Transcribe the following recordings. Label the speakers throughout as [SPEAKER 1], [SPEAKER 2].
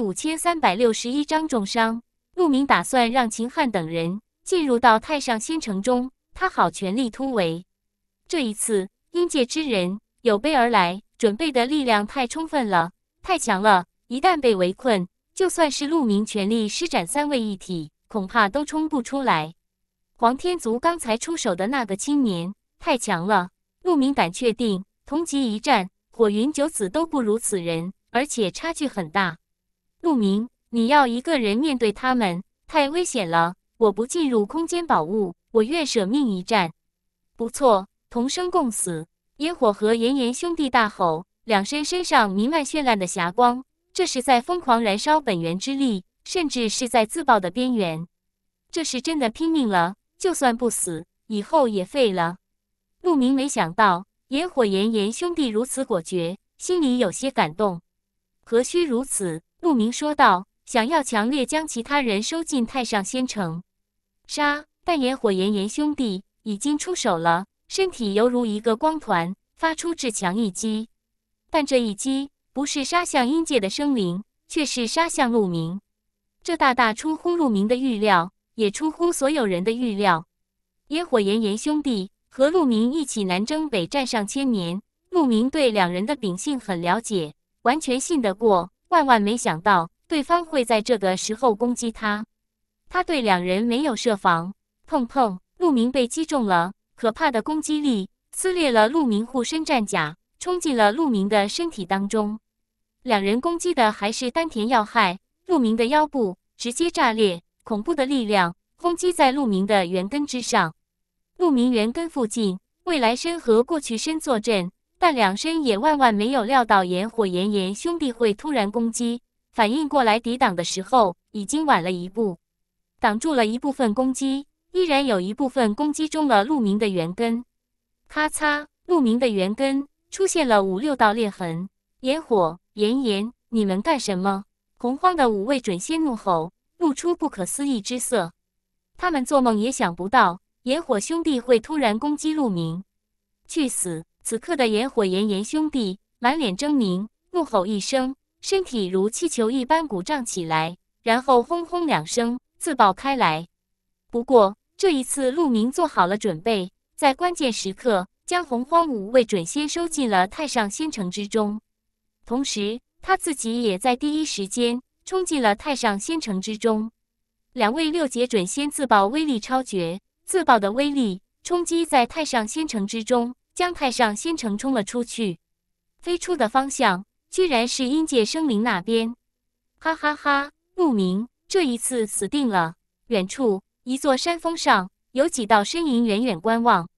[SPEAKER 1] 五千三百六十一章重伤。陆明打算让秦汉等人进入到太上仙城中，他好全力突围。这一次，阴界之人有备而来，准备的力量太充分了，太强了。一旦被围困，就算是陆明全力施展三位一体，恐怕都冲不出来。黄天族刚才出手的那个青年太强了，陆明敢确定，同级一战，火云九子都不如此人，而且差距很大。陆明，你要一个人面对他们，太危险了。我不进入空间宝物，我愿舍命一战。不错，同生共死。烟火和炎炎兄弟大吼，两身身上弥漫绚烂的霞光，这是在疯狂燃烧本源之力，甚至是在自爆的边缘。这是真的拼命了，就算不死，以后也废了。陆明没想到烟火炎炎兄弟如此果决，心里有些感动。何须如此？陆明说道：“想要强烈将其他人收进太上仙城，杀！烟火炎炎兄弟已经出手了，身体犹如一个光团，发出至强一击。但这一击不是杀向阴界的生灵，却是杀向陆明。这大大出乎陆明的预料，也出乎所有人的预料。烟火炎炎兄弟和陆明一起南征北战上千年，陆明对两人的秉性很了解，完全信得过。”万万没想到，对方会在这个时候攻击他。他对两人没有设防，碰碰，陆明被击中了。可怕的攻击力撕裂了陆明护身战甲，冲进了陆明的身体当中。两人攻击的还是丹田要害，陆明的腰部直接炸裂。恐怖的力量轰击在陆明的元根之上。陆明元根附近，未来身和过去身坐镇。但两身也万万没有料到炎火炎炎兄弟会突然攻击，反应过来抵挡的时候已经晚了一步，挡住了一部分攻击，依然有一部分攻击中了鹿鸣的元根。咔嚓，鹿鸣的元根出现了五六道裂痕。炎火炎炎，你们干什么？洪荒的五位准仙怒吼，露出不可思议之色。他们做梦也想不到炎火兄弟会突然攻击鹿鸣，去死！此刻的炎火炎炎兄弟满脸狰狞，怒吼一声，身体如气球一般鼓胀起来，然后轰轰两声自爆开来。不过这一次，陆明做好了准备，在关键时刻将洪荒五位准仙收进了太上仙城之中，同时他自己也在第一时间冲进了太上仙城之中。两位六阶准仙自爆威力超绝，自爆的威力冲击在太上仙城之中。江太上仙城冲了出去，飞出的方向居然是阴界生灵那边。哈哈哈！鹿鸣，这一次死定了。远处一座山峰上有几道身影远远观望，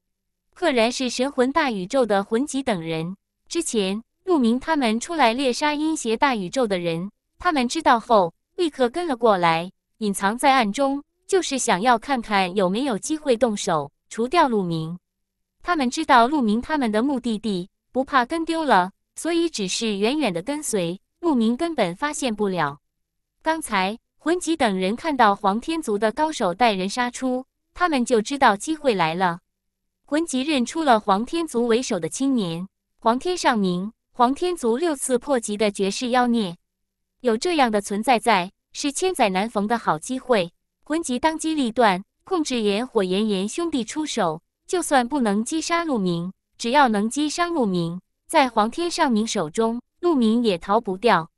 [SPEAKER 1] 赫然是神魂大宇宙的魂极等人。之前鹿鸣他们出来猎杀阴邪大宇宙的人，他们知道后立刻跟了过来，隐藏在暗中，就是想要看看有没有机会动手除掉鹿鸣。他们知道陆明他们的目的地，不怕跟丢了，所以只是远远的跟随。陆明根本发现不了。刚才魂吉等人看到黄天族的高手带人杀出，他们就知道机会来了。魂吉认出了黄天族为首的青年黄天上明，黄天族六次破级的绝世妖孽，有这样的存在在，是千载难逢的好机会。魂吉当机立断，控制炎火炎炎兄弟出手。就算不能击杀陆明，只要能击杀陆明，在黄天上明手中，陆明也逃不掉。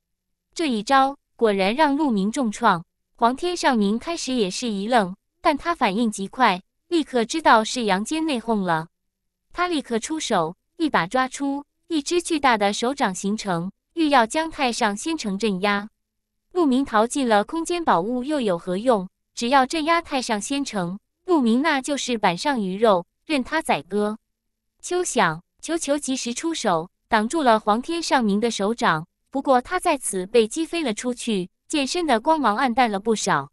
[SPEAKER 1] 这一招果然让陆明重创。黄天上明开始也是一愣，但他反应极快，立刻知道是阳间内讧了。他立刻出手，一把抓出一只巨大的手掌，形成欲要将太上仙城镇压。陆明逃进了空间宝物，又有何用？只要镇压太上仙城，陆明那就是板上鱼肉。任他宰割。秋想球球及时出手，挡住了黄天上明的手掌。不过他在此被击飞了出去，剑身的光芒暗淡了不少。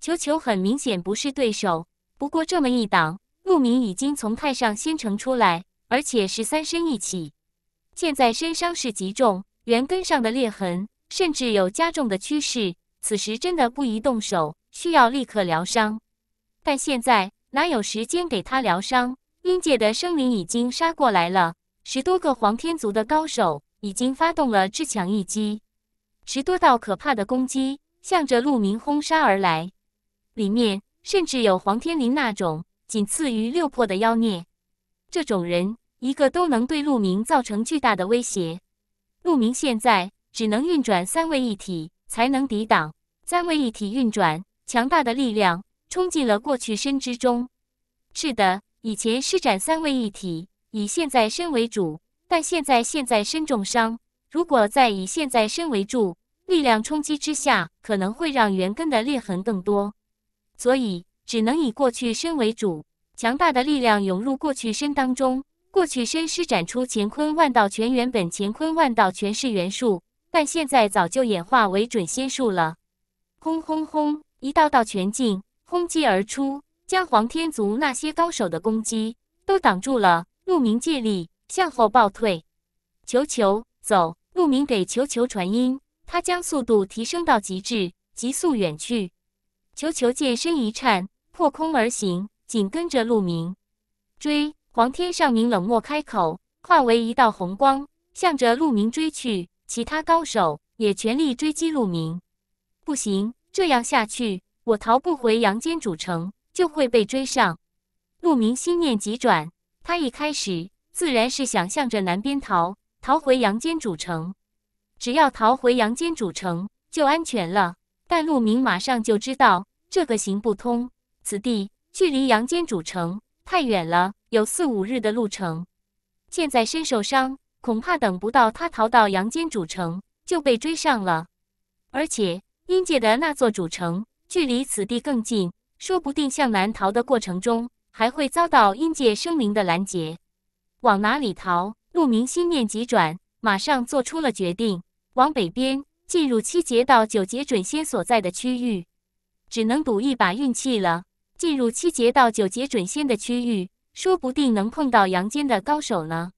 [SPEAKER 1] 球球很明显不是对手。不过这么一挡，陆明已经从太上仙城出来，而且是三身一起。现在身伤势极重，元根上的裂痕甚至有加重的趋势。此时真的不宜动手，需要立刻疗伤。但现在。哪有时间给他疗伤？阴界的生灵已经杀过来了，十多个黄天族的高手已经发动了至强一击，十多道可怕的攻击向着陆明轰杀而来。里面甚至有黄天林那种仅次于六魄的妖孽，这种人一个都能对陆明造成巨大的威胁。陆明现在只能运转三位一体才能抵挡，三位一体运转强大的力量。冲进了过去身之中。是的，以前施展三位一体，以现在身为主，但现在现在身重伤，如果再以现在身为主，力量冲击之下，可能会让原根的裂痕更多，所以只能以过去身为主。强大的力量涌入过去身当中，过去身施展出乾坤万道全原本乾坤万道全是元术，但现在早就演化为准仙术了。轰轰轰！一道道拳劲。轰击而出，将黄天族那些高手的攻击都挡住了。陆明借力向后暴退，球球走。陆明给球球传音，他将速度提升到极致，急速远去。球球剑身一颤，破空而行，紧跟着陆明追。黄天上明冷漠开口，化为一道红光，向着陆明追去。其他高手也全力追击陆明。不行，这样下去。我逃不回阳间主城，就会被追上。陆明心念急转，他一开始自然是想向着南边逃，逃回阳间主城。只要逃回阳间主城就安全了。但陆明马上就知道这个行不通，此地距离阳间主城太远了，有四五日的路程。现在身受伤，恐怕等不到他逃到阳间主城就被追上了。而且阴界的那座主城。距离此地更近，说不定向南逃的过程中还会遭到阴界生灵的拦截。往哪里逃？陆明心念急转，马上做出了决定：往北边，进入七劫到九劫准仙所在的区域，只能赌一把运气了。进入七劫到九劫准仙的区域，说不定能碰到阳间的高手呢。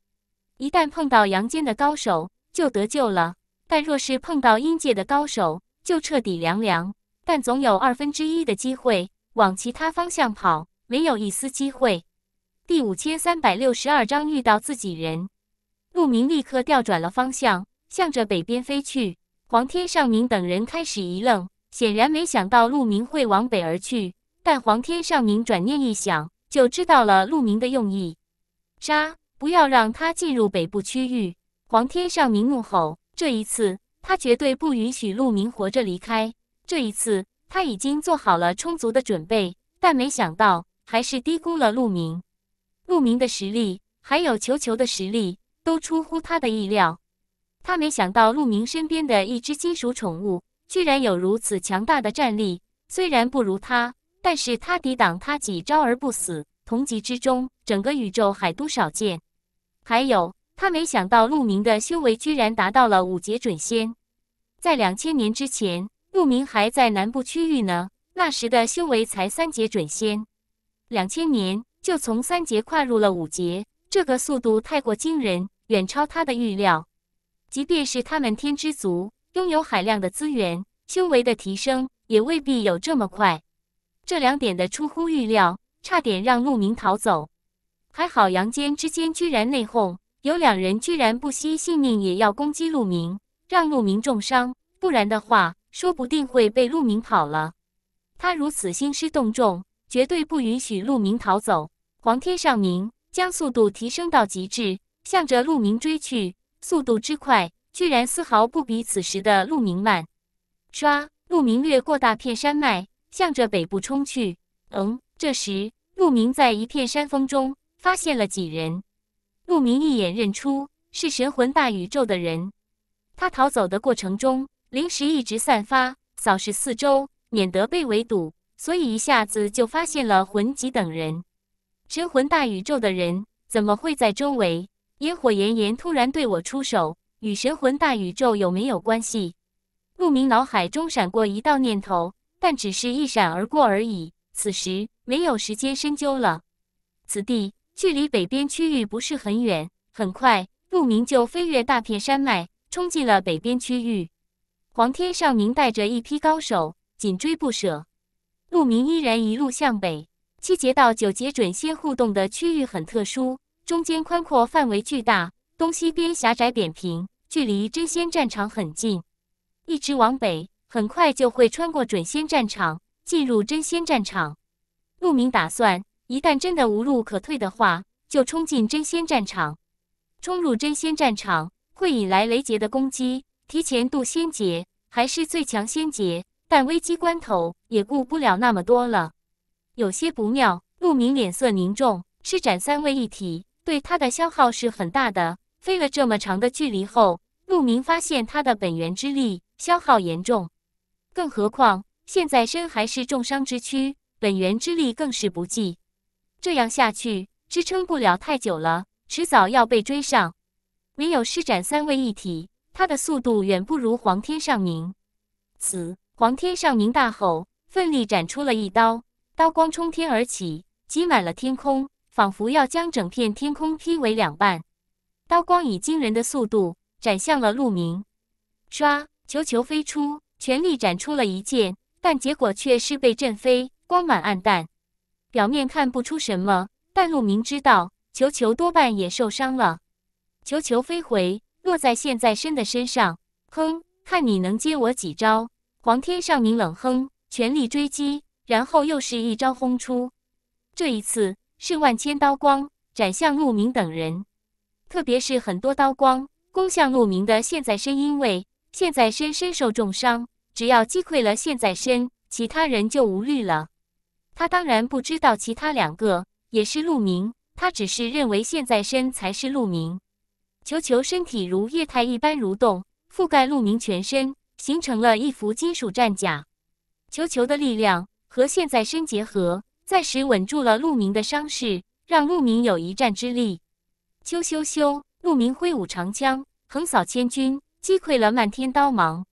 [SPEAKER 1] 一旦碰到阳间的高手，就得救了；但若是碰到阴界的高手，就彻底凉凉。但总有二分之一的机会往其他方向跑，没有一丝机会。第五千三百六十二章遇到自己人，陆明立刻调转了方向，向着北边飞去。黄天上明等人开始一愣，显然没想到陆明会往北而去。但黄天上明转念一想，就知道了陆明的用意：杀！不要让他进入北部区域！黄天上明怒吼，这一次他绝对不允许陆明活着离开。这一次，他已经做好了充足的准备，但没想到还是低估了陆明。陆明的实力，还有球球的实力，都出乎他的意料。他没想到陆明身边的一只金属宠物，居然有如此强大的战力。虽然不如他，但是他抵挡他几招而不死，同级之中，整个宇宙海都少见。还有，他没想到陆明的修为居然达到了五阶准仙，在两千年之前。陆明还在南部区域呢，那时的修为才三阶准仙，两千年就从三阶跨入了五阶，这个速度太过惊人，远超他的预料。即便是他们天之族拥有海量的资源，修为的提升也未必有这么快。这两点的出乎预料，差点让陆明逃走。还好杨坚之间居然内讧，有两人居然不惜性命也要攻击陆明，让陆明重伤，不然的话。说不定会被陆明跑了。他如此兴师动众，绝对不允许陆明逃走。皇天上明将速度提升到极致，向着陆明追去，速度之快，居然丝毫不比此时的陆明慢。唰！陆明掠过大片山脉，向着北部冲去。嗯，这时陆明在一片山峰中发现了几人。陆明一眼认出是神魂大宇宙的人。他逃走的过程中。灵石一直散发，扫视四周，免得被围堵，所以一下子就发现了魂吉等人。神魂大宇宙的人怎么会在周围？烟火炎炎突然对我出手，与神魂大宇宙有没有关系？陆明脑海中闪过一道念头，但只是一闪而过而已。此时没有时间深究了。此地距离北边区域不是很远，很快陆明就飞越大片山脉，冲进了北边区域。黄天上明带着一批高手紧追不舍，陆明依然一路向北。七节到九节准仙互动的区域很特殊，中间宽阔范围巨大，东西边狭窄扁平，距离真仙战场很近。一直往北，很快就会穿过准仙战场，进入真仙战场。陆明打算，一旦真的无路可退的话，就冲进真仙战场。冲入真仙战场会引来雷劫的攻击。提前渡仙劫还是最强仙劫，但危机关头也顾不了那么多了。有些不妙，陆明脸色凝重，施展三位一体，对他的消耗是很大的。飞了这么长的距离后，陆明发现他的本源之力消耗严重，更何况现在身还是重伤之躯，本源之力更是不济。这样下去支撑不了太久了，迟早要被追上。唯有施展三位一体。他的速度远不如黄天上明，此黄天上明大吼，奋力斩出了一刀，刀光冲天而起，挤满了天空，仿佛要将整片天空劈为两半。刀光以惊人的速度斩向了陆明，唰，球球飞出，全力斩出了一剑，但结果却是被震飞，光满暗淡，表面看不出什么，但陆明知道球球多半也受伤了。球球飞回。落在现在身的身上，哼，看你能接我几招！黄天上明冷哼，全力追击，然后又是一招轰出。这一次是万千刀光斩向陆明等人，特别是很多刀光攻向陆明的现在身，因为现在身身受重伤，只要击溃了现在身，其他人就无虑了。他当然不知道其他两个也是鹿鸣，他只是认为现在身才是鹿鸣。球球身体如液态一般蠕动，覆盖鹿鸣全身，形成了一幅金属战甲。球球的力量和现在身结合，暂时稳住了鹿鸣的伤势，让鹿鸣有一战之力。咻咻咻！鹿鸣挥舞长枪，横扫千军，击溃了漫天刀芒。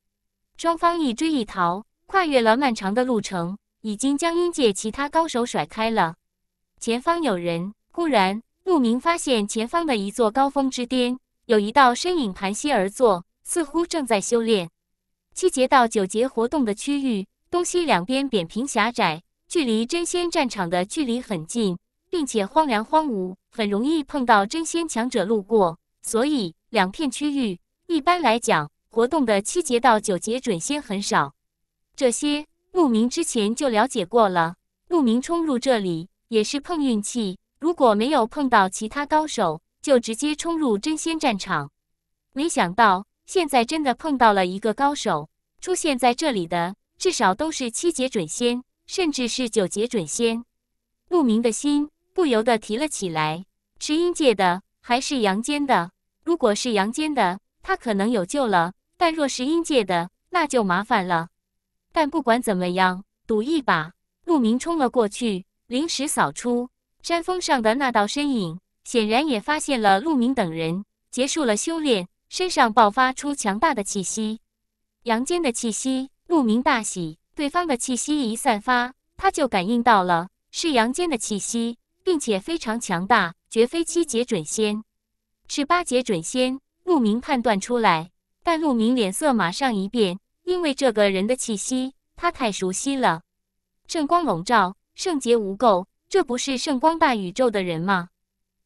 [SPEAKER 1] 双方一追一逃，跨越了漫长的路程，已经将阴界其他高手甩开了。前方有人，忽然。陆明发现前方的一座高峰之巅，有一道身影盘膝而坐，似乎正在修炼。七节到九节活动的区域，东西两边扁平狭窄，距离真仙战场的距离很近，并且荒凉荒芜，很容易碰到真仙强者路过。所以，两片区域一般来讲，活动的七节到九节准仙很少。这些陆明之前就了解过了。陆明冲入这里也是碰运气。如果没有碰到其他高手，就直接冲入真仙战场。没想到现在真的碰到了一个高手，出现在这里的至少都是七阶准仙，甚至是九阶准仙。陆明的心不由得提了起来：是阴界的还是阳间的？如果是阳间的，他可能有救了；但若是阴界的，那就麻烦了。但不管怎么样，赌一把。陆明冲了过去，灵石扫出。山峰上的那道身影显然也发现了陆明等人，结束了修炼，身上爆发出强大的气息。阳间的气息，陆明大喜，对方的气息一散发，他就感应到了是阳间的气息，并且非常强大，绝非七阶准仙，是八阶准仙。陆明判断出来，但陆明脸色马上一变，因为这个人的气息他太熟悉了。圣光笼罩，圣洁无垢。这不是圣光大宇宙的人吗？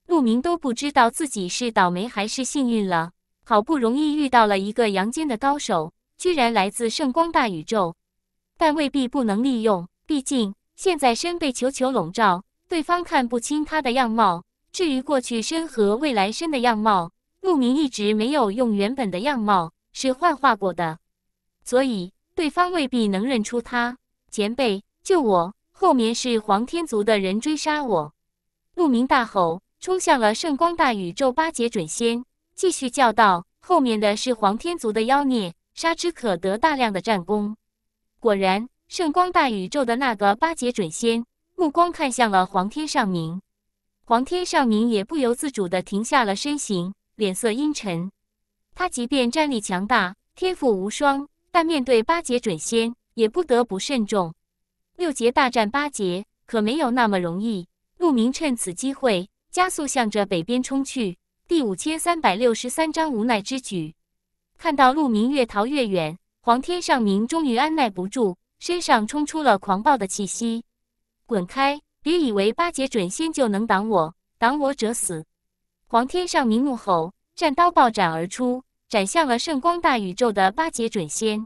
[SPEAKER 1] 陆明都不知道自己是倒霉还是幸运了。好不容易遇到了一个阳间的高手，居然来自圣光大宇宙，但未必不能利用。毕竟现在身被球球笼罩，对方看不清他的样貌。至于过去身和未来身的样貌，陆明一直没有用原本的样貌，是幻化过的，所以对方未必能认出他。前辈，救我！后面是黄天族的人追杀我，陆明大吼，冲向了圣光大宇宙八节准仙，继续叫道：“后面的是黄天族的妖孽，杀之可得大量的战功。”果然，圣光大宇宙的那个八节准仙目光看向了黄天上明，黄天上明也不由自主地停下了身形，脸色阴沉。他即便战力强大，天赋无双，但面对八节准仙，也不得不慎重。六劫大战八劫，可没有那么容易。陆明趁此机会，加速向着北边冲去。第五千三百六十三章无奈之举。看到陆明越逃越远，黄天上明终于按耐不住，身上冲出了狂暴的气息。滚开！别以为八杰准仙就能挡我，挡我者死！黄天上明怒吼，战刀暴斩而出，斩向了圣光大宇宙的八杰准仙。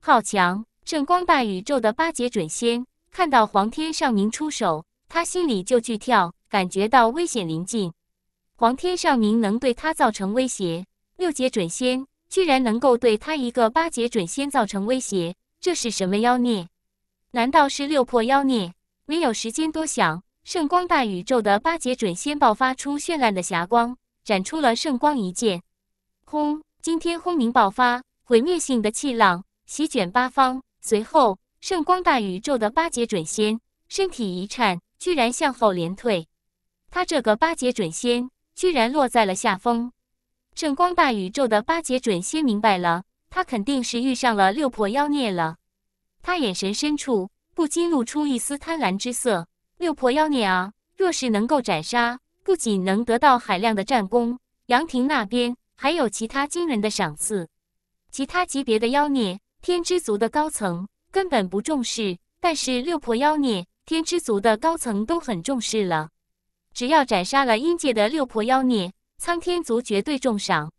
[SPEAKER 1] 好强！圣光大宇宙的八阶准仙看到黄天上明出手，他心里就剧跳，感觉到危险临近。黄天上明能对他造成威胁，六阶准仙居然能够对他一个八阶准仙造成威胁，这是什么妖孽？难道是六破妖孽？没有时间多想，圣光大宇宙的八阶准仙爆发出绚烂的霞光，展出了圣光一剑，轰！惊天轰鸣爆发，毁灭性的气浪席卷八方。随后，圣光大宇宙的八节准仙身体一颤，居然向后连退。他这个八节准仙居然落在了下风。圣光大宇宙的八节准仙明白了，他肯定是遇上了六婆妖孽了。他眼神深处不禁露出一丝贪婪之色。六婆妖孽啊，若是能够斩杀，不仅能得到海量的战功，杨庭那边还有其他惊人的赏赐。其他级别的妖孽。天之族的高层根本不重视，但是六婆妖孽，天之族的高层都很重视了。只要斩杀了阴界的六婆妖孽，苍天族绝对重赏。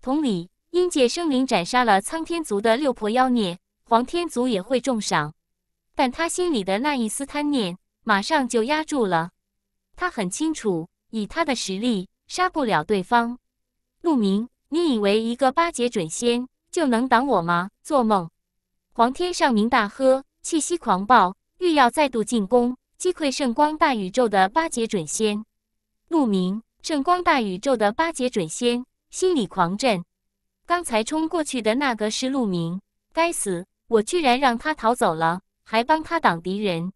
[SPEAKER 1] 同理，阴界生灵斩杀了苍天族的六婆妖孽，黄天族也会重赏。但他心里的那一丝贪念马上就压住了。他很清楚，以他的实力杀不了对方。陆明，你以为一个八节准仙？就能挡我吗？做梦！黄天上明大喝，气息狂暴，欲要再度进攻，击溃圣光大宇宙的八节准仙。陆明，圣光大宇宙的八节准仙心里狂震。刚才冲过去的那个是陆明，该死，我居然让他逃走了，还帮他挡敌人。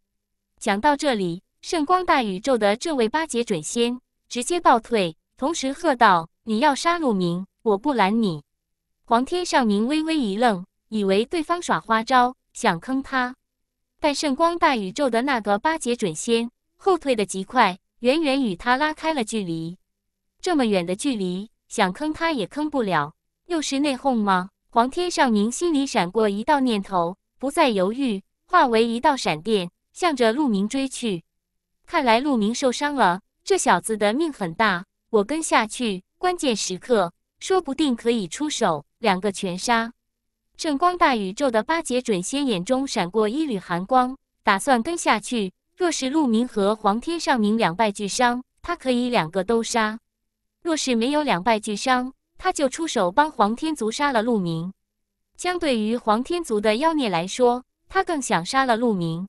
[SPEAKER 1] 讲到这里，圣光大宇宙的这位八节准仙直接倒退，同时喝道：“你要杀陆明，我不拦你。”黄天上明微微一愣，以为对方耍花招，想坑他。但圣光大宇宙的那个八阶准仙后退的极快，远远与他拉开了距离。这么远的距离，想坑他也坑不了。又是内讧吗？黄天上明心里闪过一道念头，不再犹豫，化为一道闪电，向着陆明追去。看来陆明受伤了，这小子的命很大。我跟下去，关键时刻说不定可以出手。两个全杀，圣光大宇宙的八节准仙眼中闪过一缕寒光，打算跟下去。若是陆明和黄天上明两败俱伤，他可以两个都杀；若是没有两败俱伤，他就出手帮黄天族杀了陆明。相对于黄天族的妖孽来说，他更想杀了陆明。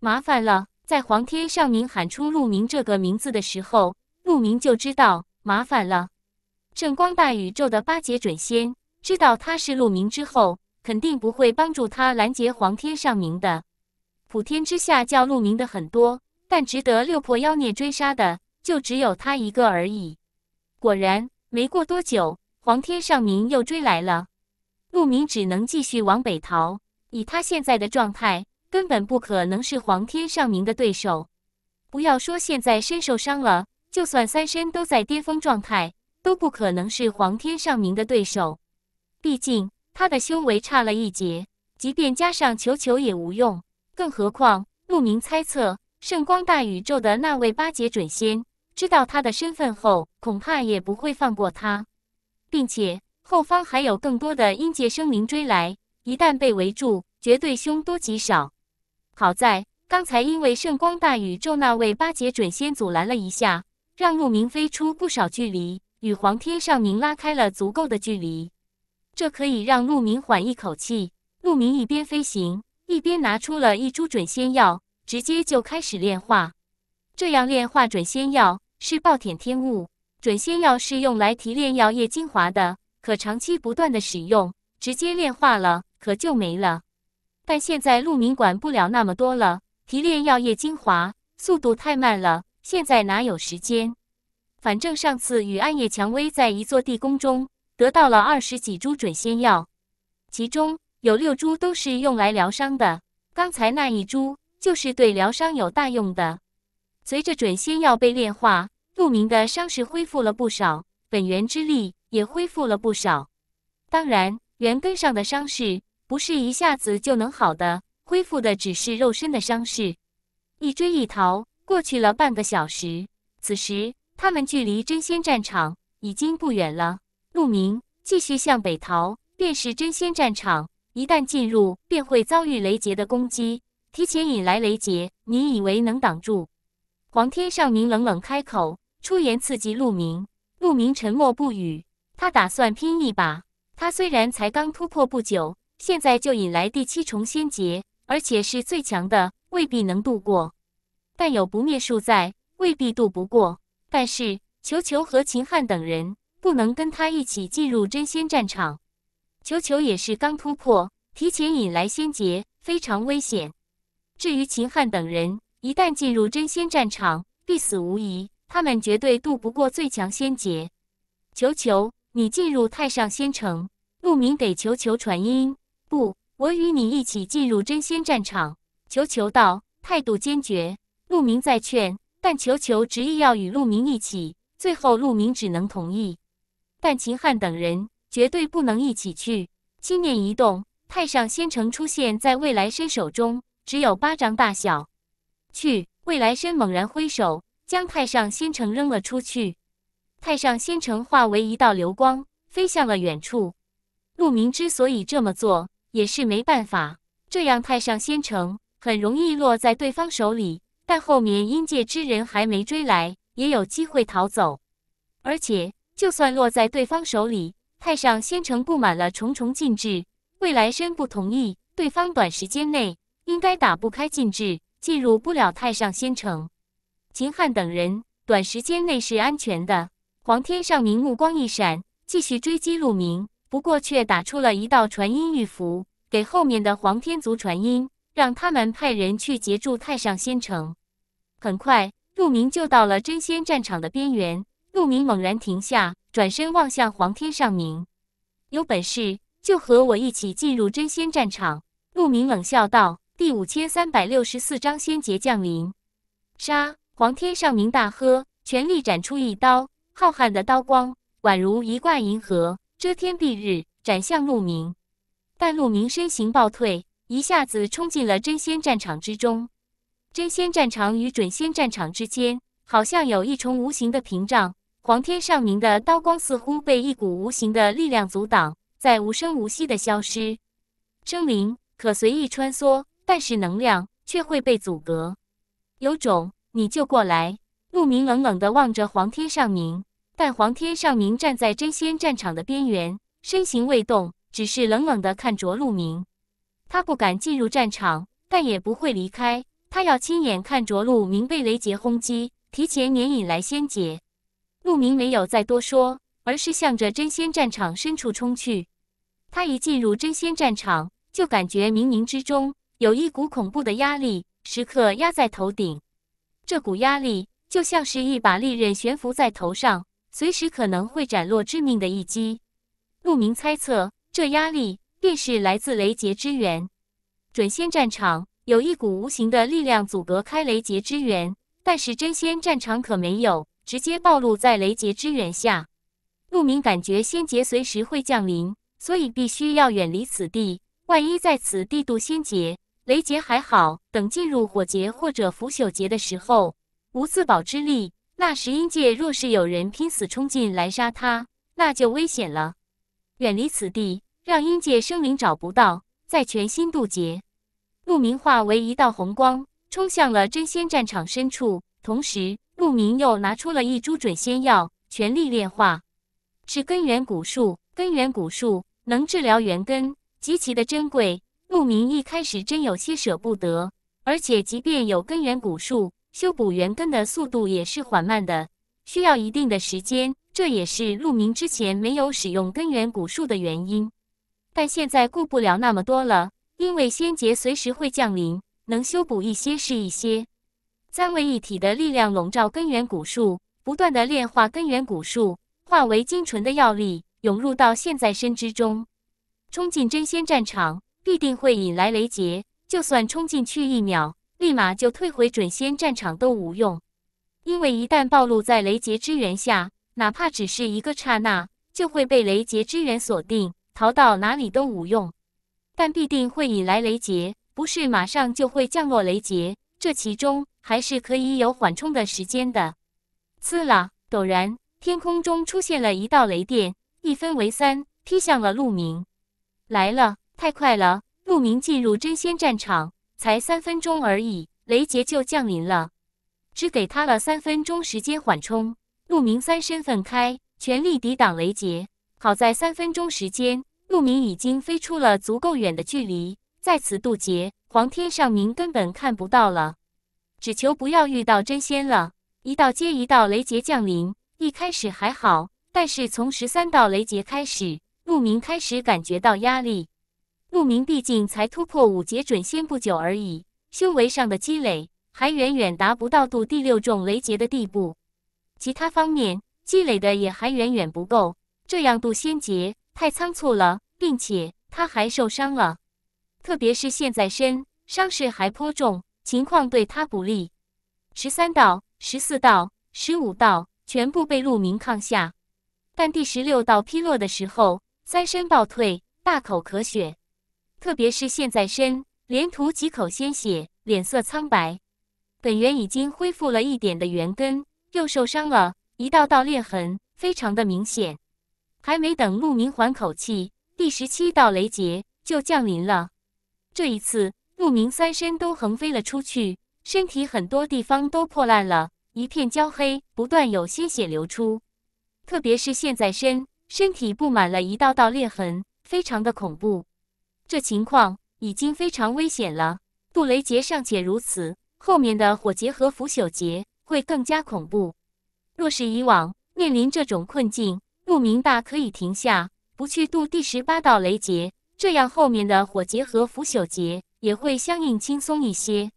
[SPEAKER 1] 麻烦了，在黄天上明喊出陆明这个名字的时候，陆明就知道麻烦了。圣光大宇宙的八节准仙。知道他是陆明之后，肯定不会帮助他拦截黄天上明的。普天之下叫陆明的很多，但值得六破妖孽追杀的就只有他一个而已。果然，没过多久，黄天上明又追来了。陆明只能继续往北逃。以他现在的状态，根本不可能是黄天上明的对手。不要说现在身受伤了，就算三身都在巅峰状态，都不可能是黄天上明的对手。毕竟他的修为差了一截，即便加上球球也无用。更何况陆明猜测，圣光大宇宙的那位八阶准仙知道他的身份后，恐怕也不会放过他。并且后方还有更多的阴界生灵追来，一旦被围住，绝对凶多吉少。好在刚才因为圣光大宇宙那位八阶准仙阻拦了一下，让陆明飞出不少距离，与黄天上明拉开了足够的距离。这可以让鹿鸣缓一口气。鹿鸣一边飞行，一边拿出了一株准仙药，直接就开始炼化。这样炼化准仙药是暴殄天物。准仙药是用来提炼药液精华的，可长期不断的使用，直接炼化了可就没了。但现在鹿鸣管不了那么多了，提炼药液精华速度太慢了，现在哪有时间？反正上次与暗夜蔷薇在一座地宫中。得到了二十几株准仙药，其中有六株都是用来疗伤的。刚才那一株就是对疗伤有大用的。随着准仙药被炼化，陆明的伤势恢复了不少，本源之力也恢复了不少。当然，元根上的伤势不是一下子就能好的，恢复的只是肉身的伤势。一追一逃，过去了半个小时，此时他们距离真仙战场已经不远了。陆明继续向北逃，便是真仙战场。一旦进入，便会遭遇雷劫的攻击。提前引来雷劫，你以为能挡住？黄天上明冷冷开口，出言刺激陆明。陆明沉默不语。他打算拼一把。他虽然才刚突破不久，现在就引来第七重仙劫，而且是最强的，未必能度过。但有不灭术在，未必渡不过。但是球球和秦汉等人。不能跟他一起进入真仙战场，球球也是刚突破，提前引来仙劫，非常危险。至于秦汉等人，一旦进入真仙战场，必死无疑，他们绝对渡不过最强仙劫。球球，你进入太上仙城，陆明给球球传音。不，我与你一起进入真仙战场。球球道态度坚决，陆明再劝，但球球执意要与陆明一起，最后陆明只能同意。但秦汉等人绝对不能一起去。心念一动，太上仙城出现在未来身手中，只有巴掌大小。去！未来身猛然挥手，将太上仙城扔了出去。太上仙城化为一道流光，飞向了远处。陆明之所以这么做，也是没办法。这样，太上仙城很容易落在对方手里，但后面阴界之人还没追来，也有机会逃走。而且。就算落在对方手里，太上仙城布满了重重禁制。未来生不同意，对方短时间内应该打不开禁制，进入不了太上仙城。秦汉等人短时间内是安全的。黄天上明目光一闪，继续追击陆明，不过却打出了一道传音玉符，给后面的黄天族传音，让他们派人去截住太上仙城。很快，陆明就到了真仙战场的边缘。陆明猛然停下，转身望向黄天上明：“有本事就和我一起进入真仙战场。”陆明冷笑道。第五千三百六十四章仙劫降临。杀！黄天上明大喝，全力斩出一刀，浩瀚的刀光宛如一挂银河，遮天蔽日，斩向陆明。但陆明身形暴退，一下子冲进了真仙战场之中。真仙战场与准仙战场之间，好像有一重无形的屏障。黄天上明的刀光似乎被一股无形的力量阻挡，在无声无息的消失。生灵可随意穿梭，但是能量却会被阻隔。有种你就过来！陆明冷冷的望着黄天上明，但黄天上明站在真仙战场的边缘，身形未动，只是冷冷的看着陆明。他不敢进入战场，但也不会离开。他要亲眼看着陆明被雷劫轰击，提前年引来仙劫。陆明没有再多说，而是向着真仙战场深处冲去。他一进入真仙战场，就感觉冥冥之中有一股恐怖的压力，时刻压在头顶。这股压力就像是一把利刃悬浮在头上，随时可能会斩落致命的一击。陆明猜测，这压力便是来自雷劫之源。准仙战场有一股无形的力量阻隔开雷劫之源，但是真仙战场可没有。直接暴露在雷劫之源下，陆明感觉仙劫随时会降临，所以必须要远离此地。万一在此地渡仙劫，雷劫还好；等进入火劫或者腐朽劫的时候，无自保之力。那时阴界若是有人拼死冲进来杀他，那就危险了。远离此地，让阴界生灵找不到，再全新渡劫。陆明化为一道红光，冲向了真仙战场深处，同时。陆明又拿出了一株准仙药，全力炼化。是根源古树，根源古树能治疗原根，极其的珍贵。陆明一开始真有些舍不得，而且即便有根源古树，修补原根的速度也是缓慢的，需要一定的时间。这也是陆明之前没有使用根源古树的原因。但现在顾不了那么多了，因为仙劫随时会降临，能修补一些是一些。三位一体的力量笼罩根源古树，不断的炼化根源古树，化为精纯的药力涌入到现在身之中。冲进真仙战场必定会引来雷劫，就算冲进去一秒，立马就退回准仙战场都无用，因为一旦暴露在雷劫之源下，哪怕只是一个刹那，就会被雷劫之源锁定，逃到哪里都无用，但必定会引来雷劫，不是马上就会降落雷劫。这其中还是可以有缓冲的时间的。刺啦！陡然，天空中出现了一道雷电，一分为三，劈向了陆明。来了，太快了！陆明进入真仙战场才三分钟而已，雷劫就降临了，只给他了三分钟时间缓冲。陆明三身份开，全力抵挡雷劫。好在三分钟时间，陆明已经飞出了足够远的距离，在此渡劫。黄天上明根本看不到了，只求不要遇到真仙了。一道接一道雷劫降临，一开始还好，但是从十三道雷劫开始，陆明开始感觉到压力。陆明毕竟才突破五劫准仙不久而已，修为上的积累还远远达不到度第六重雷劫的地步。其他方面积累的也还远远不够，这样渡仙劫太仓促了，并且他还受伤了。特别是现在身伤势还颇重，情况对他不利。十三道、十四道、十五道全部被陆明抗下，但第十六道劈落的时候，三身暴退，大口咳血。特别是现在身连吐几口鲜血，脸色苍白。本源已经恢复了一点的元根又受伤了，一道道裂痕非常的明显。还没等陆明缓口气，第十七道雷劫就降临了。这一次，陆明三身都横飞了出去，身体很多地方都破烂了，一片焦黑，不断有鲜血流出。特别是现在身身体布满了一道道裂痕，非常的恐怖。这情况已经非常危险了。渡雷劫尚且如此，后面的火劫和腐朽劫会更加恐怖。若是以往面临这种困境，陆明大可以停下，不去渡第十八道雷劫。这样，后面的火劫和腐朽劫也会相应轻松一些。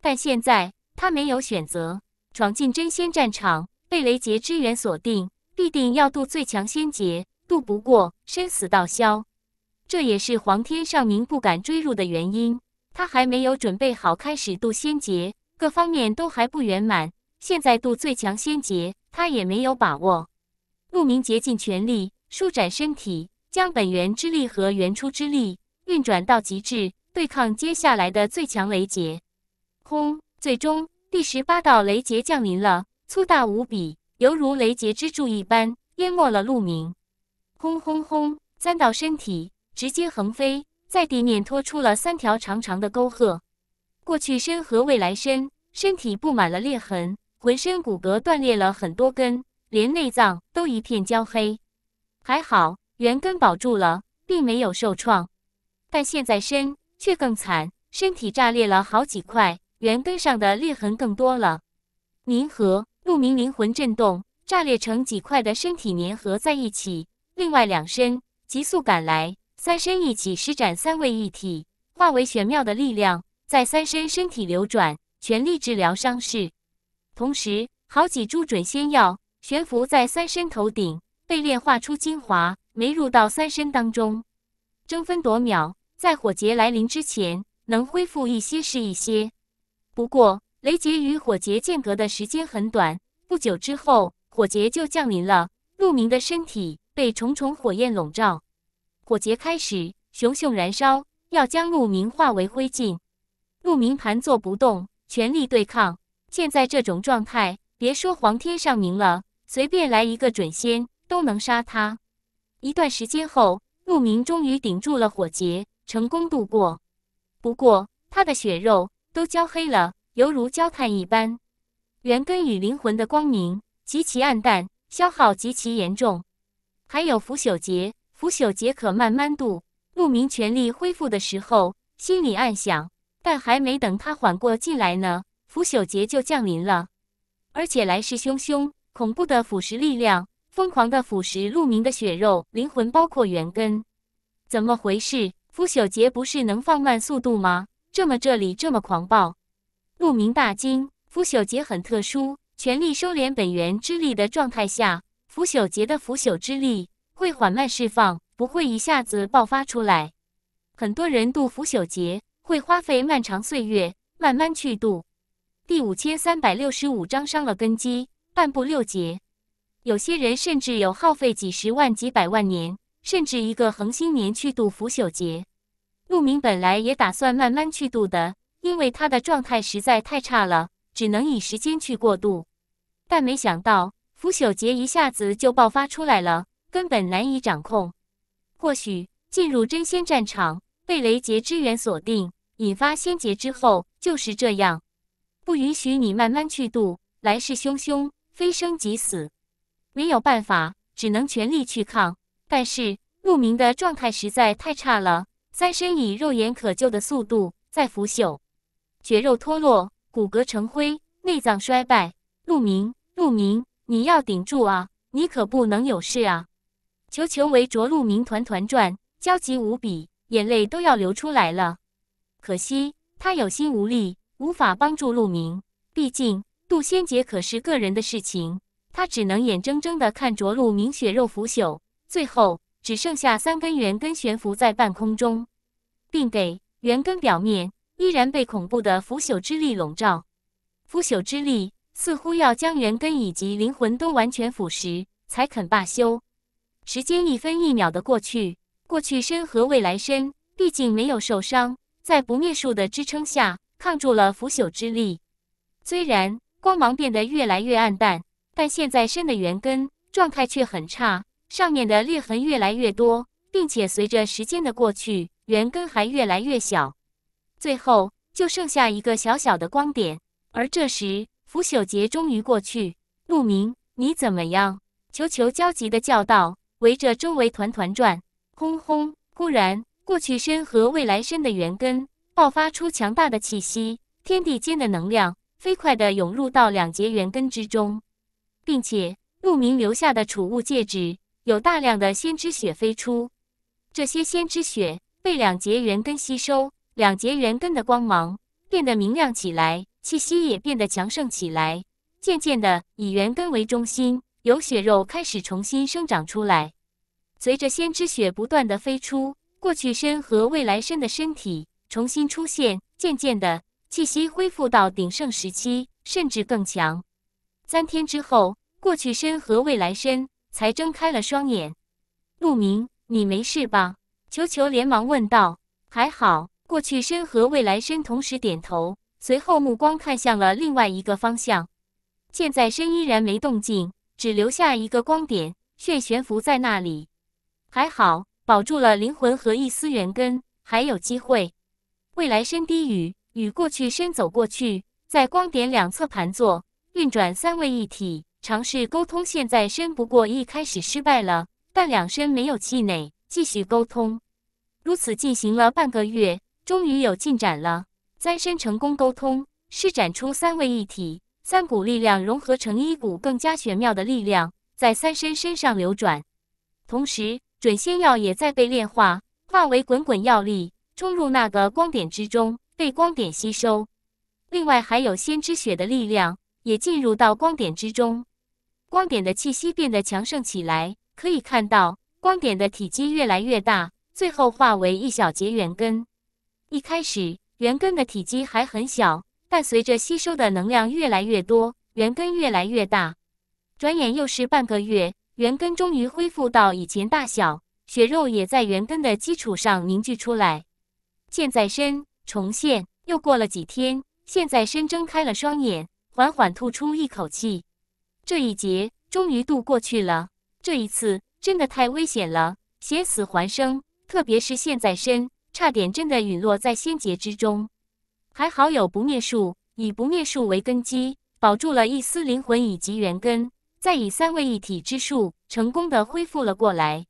[SPEAKER 1] 但现在他没有选择闯进真仙战场，被雷劫之源锁定，必定要渡最强仙劫，渡不过生死道消。这也是黄天少明不敢追入的原因。他还没有准备好开始渡仙劫，各方面都还不圆满。现在渡最强仙劫，他也没有把握。陆明竭尽全力，舒展身体。将本源之力和原初之力运转到极致，对抗接下来的最强雷劫。轰！最终第十八道雷劫降临了，粗大无比，犹如雷劫之柱一般，淹没了陆明。轰轰轰！三道身体直接横飞，在地面拖出了三条长长的沟壑。过去身和未来身，身体布满了裂痕，浑身骨骼断裂了很多根，连内脏都一片焦黑。还好。原根保住了，并没有受创，但现在身却更惨，身体炸裂了好几块，原根上的裂痕更多了。凝合陆明灵魂震动，炸裂成几块的身体粘合在一起。另外两身急速赶来，三身一起施展三位一体，化为玄妙的力量，在三身身体流转，全力治疗伤势。同时，好几株准仙药悬浮在三身头顶，被炼化出精华。没入到三身当中，争分夺秒，在火劫来临之前能恢复一些是一些。不过雷劫与火劫间隔的时间很短，不久之后火劫就降临了。鹿鸣的身体被重重火焰笼罩，火劫开始熊熊燃烧，要将鹿鸣化为灰烬。鹿鸣盘坐不动，全力对抗。现在这种状态，别说皇天上明了，随便来一个准仙都能杀他。一段时间后，鹿鸣终于顶住了火劫，成功度过。不过，他的血肉都焦黑了，犹如焦炭一般。元根与灵魂的光明极其暗淡，消耗极其严重。还有腐朽劫，腐朽劫可慢慢度。鹿鸣全力恢复的时候，心里暗想：但还没等他缓过劲来呢，腐朽劫就降临了，而且来势汹汹，恐怖的腐蚀力量。疯狂的腐蚀陆明的血肉、灵魂，包括元根，怎么回事？腐朽节不是能放慢速度吗？这么这里这么狂暴？陆明大惊。腐朽节很特殊，全力收敛本源之力的状态下，腐朽节的腐朽之力会缓慢释放，不会一下子爆发出来。很多人度腐朽劫会花费漫长岁月，慢慢去度。第五千三百六十五章伤了根基，半步六劫。有些人甚至有耗费几十万、几百万年，甚至一个恒星年去度腐朽劫。陆明本来也打算慢慢去度的，因为他的状态实在太差了，只能以时间去过渡。但没想到腐朽劫一下子就爆发出来了，根本难以掌控。或许进入真仙战场，被雷劫之源锁定，引发仙劫之后就是这样，不允许你慢慢去度，来势汹汹，非生即死。没有办法，只能全力去抗。但是鹿明的状态实在太差了，三身以肉眼可救的速度在腐朽，血肉脱落，骨骼成灰，内脏衰败。鹿明，鹿明，你要顶住啊！你可不能有事啊！球球围着鹿明团团转，焦急无比，眼泪都要流出来了。可惜他有心无力，无法帮助鹿明。毕竟杜仙杰可是个人的事情。他只能眼睁睁地看着陆明血肉腐朽，最后只剩下三根元根悬浮在半空中，并给元根表面依然被恐怖的腐朽之力笼罩。腐朽之力似乎要将元根以及灵魂都完全腐蚀才肯罢休。时间一分一秒地过去，过去身和未来身毕竟没有受伤，在不灭术的支撑下抗住了腐朽之力，虽然光芒变得越来越暗淡。但现在，深的原根状态却很差，上面的裂痕越来越多，并且随着时间的过去，原根还越来越小，最后就剩下一个小小的光点。而这时，腐朽节终于过去，鹿鸣，你怎么样？球球焦急地叫道，围着周围团团转。轰轰！忽然，过去身和未来身的原根爆发出强大的气息，天地间的能量飞快地涌入到两节圆根之中。并且鹿鸣留下的储物戒指有大量的先知血飞出，这些先知血被两节元根吸收，两节元根的光芒变得明亮起来，气息也变得强盛起来。渐渐的，以元根为中心，由血肉开始重新生长出来。随着先知血不断的飞出，过去身和未来身的身体重新出现，渐渐的，气息恢复到鼎盛时期，甚至更强。三天之后，过去身和未来身才睁开了双眼。陆明，你没事吧？球球连忙问道。还好，过去身和未来身同时点头，随后目光看向了另外一个方向。现在身依然没动静，只留下一个光点，却悬浮在那里。还好，保住了灵魂和一丝元根，还有机会。未来身低语，与过去身走过去，在光点两侧盘坐。运转三位一体，尝试沟通。现在身不过一开始失败了，但两身没有气馁，继续沟通。如此进行了半个月，终于有进展了。三身成功沟通，施展出三位一体，三股力量融合成一股更加玄妙的力量，在三身身上流转。同时，准仙药也在被炼化，化为滚滚药力，冲入那个光点之中，被光点吸收。另外，还有先知血的力量。也进入到光点之中，光点的气息变得强盛起来。可以看到，光点的体积越来越大，最后化为一小节圆根。一开始，圆根的体积还很小，但随着吸收的能量越来越多，圆根越来越大。转眼又是半个月，圆根终于恢复到以前大小，血肉也在圆根的基础上凝聚出来。现在身重现，又过了几天，现在身睁开了双眼。缓缓吐出一口气，这一劫终于渡过去了。这一次真的太危险了，险死还生，特别是现在身差点真的陨落在仙劫之中。还好有不灭术，以不灭术为根基，保住了一丝灵魂以及元根，再以三位一体之术，成功的恢复了过来。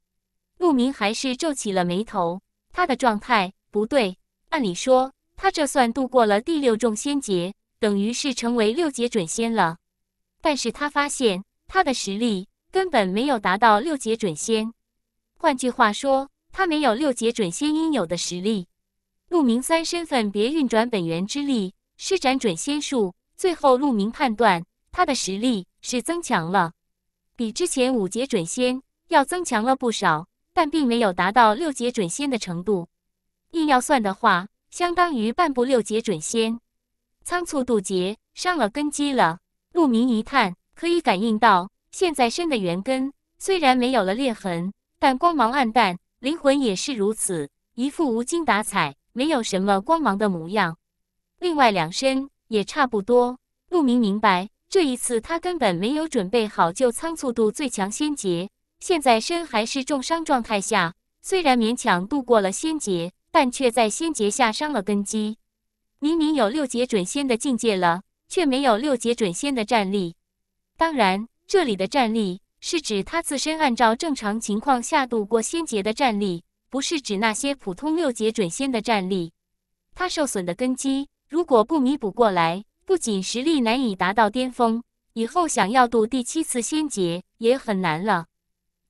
[SPEAKER 1] 陆明还是皱起了眉头，他的状态不对，按理说他这算度过了第六重仙劫。等于是成为六阶准仙了，但是他发现他的实力根本没有达到六阶准仙，换句话说，他没有六阶准仙应有的实力。陆明三身份别运转本源之力，施展准仙术，最后陆明判断他的实力是增强了，比之前五阶准仙要增强了不少，但并没有达到六阶准仙的程度。硬要算的话，相当于半步六阶准仙。仓促渡劫，伤了根基了。陆明一探，可以感应到现在身的元根虽然没有了裂痕，但光芒暗淡，灵魂也是如此，一副无精打采、没有什么光芒的模样。另外两身也差不多。陆明明白，这一次他根本没有准备好就仓促渡最强仙劫，现在身还是重伤状态下，虽然勉强度过了仙劫，但却在仙劫下伤了根基。明明有六阶准仙的境界了，却没有六阶准仙的战力。当然，这里的战力是指他自身按照正常情况下度过仙劫的战力，不是指那些普通六阶准仙的战力。他受损的根基，如果不弥补过来，不仅实力难以达到巅峰，以后想要渡第七次仙劫也很难了。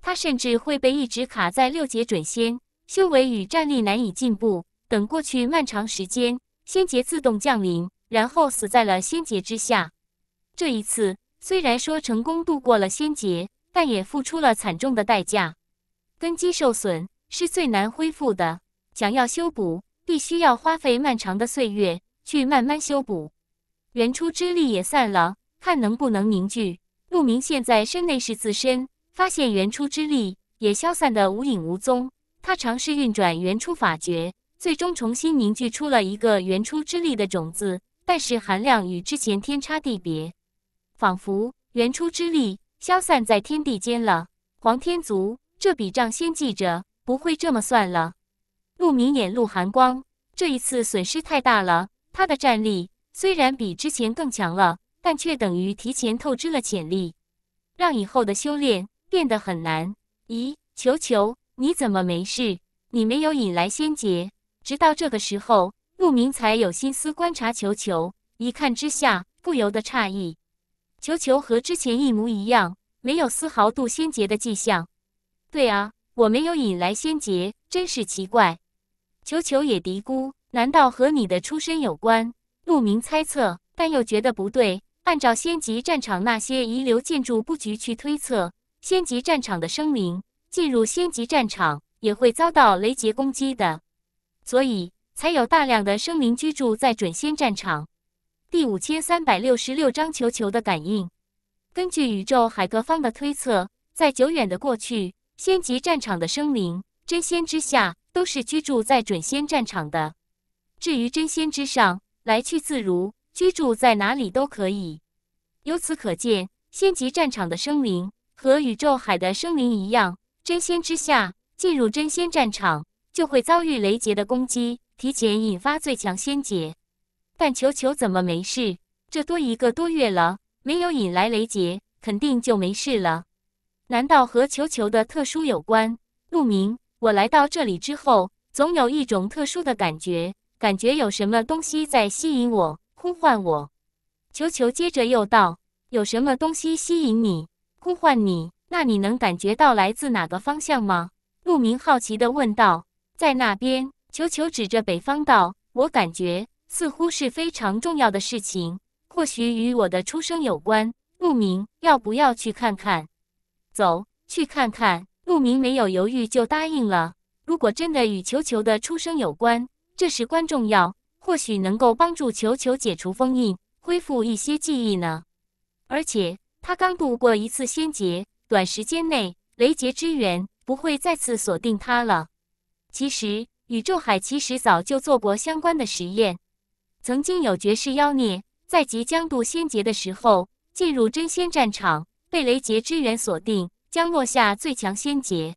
[SPEAKER 1] 他甚至会被一直卡在六阶准仙，修为与战力难以进步。等过去漫长时间。仙劫自动降临，然后死在了仙劫之下。这一次虽然说成功度过了仙劫，但也付出了惨重的代价，根基受损是最难恢复的。想要修补，必须要花费漫长的岁月去慢慢修补。原初之力也散了，看能不能凝聚。陆明现在身内是自身，发现原初之力也消散的无影无踪。他尝试运转原初法诀。最终重新凝聚出了一个原初之力的种子，但是含量与之前天差地别，仿佛原初之力消散在天地间了。黄天族这笔账先记着，不会这么算了。陆明眼露寒光，这一次损失太大了。他的战力虽然比之前更强了，但却等于提前透支了潜力，让以后的修炼变得很难。咦，球球，你怎么没事？你没有引来仙劫？直到这个时候，陆明才有心思观察球球。一看之下，不由得诧异：球球和之前一模一样，没有丝毫渡仙劫的迹象。对啊，我没有引来仙劫，真是奇怪。球球也嘀咕：难道和你的出身有关？陆明猜测，但又觉得不对。按照仙级战场那些遗留建筑布局去推测，仙级战场的生灵进入仙级战场也会遭到雷劫攻击的。所以才有大量的生灵居住在准仙战场。第五千三百六十六章球球的感应。根据宇宙海各方的推测，在久远的过去，仙级战场的生灵真仙之下都是居住在准仙战场的。至于真仙之上，来去自如，居住在哪里都可以。由此可见，仙级战场的生灵和宇宙海的生灵一样，真仙之下进入真仙战场。就会遭遇雷劫的攻击，提前引发最强仙劫。但球球怎么没事？这多一个多月了，没有引来雷劫，肯定就没事了。难道和球球的特殊有关？陆明，我来到这里之后，总有一种特殊的感觉，感觉有什么东西在吸引我，呼唤我。球球接着又道：“有什么东西吸引你，呼唤你？那你能感觉到来自哪个方向吗？”陆明好奇的问道。在那边，球球指着北方道：“我感觉似乎是非常重要的事情，或许与我的出生有关。”陆明，要不要去看看？走，去看看。陆明没有犹豫就答应了。如果真的与球球的出生有关，这事关重要，或许能够帮助球球解除封印，恢复一些记忆呢。而且他刚度过一次仙劫，短时间内雷劫之源不会再次锁定他了。其实，宇宙海其实早就做过相关的实验。曾经有绝世妖孽在即将渡仙劫的时候，进入真仙战场，被雷劫之源锁定，将落下最强仙劫。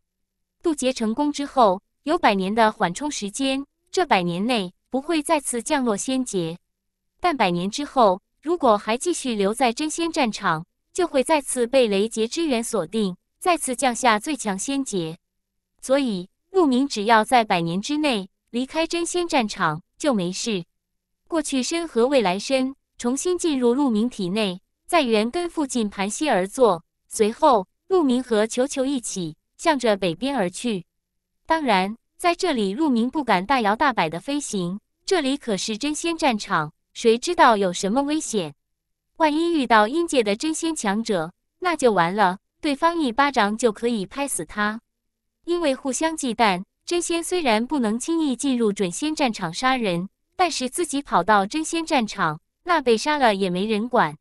[SPEAKER 1] 渡劫成功之后，有百年的缓冲时间，这百年内不会再次降落仙劫。但百年之后，如果还继续留在真仙战场，就会再次被雷劫之源锁定，再次降下最强仙劫。所以。鹿鸣只要在百年之内离开真仙战场就没事。过去身和未来身重新进入鹿鸣体内，在原根附近盘膝而坐。随后，鹿鸣和球球一起向着北边而去。当然，在这里鹿鸣不敢大摇大摆的飞行，这里可是真仙战场，谁知道有什么危险？万一遇到阴界的真仙强者，那就完了，对方一巴掌就可以拍死他。因为互相忌惮，真仙虽然不能轻易进入准仙战场杀人，但是自己跑到真仙战场，那被杀了也没人管。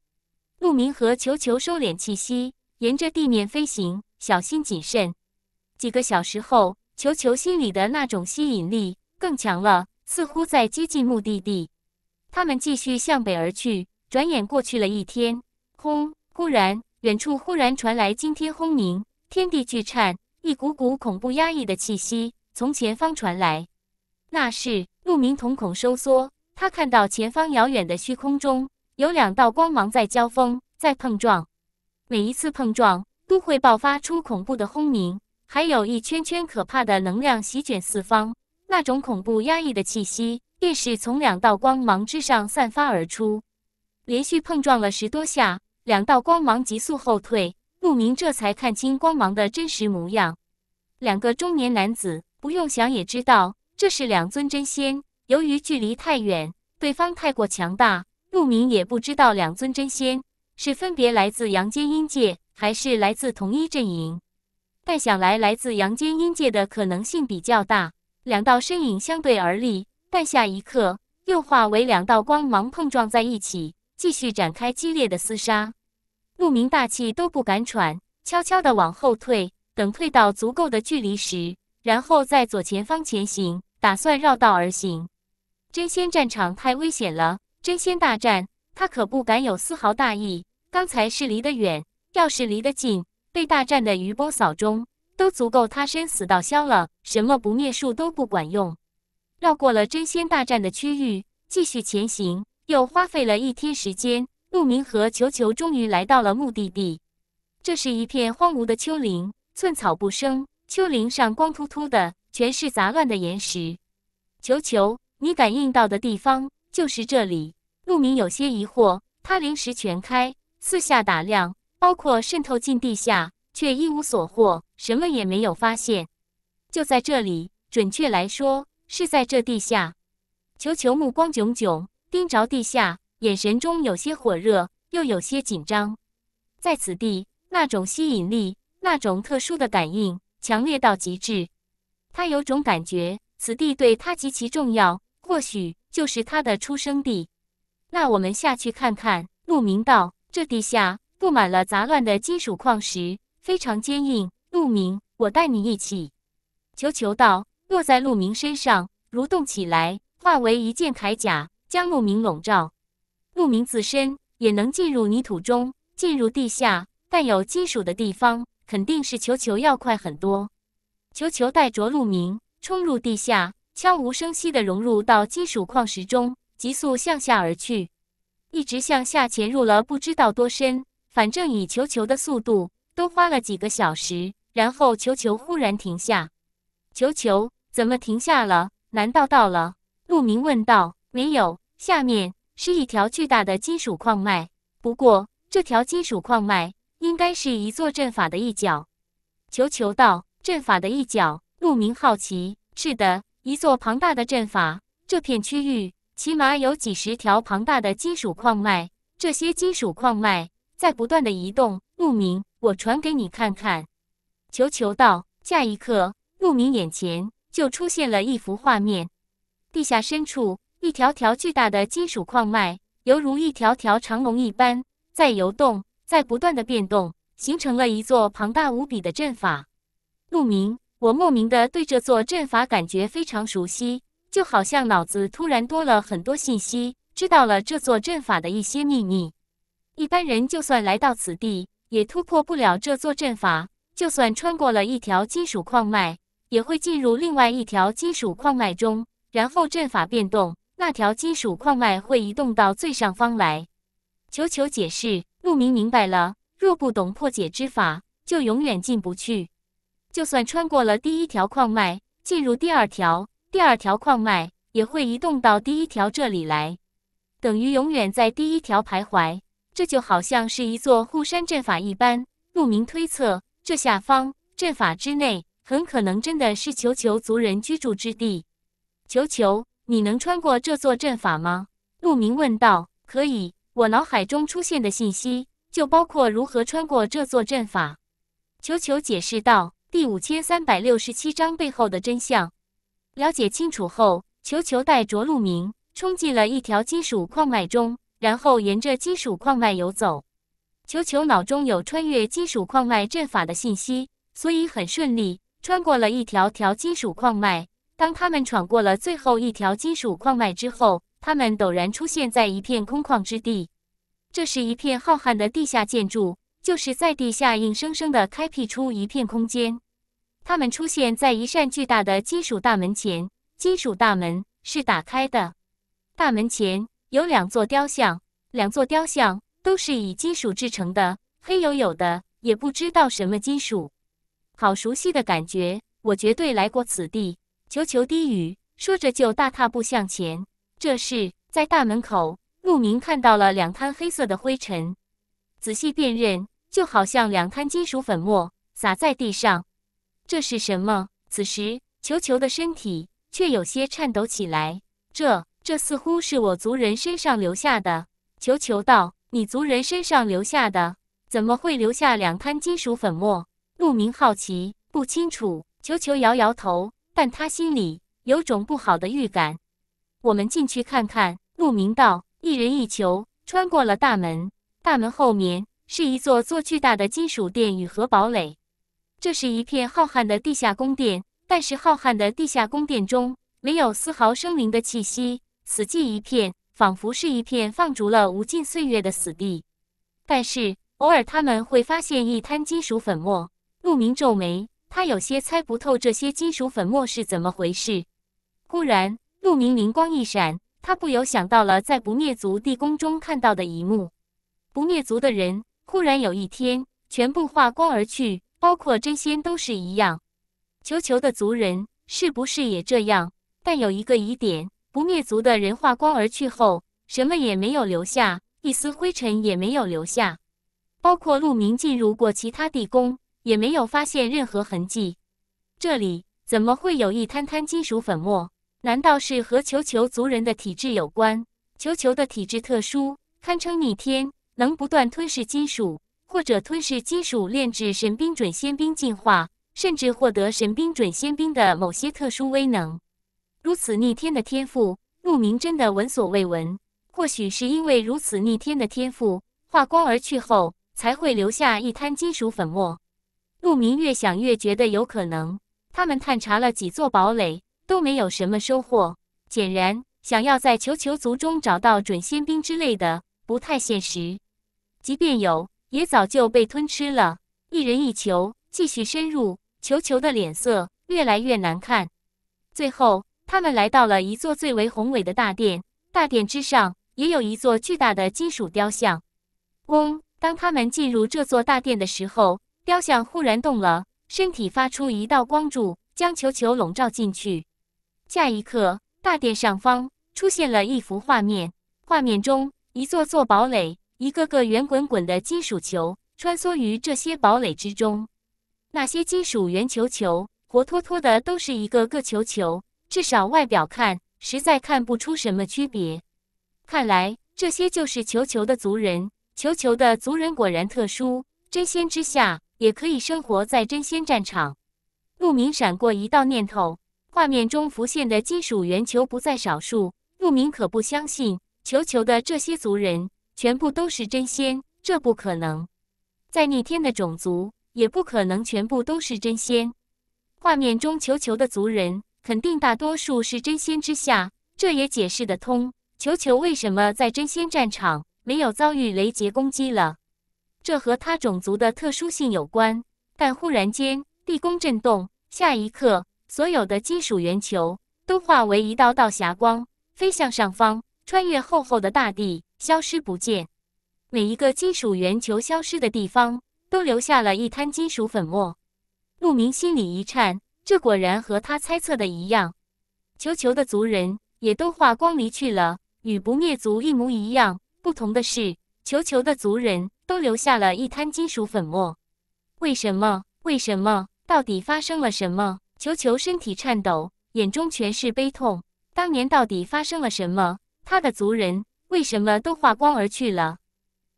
[SPEAKER 1] 陆明和球球收敛气息，沿着地面飞行，小心谨慎。几个小时后，球球心里的那种吸引力更强了，似乎在接近目的地。他们继续向北而去。转眼过去了一天，轰！忽然，远处忽然传来惊天轰鸣，天地巨颤。一股股恐怖压抑的气息从前方传来，那是陆明瞳孔收缩，他看到前方遥远的虚空中有两道光芒在交锋，在碰撞，每一次碰撞都会爆发出恐怖的轰鸣，还有一圈圈可怕的能量席卷四方。那种恐怖压抑的气息便是从两道光芒之上散发而出，连续碰撞了十多下，两道光芒急速后退。陆明这才看清光芒的真实模样。两个中年男子不用想也知道，这是两尊真仙。由于距离太远，对方太过强大，陆明也不知道两尊真仙是分别来自阳间阴界，还是来自同一阵营。但想来来自阳间阴界的可能性比较大。两道身影相对而立，但下一刻又化为两道光芒碰撞在一起，继续展开激烈的厮杀。陆明大气都不敢喘，悄悄地往后退。等退到足够的距离时，然后在左前方前行，打算绕道而行。真仙战场太危险了，真仙大战他可不敢有丝毫大意。刚才是离得远，要是离得近，被大战的余波扫中，都足够他生死道消了，什么不灭术都不管用。绕过了真仙大战的区域，继续前行，又花费了一天时间。鹿明和球球终于来到了目的地。这是一片荒芜的丘陵，寸草不生。丘陵上光秃秃的，全是杂乱的岩石。球球，你感应到的地方就是这里。鹿明有些疑惑，他灵石全开，四下打量，包括渗透进地下，却一无所获，什么也没有发现。就在这里，准确来说是在这地下。球球目光炯炯，盯着地下。眼神中有些火热，又有些紧张。在此地，那种吸引力，那种特殊的感应，强烈到极致。他有种感觉，此地对他极其重要，或许就是他的出生地。那我们下去看看。陆明道，这地下布满了杂乱的金属矿石，非常坚硬。陆明，我带你一起。球球道落在陆明身上，蠕动起来，化为一件铠甲，将陆明笼罩。鹿鸣自身也能进入泥土中，进入地下，但有金属的地方肯定是球球要快很多。球球带着鹿鸣冲入地下，悄无声息地融入到金属矿石中，急速向下而去，一直向下潜入了不知道多深，反正以球球的速度，都花了几个小时。然后球球忽然停下，球球怎么停下了？难道到了？鹿鸣问道。没有，下面。是一条巨大的金属矿脉，不过这条金属矿脉应该是一座阵法的一角。球球道阵法的一角，陆明好奇。是的，一座庞大的阵法，这片区域起码有几十条庞大的金属矿脉。这些金属矿脉在不断的移动。陆明，我传给你看看。球球道，下一刻，陆明眼前就出现了一幅画面：地下深处。一条条巨大的金属矿脉，犹如一条条长龙一般在游动，在不断的变动，形成了一座庞大无比的阵法。陆明，我莫名的对这座阵法感觉非常熟悉，就好像脑子突然多了很多信息，知道了这座阵法的一些秘密。一般人就算来到此地，也突破不了这座阵法。就算穿过了一条金属矿脉，也会进入另外一条金属矿脉中，然后阵法变动。那条金属矿脉会移动到最上方来。球球解释，陆明明白了。若不懂破解之法，就永远进不去。就算穿过了第一条矿脉，进入第二条，第二条矿脉也会移动到第一条这里来，等于永远在第一条徘徊。这就好像是一座护山阵法一般。陆明推测，这下方阵法之内，很可能真的是球球族人居住之地。球球。你能穿过这座阵法吗？陆明问道。可以，我脑海中出现的信息就包括如何穿过这座阵法。球球解释道。第五千三百六十七章背后的真相。了解清楚后，球球带着陆明冲进了一条金属矿脉中，然后沿着金属矿脉游走。球球脑中有穿越金属矿脉阵法的信息，所以很顺利穿过了一条条金属矿脉。当他们闯过了最后一条金属矿脉之后，他们陡然出现在一片空旷之地。这是一片浩瀚的地下建筑，就是在地下硬生生的开辟出一片空间。他们出现在一扇巨大的金属大门前，金属大门是打开的。大门前有两座雕像，两座雕像都是以金属制成的，黑黝黝的，也不知道什么金属。好熟悉的感觉，我绝对来过此地。球球低语，说着就大踏步向前。这时，在大门口，陆明看到了两滩黑色的灰尘，仔细辨认，就好像两滩金属粉末撒在地上。这是什么？此时，球球的身体却有些颤抖起来。这……这似乎是我族人身上留下的。球球道：“你族人身上留下的，怎么会留下两滩金属粉末？”陆明好奇，不清楚。球球摇摇头。但他心里有种不好的预感。我们进去看看。陆明道，一人一球穿过了大门，大门后面是一座座巨大的金属殿与核堡垒。这是一片浩瀚的地下宫殿，但是浩瀚的地下宫殿中没有丝毫生灵的气息，死寂一片，仿佛是一片放逐了无尽岁月的死地。但是偶尔他们会发现一滩金属粉末。陆明皱眉。他有些猜不透这些金属粉末是怎么回事。忽然，陆明灵光一闪，他不由想到了在不灭族地宫中看到的一幕：不灭族的人忽然有一天全部化光而去，包括真仙都是一样。求求的族人是不是也这样？但有一个疑点：不灭族的人化光而去后，什么也没有留下，一丝灰尘也没有留下，包括陆明进入过其他地宫。也没有发现任何痕迹，这里怎么会有一滩滩金属粉末？难道是和球球族人的体质有关？球球的体质特殊，堪称逆天，能不断吞噬金属，或者吞噬金属炼制神兵准仙兵进化，甚至获得神兵准仙兵的某些特殊威能。如此逆天的天赋，陆明真的闻所未闻。或许是因为如此逆天的天赋，化光而去后才会留下一滩金属粉末。陆明越想越觉得有可能，他们探查了几座堡垒都没有什么收获。显然，想要在球球族中找到准先兵之类的不太现实，即便有，也早就被吞吃了。一人一球继续深入，球球的脸色越来越难看。最后，他们来到了一座最为宏伟的大殿，大殿之上也有一座巨大的金属雕像。嗡，当他们进入这座大殿的时候。雕像忽然动了，身体发出一道光柱，将球球笼罩进去。下一刻，大殿上方出现了一幅画面，画面中一座座堡垒，一个个圆滚滚的金属球穿梭于这些堡垒之中。那些金属圆球球活脱脱的都是一个个球球，至少外表看，实在看不出什么区别。看来这些就是球球的族人。球球的族人果然特殊，真仙之下。也可以生活在真仙战场。陆明闪过一道念头，画面中浮现的金属圆球不在少数。陆明可不相信球球的这些族人全部都是真仙，这不可能。再逆天的种族也不可能全部都是真仙。画面中球球的族人肯定大多数是真仙之下，这也解释得通。球球为什么在真仙战场没有遭遇雷劫攻击了？这和他种族的特殊性有关，但忽然间地宫震动，下一刻所有的金属圆球都化为一道道霞光，飞向上方，穿越厚厚的大地，消失不见。每一个金属圆球消失的地方，都留下了一滩金属粉末。陆明心里一颤，这果然和他猜测的一样，球球的族人也都化光离去了，与不灭族一模一样。不同的是。球球的族人都留下了一滩金属粉末，为什么？为什么？到底发生了什么？球球身体颤抖，眼中全是悲痛。当年到底发生了什么？他的族人为什么都化光而去了？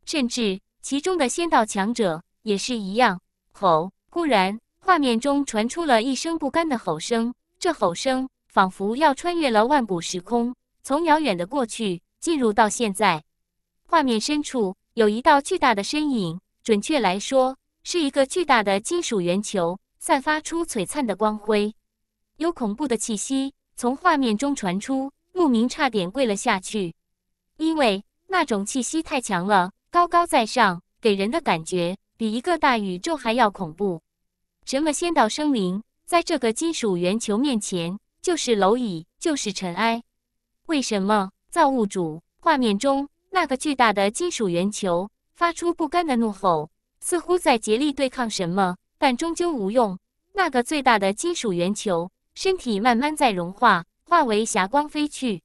[SPEAKER 1] 甚至其中的仙道强者也是一样。吼！忽然，画面中传出了一声不甘的吼声，这吼声仿佛要穿越了万古时空，从遥远的过去进入到现在。画面深处有一道巨大的身影，准确来说是一个巨大的金属圆球，散发出璀璨的光辉。有恐怖的气息从画面中传出，牧民差点跪了下去，因为那种气息太强了，高高在上，给人的感觉比一个大宇宙还要恐怖。什么仙道生灵，在这个金属圆球面前就是蝼蚁，就是尘埃。为什么？造物主，画面中。那个巨大的金属圆球发出不甘的怒吼，似乎在竭力对抗什么，但终究无用。那个最大的金属圆球身体慢慢在融化，化为霞光飞去。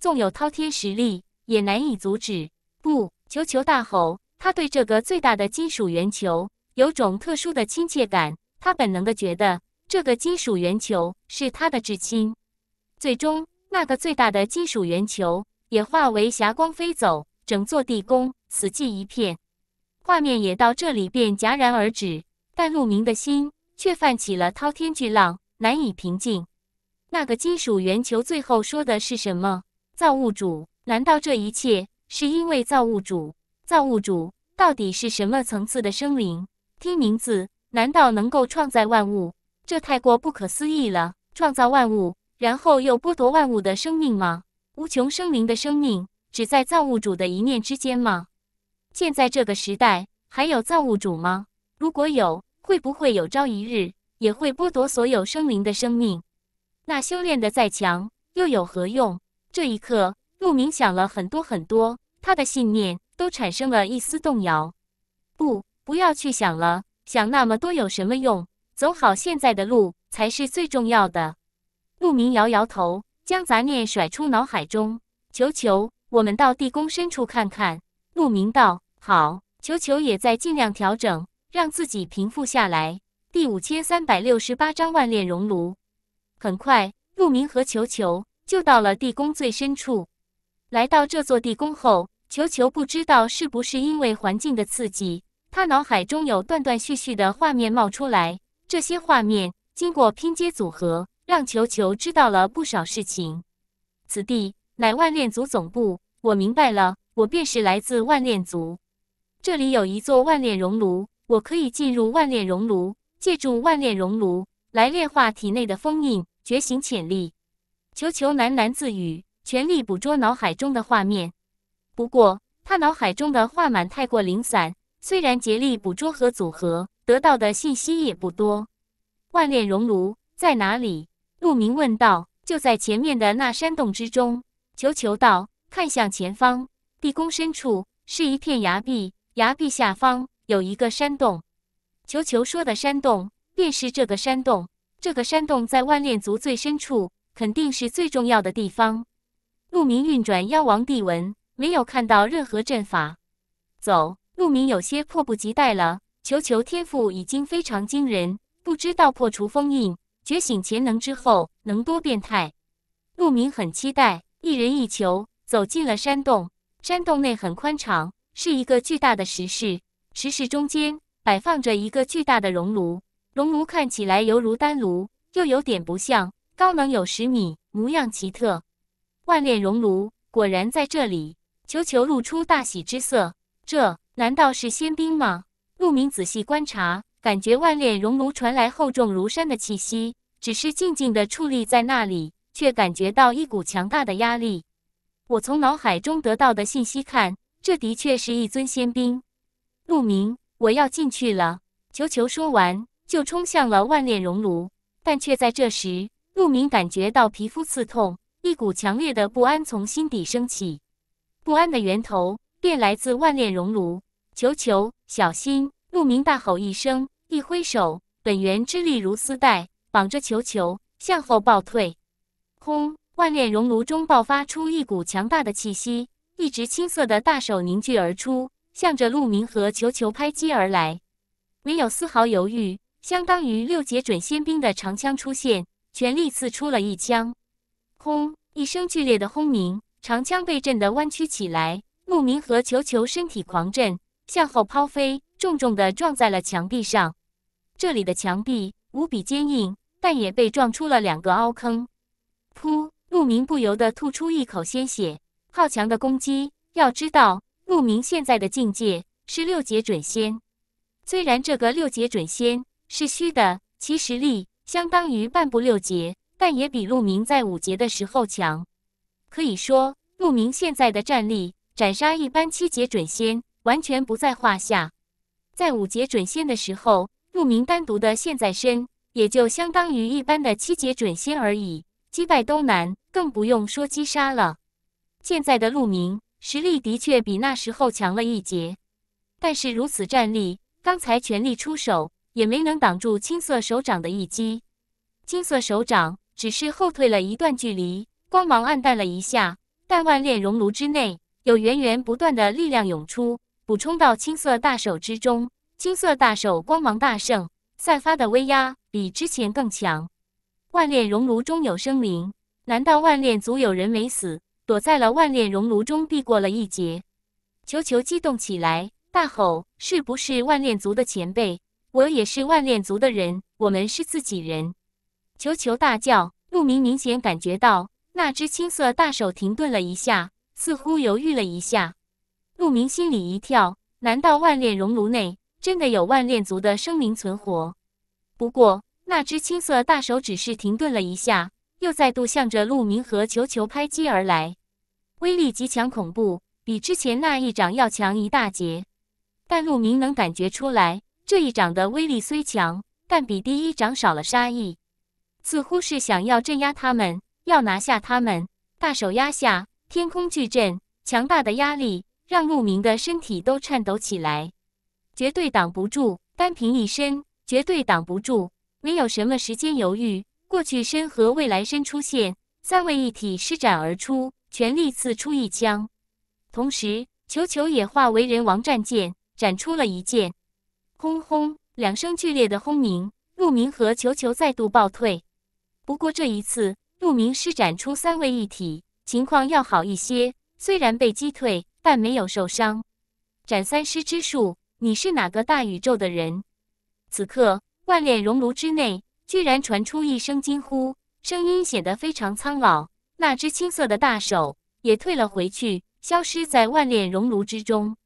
[SPEAKER 1] 纵有滔天实力，也难以阻止。不，球球大吼，他对这个最大的金属圆球有种特殊的亲切感，他本能的觉得这个金属圆球是他的至亲。最终，那个最大的金属圆球。也化为霞光飞走，整座地宫死寂一片。画面也到这里便戛然而止，但陆明的心却泛起了滔天巨浪，难以平静。那个金属圆球最后说的是什么？造物主？难道这一切是因为造物主？造物主到底是什么层次的生灵？听名字，难道能够创造万物？这太过不可思议了！创造万物，然后又剥夺万物的生命吗？无穷生灵的生命，只在造物主的一念之间吗？现在这个时代还有造物主吗？如果有，会不会有朝一日也会剥夺所有生灵的生命？那修炼的再强，又有何用？这一刻，鹿鸣想了很多很多，他的信念都产生了一丝动摇。不，不要去想了，想那么多有什么用？走好现在的路才是最重要的。鹿鸣摇摇头。将杂念甩出脑海中，球球，我们到地宫深处看看。陆明道：“好。”球球也在尽量调整，让自己平复下来。第五千三百六十八章万炼熔炉。很快，陆明和球球就到了地宫最深处。来到这座地宫后，球球不知道是不是因为环境的刺激，他脑海中有断断续续的画面冒出来。这些画面经过拼接组合。让球球知道了不少事情。此地乃万炼族总部，我明白了，我便是来自万炼族。这里有一座万炼熔炉，我可以进入万炼熔炉，借助万炼熔炉来炼化体内的封印，觉醒潜力。球球喃喃自语，全力捕捉脑海中的画面。不过，他脑海中的画满太过零散，虽然竭力捕捉和组合，得到的信息也不多。万炼熔炉在哪里？陆明问道：“就在前面的那山洞之中。”球球道：“看向前方，地宫深处是一片崖壁，崖壁下方有一个山洞。”球球说的山洞便是这个山洞。这个山洞在万炼族最深处，肯定是最重要的地方。陆明运转妖王帝文，没有看到任何阵法。走，陆明有些迫不及待了。球球天赋已经非常惊人，不知道破除封印。觉醒潜能之后，能多变态？陆明很期待。一人一球走进了山洞，山洞内很宽敞，是一个巨大的石室。石室中间摆放着一个巨大的熔炉，熔炉看起来犹如丹炉，又有点不像。高能有十米，模样奇特。万炼熔炉果然在这里！球球露出大喜之色，这难道是仙兵吗？陆明仔细观察。感觉万炼熔炉传来厚重如山的气息，只是静静的矗立在那里，却感觉到一股强大的压力。我从脑海中得到的信息看，这的确是一尊仙兵。陆明，我要进去了！球球说完，就冲向了万炼熔炉，但却在这时，陆明感觉到皮肤刺痛，一股强烈的不安从心底升起。不安的源头便来自万炼熔炉。球球，小心！陆明大吼一声。一挥手，本源之力如丝带绑着球球向后暴退。轰！万炼熔炉中爆发出一股强大的气息，一只青色的大手凝聚而出，向着陆明和球球拍击而来。没有丝毫犹豫，相当于六阶准仙兵的长枪出现，全力刺出了一枪。轰！一声剧烈的轰鸣，长枪被震得弯曲起来，陆明和球球身体狂震，向后抛飞，重重地撞在了墙壁上。这里的墙壁无比坚硬，但也被撞出了两个凹坑。噗！鹿明不由得吐出一口鲜血。好强的攻击！要知道，鹿明现在的境界是六阶准仙，虽然这个六阶准仙是虚的，其实力相当于半步六阶，但也比鹿明在五阶的时候强。可以说，鹿明现在的战力，斩杀一般七阶准仙完全不在话下。在五阶准仙的时候。陆明单独的现在身，也就相当于一般的七阶准仙而已，击败都难，更不用说击杀了。现在的陆明实力的确比那时候强了一截，但是如此战力，刚才全力出手也没能挡住青色手掌的一击。金色手掌只是后退了一段距离，光芒暗淡了一下，但万炼熔炉之内有源源不断的力量涌出，补充到青色大手之中。青色大手光芒大盛，散发的威压比之前更强。万炼熔炉中有生灵，难道万炼族有人没死，躲在了万炼熔炉中避过了一劫？球球激动起来，大吼：“是不是万炼族的前辈？我也是万炼族的人，我们是自己人！”球球大叫。陆明明显感觉到那只青色大手停顿了一下，似乎犹豫了一下。陆明心里一跳，难道万炼熔炉内？真的有万炼族的生灵存活，不过那只青色大手只是停顿了一下，又再度向着陆明和球球拍击而来，威力极强，恐怖，比之前那一掌要强一大截。但陆明能感觉出来，这一掌的威力虽强，但比第一掌少了杀意，似乎是想要镇压他们，要拿下他们。大手压下，天空巨震，强大的压力让陆明的身体都颤抖起来。绝对挡不住，单凭一身绝对挡不住，没有什么时间犹豫。过去身和未来身出现，三位一体施展而出，全力刺出一枪。同时，球球也化为人王战剑，斩出了一剑。轰轰，两声剧烈的轰鸣，陆明和球球再度暴退。不过这一次，陆明施展出三位一体，情况要好一些。虽然被击退，但没有受伤。斩三尸之术。你是哪个大宇宙的人？此刻万炼熔炉之内，居然传出一声惊呼，声音显得非常苍老。那只青色的大手也退了回去，消失在万炼熔炉之中。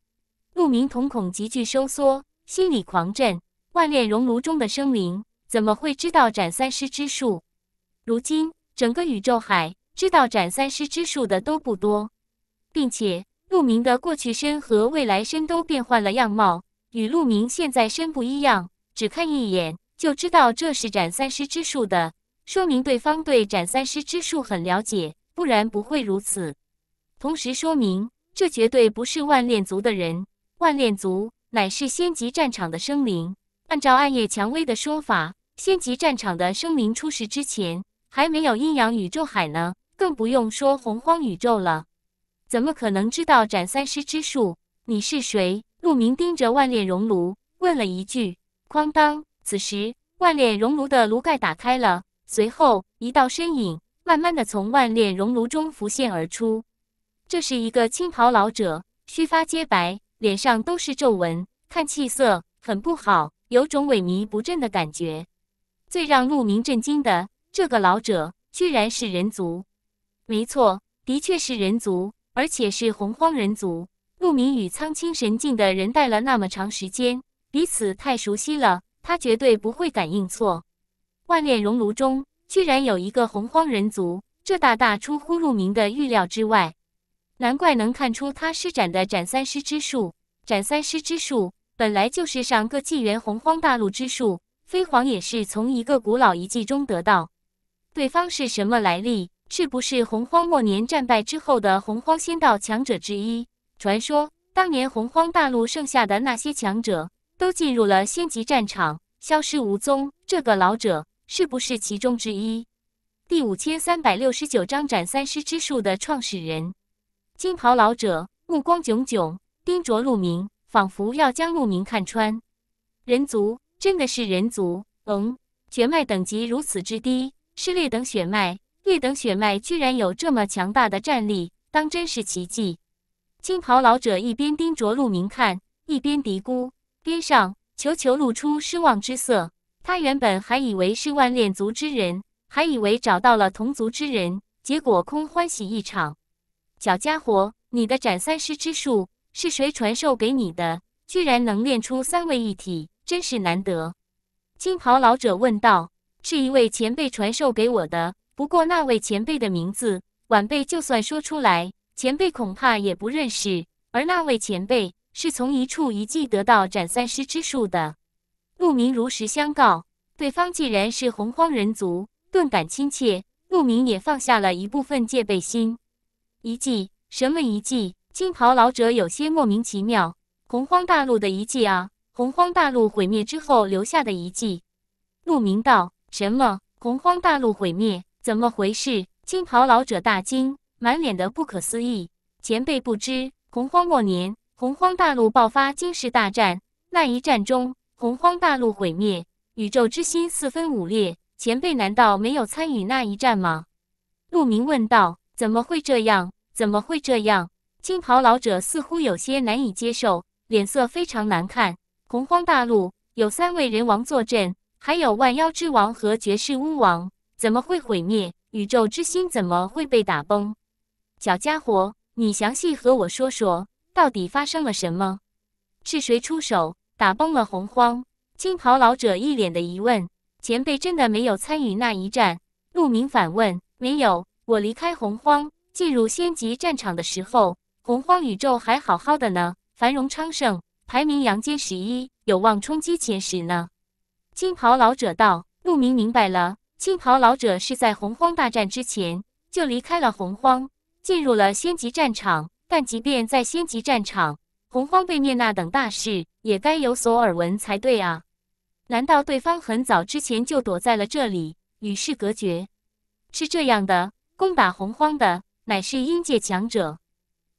[SPEAKER 1] 陆明瞳孔急剧收缩，心里狂震：万炼熔炉中的生灵怎么会知道斩三尸之术？如今整个宇宙海知道斩三尸之术的都不多，并且。陆明的过去身和未来身都变换了样貌，与陆明现在身不一样。只看一眼就知道这是斩三尸之术的，说明对方对斩三尸之术很了解，不然不会如此。同时说明，这绝对不是万炼族的人。万炼族乃是仙级战场的生灵。按照暗夜蔷薇的说法，仙级战场的生灵出世之前还没有阴阳宇宙海呢，更不用说洪荒宇宙了。怎么可能知道斩三尸之术？你是谁？陆明盯着万炼熔炉问了一句。哐当！此时万炼熔炉的炉盖打开了，随后一道身影慢慢的从万炼熔炉中浮现而出。这是一个青袍老者，须发皆白，脸上都是皱纹，看气色很不好，有种萎靡不振的感觉。最让陆明震惊的，这个老者居然是人族。没错，的确是人族。而且是洪荒人族，陆明与苍青神境的人待了那么长时间，彼此太熟悉了，他绝对不会感应错。万炼熔炉中居然有一个洪荒人族，这大大出乎陆明的预料之外。难怪能看出他施展的斩三尸之术。斩三尸之术本来就是上个纪元洪荒大陆之术，飞黄也是从一个古老遗迹中得到。对方是什么来历？是不是洪荒末年战败之后的洪荒仙道强者之一？传说当年洪荒大陆剩下的那些强者都进入了仙级战场，消失无踪。这个老者是不是其中之一？第五千三百六十九章斩三尸之术的创始人，金袍老者目光炯炯，盯着陆明，仿佛要将陆明看穿。人族真的是人族？嗯，血脉等级如此之低，是劣等血脉。劣等血脉居然有这么强大的战力，当真是奇迹！青袍老者一边盯着陆明看，一边嘀咕。边上，球球露出失望之色。他原本还以为是万炼族之人，还以为找到了同族之人，结果空欢喜一场。小家伙，你的斩三尸之术是谁传授给你的？居然能练出三位一体，真是难得。青袍老者问道：“是一位前辈传授给我的。”不过那位前辈的名字，晚辈就算说出来，前辈恐怕也不认识。而那位前辈是从一处遗迹得到斩三尸之术的。陆明如实相告，对方既然是洪荒人族，顿感亲切，陆明也放下了一部分戒备心。遗迹？什么遗迹？金袍老者有些莫名其妙。洪荒大陆的遗迹啊，洪荒大陆毁灭之后留下的遗迹。陆明道：什么？洪荒大陆毁灭？怎么回事？金袍老者大惊，满脸的不可思议。前辈不知，洪荒末年，洪荒大陆爆发惊世大战。那一战中，洪荒大陆毁灭，宇宙之心四分五裂。前辈难道没有参与那一战吗？陆明问道。怎么会这样？怎么会这样？金袍老者似乎有些难以接受，脸色非常难看。洪荒大陆有三位人王坐镇，还有万妖之王和绝世巫王。怎么会毁灭？宇宙之心怎么会被打崩？小家伙，你详细和我说说，到底发生了什么？是谁出手打崩了洪荒？青袍老者一脸的疑问。前辈真的没有参与那一战？陆明反问。没有，我离开洪荒，进入仙级战场的时候，洪荒宇宙还好好的呢，繁荣昌盛，排名阳间十一，有望冲击前十呢。青袍老者道。陆明明白了。青袍老者是在洪荒大战之前就离开了洪荒，进入了仙级战场。但即便在仙级战场，洪荒被灭那等大事也该有所耳闻才对啊！难道对方很早之前就躲在了这里，与世隔绝？是这样的，攻打洪荒的乃是阴界强者。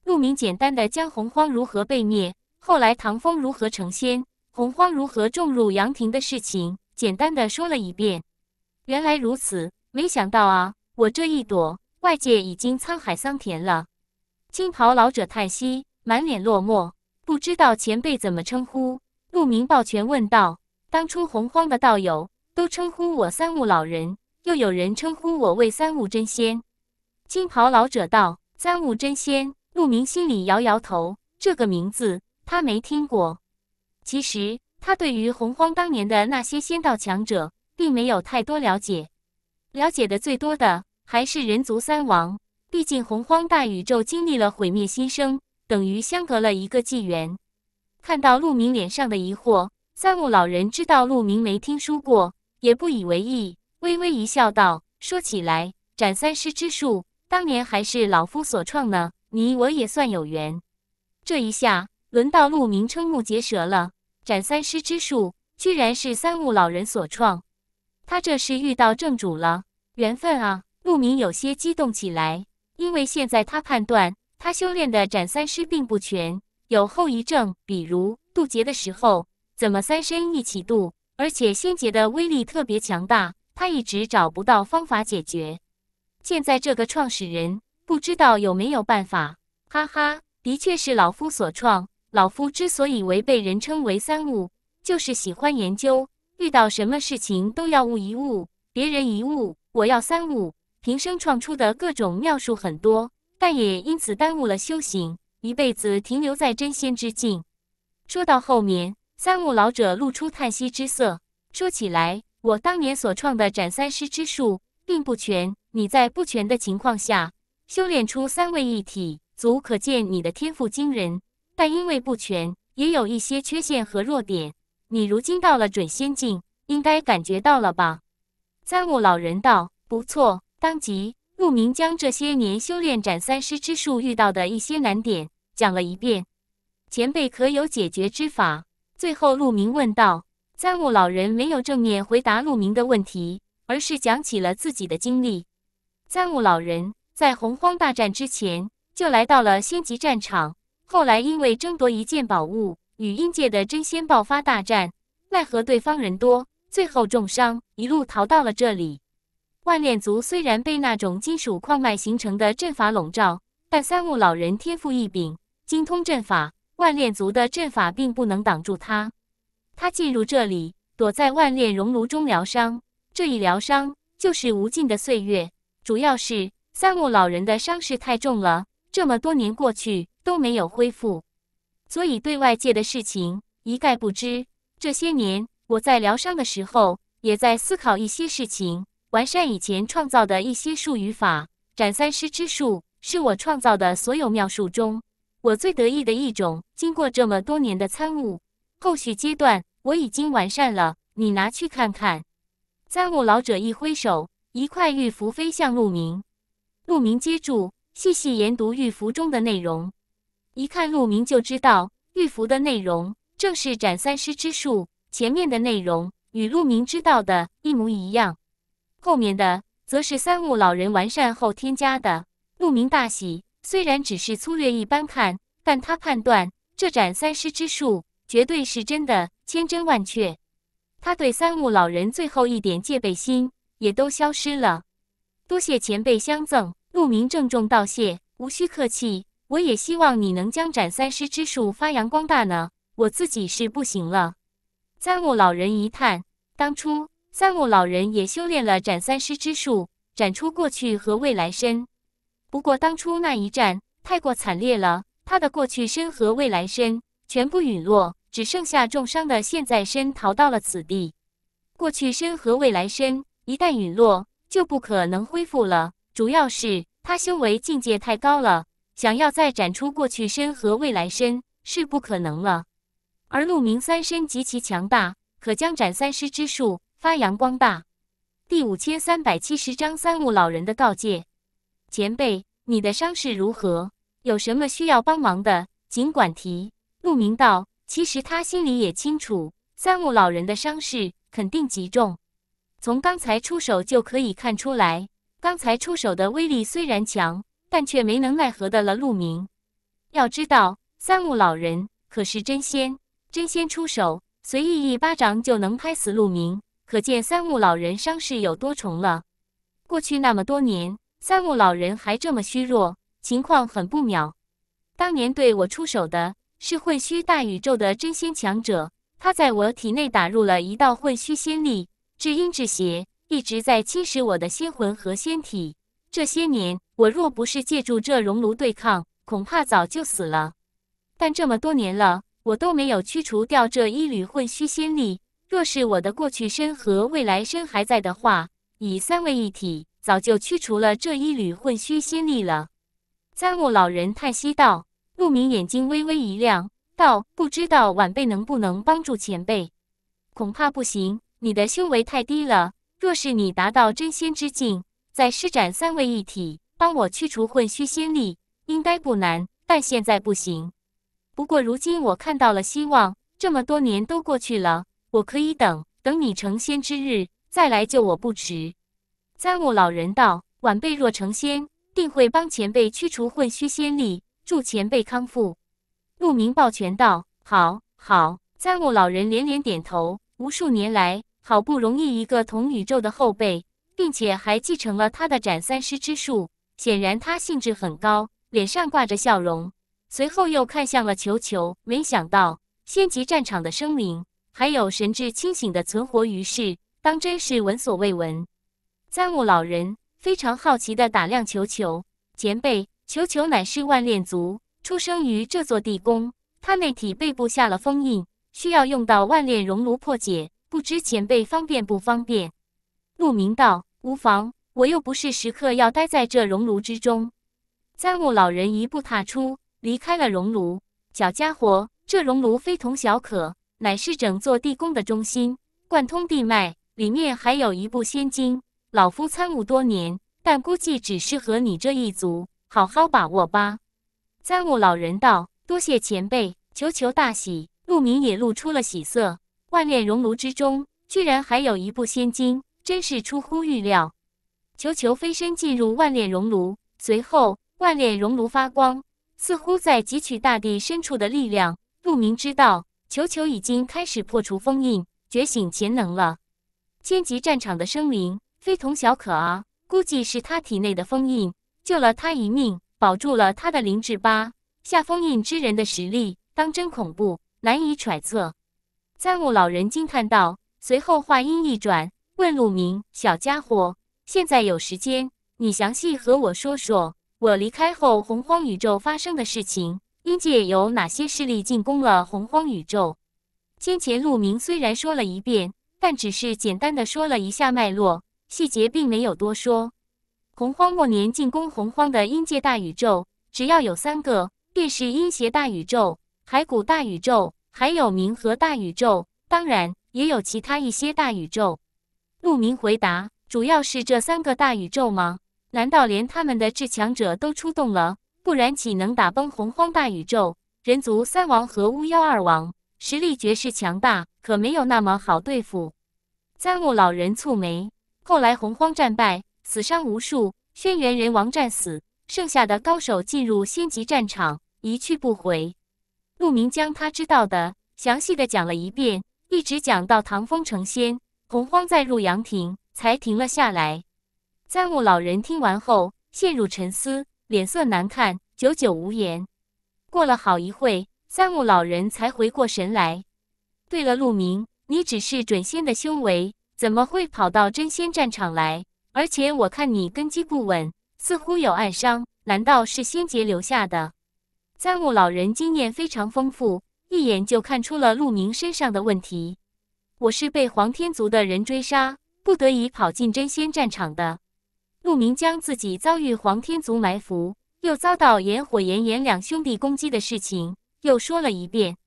[SPEAKER 1] 陆明简单的将洪荒如何被灭，后来唐风如何成仙，洪荒如何重入阳庭的事情，简单的说了一遍。原来如此，没想到啊！我这一躲，外界已经沧海桑田了。青袍老者叹息，满脸落寞。不知道前辈怎么称呼？陆明抱拳问道：“当初洪荒的道友都称呼我三目老人，又有人称呼我为三目真仙。”青袍老者道：“三目真仙。”陆明心里摇摇头，这个名字他没听过。其实他对于洪荒当年的那些仙道强者。并没有太多了解，了解的最多的还是人族三王。毕竟洪荒大宇宙经历了毁灭新生，等于相隔了一个纪元。看到陆明脸上的疑惑，三木老人知道陆明没听说过，也不以为意，微微一笑，道：“说起来，斩三尸之术当年还是老夫所创呢，你我也算有缘。”这一下，轮到陆明瞠目结舌了。斩三尸之术，居然是三木老人所创！他这是遇到正主了，缘分啊！陆明有些激动起来，因为现在他判断他修炼的斩三尸并不全，有后遗症，比如渡劫的时候怎么三身一起渡，而且仙劫的威力特别强大，他一直找不到方法解决。现在这个创始人不知道有没有办法，哈哈，的确是老夫所创，老夫之所以为被人称为三悟，就是喜欢研究。遇到什么事情都要悟一悟，别人一悟，我要三悟。平生创出的各种妙术很多，但也因此耽误了修行，一辈子停留在真仙之境。说到后面，三悟老者露出叹息之色，说起来，我当年所创的斩三尸之术并不全，你在不全的情况下修炼出三位一体，足可见你的天赋惊人。但因为不全，也有一些缺陷和弱点。你如今到了准仙境，应该感觉到了吧？三悟老人道：“不错。”当即，陆明将这些年修炼斩三尸之术遇到的一些难点讲了一遍。前辈可有解决之法？最后，陆明问道。三悟老人没有正面回答陆明的问题，而是讲起了自己的经历。三悟老人在洪荒大战之前就来到了仙级战场，后来因为争夺一件宝物。与阴界的真仙爆发大战，奈何对方人多，最后重伤，一路逃到了这里。万炼族虽然被那种金属矿脉形成的阵法笼罩，但三木老人天赋异禀，精通阵法，万炼族的阵法并不能挡住他。他进入这里，躲在万炼熔炉中疗伤。这一疗伤就是无尽的岁月，主要是三木老人的伤势太重了，这么多年过去都没有恢复。所以对外界的事情一概不知。这些年我在疗伤的时候，也在思考一些事情，完善以前创造的一些术语法。斩三尸之术是我创造的所有妙术中我最得意的一种。经过这么多年的参悟，后续阶段我已经完善了。你拿去看看。参悟老者一挥手，一块玉符飞向陆明，陆明接住，细细研读玉符中的内容。一看陆明就知道玉符的内容正是斩三尸之术，前面的内容与陆明知道的一模一样，后面的则是三悟老人完善后添加的。陆明大喜，虽然只是粗略一般看，但他判断这斩三尸之术绝对是真的，千真万确。他对三悟老人最后一点戒备心也都消失了。多谢前辈相赠，陆明郑重道谢，无需客气。我也希望你能将斩三尸之术发扬光大呢。我自己是不行了。三木老人一叹，当初三木老人也修炼了斩三尸之术，斩出过去和未来身。不过当初那一战太过惨烈了，他的过去身和未来身全部陨落，只剩下重伤的现在身逃到了此地。过去身和未来身一旦陨落，就不可能恢复了。主要是他修为境界太高了。想要再展出过去身和未来身是不可能了，而鹿鸣三身极其强大，可将斩三尸之术发扬光大。第五千三百七十章三木老人的告诫：前辈，你的伤势如何？有什么需要帮忙的，尽管提。鹿鸣道，其实他心里也清楚，三木老人的伤势肯定极重，从刚才出手就可以看出来。刚才出手的威力虽然强。但却没能奈何的了陆明。要知道，三木老人可是真仙，真仙出手，随意一巴掌就能拍死陆明，可见三木老人伤势有多重了。过去那么多年，三木老人还这么虚弱，情况很不妙。当年对我出手的是混虚大宇宙的真仙强者，他在我体内打入了一道混虚仙力，至阴至邪，一直在侵蚀我的仙魂和仙体。这些年。我若不是借助这熔炉对抗，恐怕早就死了。但这么多年了，我都没有驱除掉这一缕混虚仙力。若是我的过去身和未来身还在的话，以三位一体，早就驱除了这一缕混虚仙力了。三木老人叹息道：“陆明，眼睛微微一亮，道：‘不知道晚辈能不能帮助前辈？’恐怕不行，你的修为太低了。若是你达到真仙之境，再施展三位一体。”帮我去除混虚仙力，应该不难，但现在不行。不过如今我看到了希望，这么多年都过去了，我可以等，等你成仙之日再来救我不迟。三目老人道：“晚辈若成仙，定会帮前辈驱除混虚仙力，助前辈康复。”陆明抱拳道：“好，好。”三目老人连连点头。无数年来，好不容易一个同宇宙的后辈，并且还继承了他的斩三尸之术。显然他兴致很高，脸上挂着笑容，随后又看向了球球。没想到仙级战场的生灵还有神智清醒的存活于世，当真是闻所未闻。三悟老人非常好奇地打量球球前辈。球球乃是万炼族，出生于这座地宫，他内体背部下了封印，需要用到万炼熔炉破解，不知前辈方便不方便？陆明道无妨。我又不是时刻要待在这熔炉之中。参悟老人一步踏出，离开了熔炉。小家伙，这熔炉非同小可，乃是整座地宫的中心，贯通地脉，里面还有一部仙经。老夫参悟多年，但估计只适合你这一族，好好把握吧。参悟老人道：“多谢前辈，求求大喜。”陆明也露出了喜色。万炼熔炉之中，居然还有一部仙经，真是出乎预料。球球飞身进入万炼熔炉，随后万炼熔炉发光，似乎在汲取大地深处的力量。陆明知道，球球已经开始破除封印，觉醒潜能了。千级战场的生灵非同小可啊！估计是他体内的封印救了他一命，保住了他的灵智。八下封印之人的实力当真恐怖，难以揣测。三悟老人惊叹道，随后话音一转，问陆明：“小家伙。”现在有时间，你详细和我说说，我离开后洪荒宇宙发生的事情，阴界有哪些势力进攻了洪荒宇宙？先前陆明虽然说了一遍，但只是简单的说了一下脉络，细节并没有多说。洪荒末年进攻洪荒的阴界大宇宙，只要有三个，便是阴邪大宇宙、骸骨大宇宙，还有冥河大宇宙，当然也有其他一些大宇宙。陆明回答。主要是这三个大宇宙吗？难道连他们的至强者都出动了？不然岂能打崩洪荒大宇宙？人族三王和巫妖二王实力绝世强大，可没有那么好对付。三木老人蹙眉。后来洪荒战败，死伤无数，轩辕人王战死，剩下的高手进入仙级战场，一去不回。陆明将他知道的详细的讲了一遍，一直讲到唐风成仙，洪荒再入阳庭。才停了下来。三木老人听完后陷入沉思，脸色难看，久久无言。过了好一会，三木老人才回过神来。对了，陆明，你只是准仙的修为，怎么会跑到真仙战场来？而且我看你根基不稳，似乎有暗伤，难道是仙劫留下的？三木老人经验非常丰富，一眼就看出了陆明身上的问题。我是被黄天族的人追杀。不得已跑进真仙战场的陆明将自己遭遇黄天族埋伏，又遭到炎火炎炎两兄弟攻击的事情又说了一遍。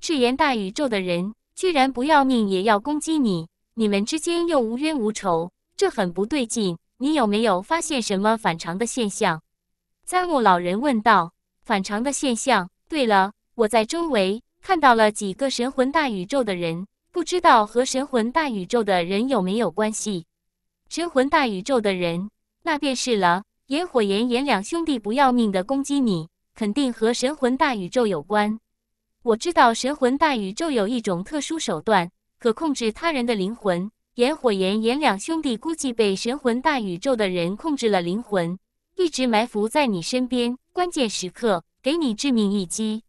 [SPEAKER 1] 赤炎大宇宙的人居然不要命也要攻击你，你们之间又无冤无仇，这很不对劲。你有没有发现什么反常的现象？三木老人问道。反常的现象？对了，我在周围看到了几个神魂大宇宙的人。不知道和神魂大宇宙的人有没有关系？神魂大宇宙的人，那便是了。炎火炎炎两兄弟不要命的攻击你，肯定和神魂大宇宙有关。我知道神魂大宇宙有一种特殊手段，可控制他人的灵魂。炎火炎炎两兄弟估计被神魂大宇宙的人控制了灵魂，一直埋伏在你身边，关键时刻给你致命一击。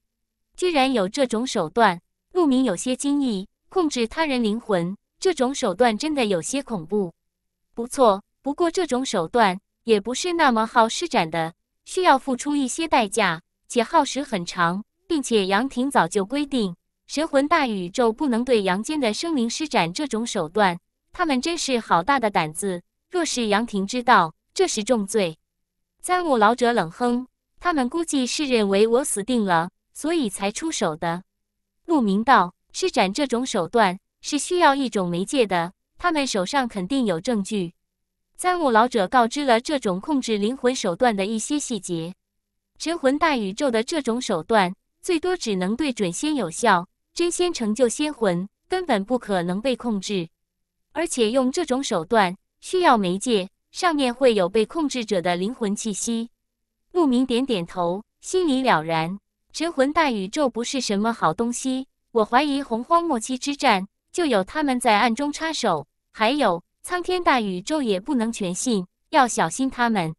[SPEAKER 1] 居然有这种手段，陆明有些惊异。控制他人灵魂这种手段真的有些恐怖。不错，不过这种手段也不是那么好施展的，需要付出一些代价，且耗时很长。并且杨庭早就规定，神魂大宇宙不能对杨间的生灵施展这种手段。他们真是好大的胆子！若是杨庭知道，这是重罪。三目老者冷哼：“他们估计是认为我死定了，所以才出手的。”陆明道。施展这种手段是需要一种媒介的，他们手上肯定有证据。三目老者告知了这种控制灵魂手段的一些细节。神魂大宇宙的这种手段最多只能对准仙有效，真仙成就仙魂根本不可能被控制。而且用这种手段需要媒介，上面会有被控制者的灵魂气息。陆明点点头，心里了然，神魂大宇宙不是什么好东西。我怀疑洪荒末期之战就有他们在暗中插手，还有苍天大宇宙也不能全信，要小心他们。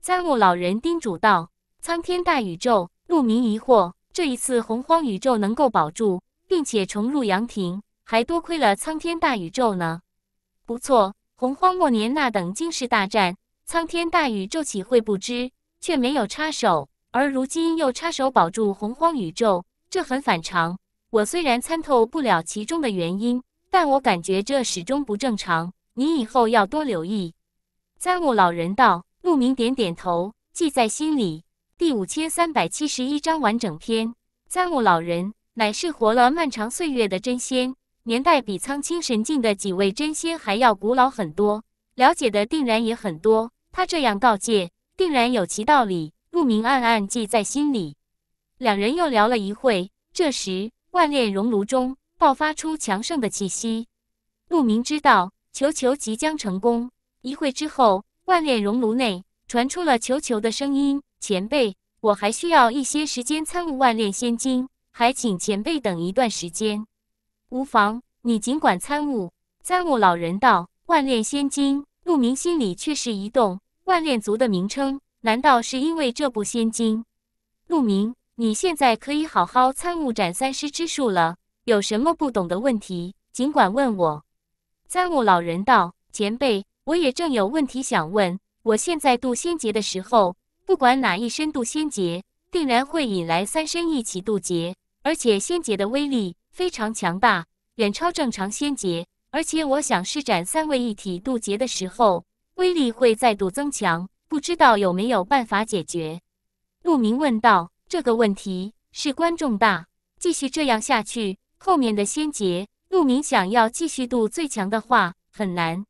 [SPEAKER 1] 三目老人叮嘱道：“苍天大宇宙。”陆明疑惑：“这一次洪荒宇宙能够保住，并且重入阳庭，还多亏了苍天大宇宙呢。”不错，洪荒末年那等惊世大战，苍天大宇宙岂会不知，却没有插手，而如今又插手保住洪荒宇宙，这很反常。我虽然参透不了其中的原因，但我感觉这始终不正常。你以后要多留意。三悟老人道，陆明点点头，记在心里。第五千三百七十一章完整篇。三悟老人乃是活了漫长岁月的真仙，年代比苍青神境的几位真仙还要古老很多，了解的定然也很多。他这样告诫，定然有其道理。陆明暗暗记在心里。两人又聊了一会，这时。万炼熔炉中爆发出强盛的气息，陆明知道球球即将成功。一会之后，万炼熔炉内传出了球球的声音：“前辈，我还需要一些时间参悟万炼仙经，还请前辈等一段时间。”无妨，你尽管参悟。参悟老人道：“万炼仙经。”陆明心里却是一动，万炼族的名称，难道是因为这部仙经？陆明。你现在可以好好参悟斩三尸之术了，有什么不懂的问题尽管问我。参悟老人道：“前辈，我也正有问题想问。我现在渡仙劫的时候，不管哪一身渡仙劫，定然会引来三身一起渡劫，而且仙劫的威力非常强大，远超正常仙劫。而且我想施展三位一体渡劫的时候，威力会再度增强，不知道有没有办法解决？”陆明问道。这个问题事关重大，继续这样下去，后面的仙劫，陆明想要继续渡最强的话很难。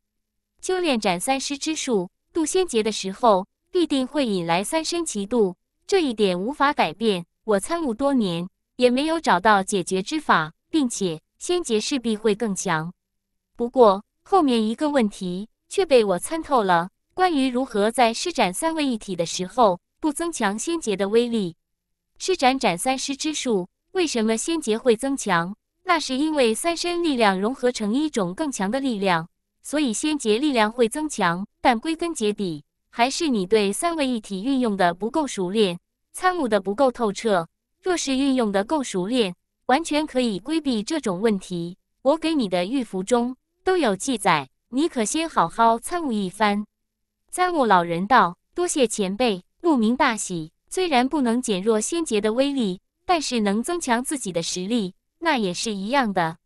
[SPEAKER 1] 修炼斩三尸之术渡仙劫的时候，必定会引来三身其渡，这一点无法改变。我参悟多年，也没有找到解决之法，并且仙劫势必会更强。不过后面一个问题却被我参透了，关于如何在施展三位一体的时候不增强仙劫的威力。施展斩三尸之术，为什么仙劫会增强？那是因为三身力量融合成一种更强的力量，所以仙劫力量会增强。但归根结底，还是你对三位一体运用的不够熟练，参悟的不够透彻。若是运用的够熟练，完全可以规避这种问题。我给你的玉符中都有记载，你可先好好参悟一番。参悟老人道：“多谢前辈。”鹿鸣大喜。虽然不能减弱仙劫的威力，但是能增强自己的实力，那也是一样的。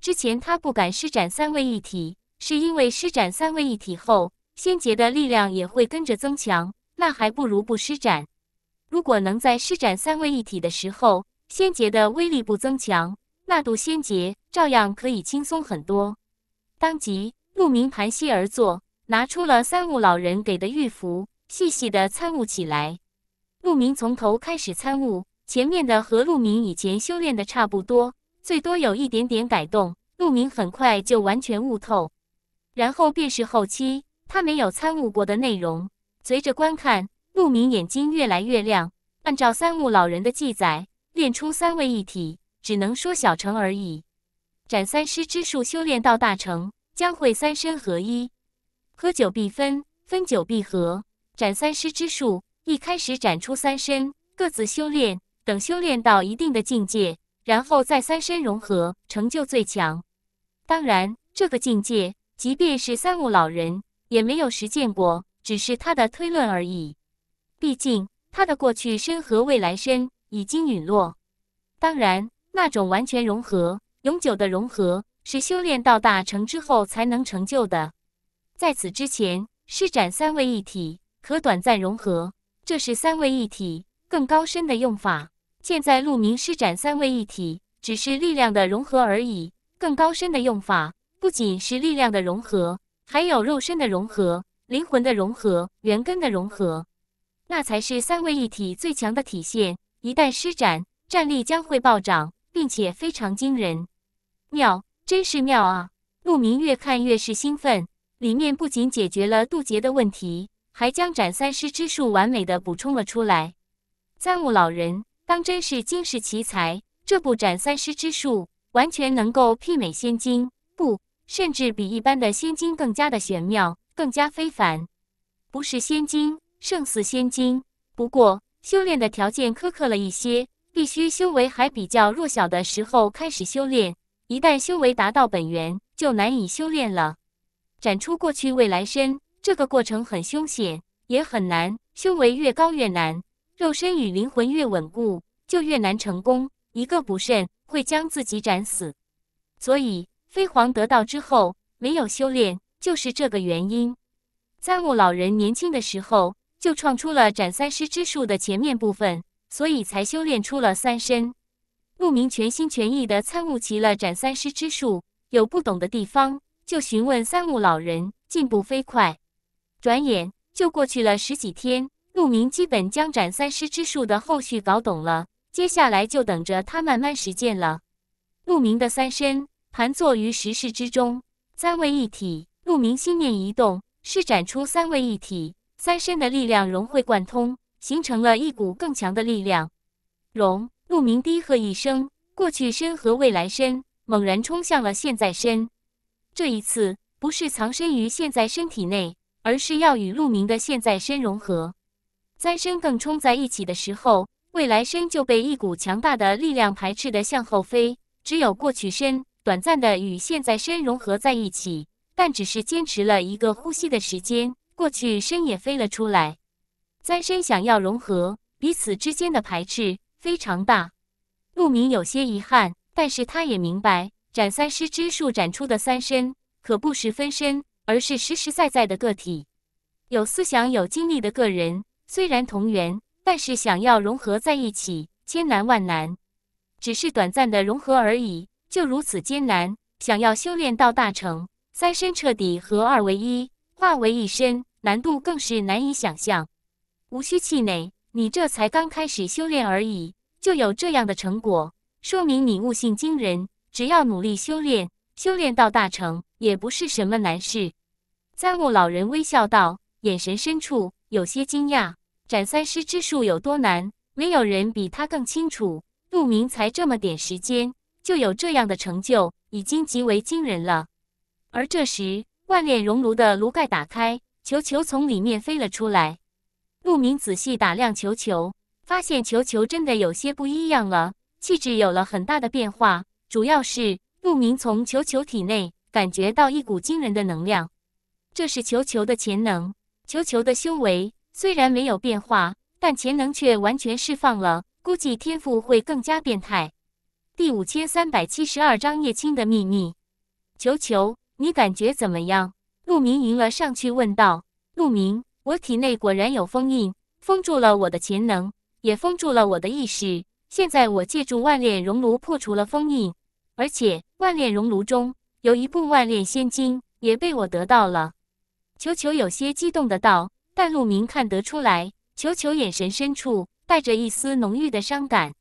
[SPEAKER 1] 之前他不敢施展三位一体，是因为施展三位一体后，仙劫的力量也会跟着增强，那还不如不施展。如果能在施展三位一体的时候，仙劫的威力不增强，那渡仙劫照样可以轻松很多。当即，陆明盘膝而坐，拿出了三目老人给的玉符，细细的参悟起来。陆明从头开始参悟，前面的和陆明以前修炼的差不多，最多有一点点改动。陆明很快就完全悟透，然后便是后期他没有参悟过的内容。随着观看，陆明眼睛越来越亮。按照三目老人的记载，练出三位一体，只能说小成而已。斩三尸之术修炼到大成，将会三身合一，合久必分，分久必合。斩三尸之术。一开始展出三身，各自修炼，等修炼到一定的境界，然后再三身融合，成就最强。当然，这个境界，即便是三目老人也没有实践过，只是他的推论而已。毕竟他的过去身和未来身已经陨落。当然，那种完全融合、永久的融合，是修炼到大成之后才能成就的。在此之前，施展三位一体，可短暂融合。这是三位一体更高深的用法。现在陆明施展三位一体，只是力量的融合而已。更高深的用法，不仅是力量的融合，还有肉身的融合、灵魂的融合、元根的融合，那才是三位一体最强的体现。一旦施展，战力将会暴涨，并且非常惊人。妙，真是妙啊！陆明越看越是兴奋，里面不仅解决了渡劫的问题。还将斩三尸之术完美的补充了出来。三悟老人当真是惊世奇才，这部斩三尸之术完全能够媲美仙金，不，甚至比一般的仙金更加的玄妙，更加非凡，不是仙金，胜似仙金。不过修炼的条件苛刻了一些，必须修为还比较弱小的时候开始修炼，一旦修为达到本源，就难以修炼了。斩出过去未来身。这个过程很凶险，也很难。修为越高越难，肉身与灵魂越稳固就越难成功。一个不慎，会将自己斩死。所以飞黄得道之后没有修炼，就是这个原因。三木老人年轻的时候就创出了斩三尸之术的前面部分，所以才修炼出了三身。陆明全心全意的参悟齐了斩三尸之术，有不懂的地方就询问三木老人，进步飞快。转眼就过去了十几天，鹿鸣基本将斩三师之术的后续搞懂了，接下来就等着他慢慢实践了。鹿鸣的三身盘坐于石室之中，三位一体。鹿鸣心念一动，施展出三位一体三身的力量融会贯通，形成了一股更强的力量。融鹿鸣低喝一声，过去身和未来身猛然冲向了现在身。这一次不是藏身于现在身体内。而是要与鹿鸣的现在身融合，三身更冲在一起的时候，未来身就被一股强大的力量排斥的向后飞。只有过去身短暂的与现在身融合在一起，但只是坚持了一个呼吸的时间，过去身也飞了出来。三身想要融合，彼此之间的排斥非常大。鹿鸣有些遗憾，但是他也明白，斩三尸之术斩出的三身可不十分身。而是实实在在的个体，有思想、有经历的个人。虽然同源，但是想要融合在一起，千难万难。只是短暂的融合而已，就如此艰难。想要修炼到大成，三身彻底合二为一，化为一身，难度更是难以想象。无需气馁，你这才刚开始修炼而已，就有这样的成果，说明你悟性惊人。只要努力修炼，修炼到大成也不是什么难事。三木老人微笑道，眼神深处有些惊讶。斩三尸之术有多难，没有人比他更清楚。陆明才这么点时间，就有这样的成就，已经极为惊人了。而这时，万炼熔炉的炉盖打开，球球从里面飞了出来。陆明仔细打量球球，发现球球真的有些不一样了，气质有了很大的变化。主要是陆明从球球体内感觉到一股惊人的能量。这是球球的潜能，球球的修为虽然没有变化，但潜能却完全释放了，估计天赋会更加变态。第五千三百七十二章叶青的秘密。球球，你感觉怎么样？陆明迎了上去问道。陆明，我体内果然有封印，封住了我的潜能，也封住了我的意识。现在我借助万炼熔炉破除了封印，而且万炼熔炉中有一部万炼仙经也被我得到了。球球有些激动的道，但鹿明看得出来，球球眼神深处带着一丝浓郁的伤感。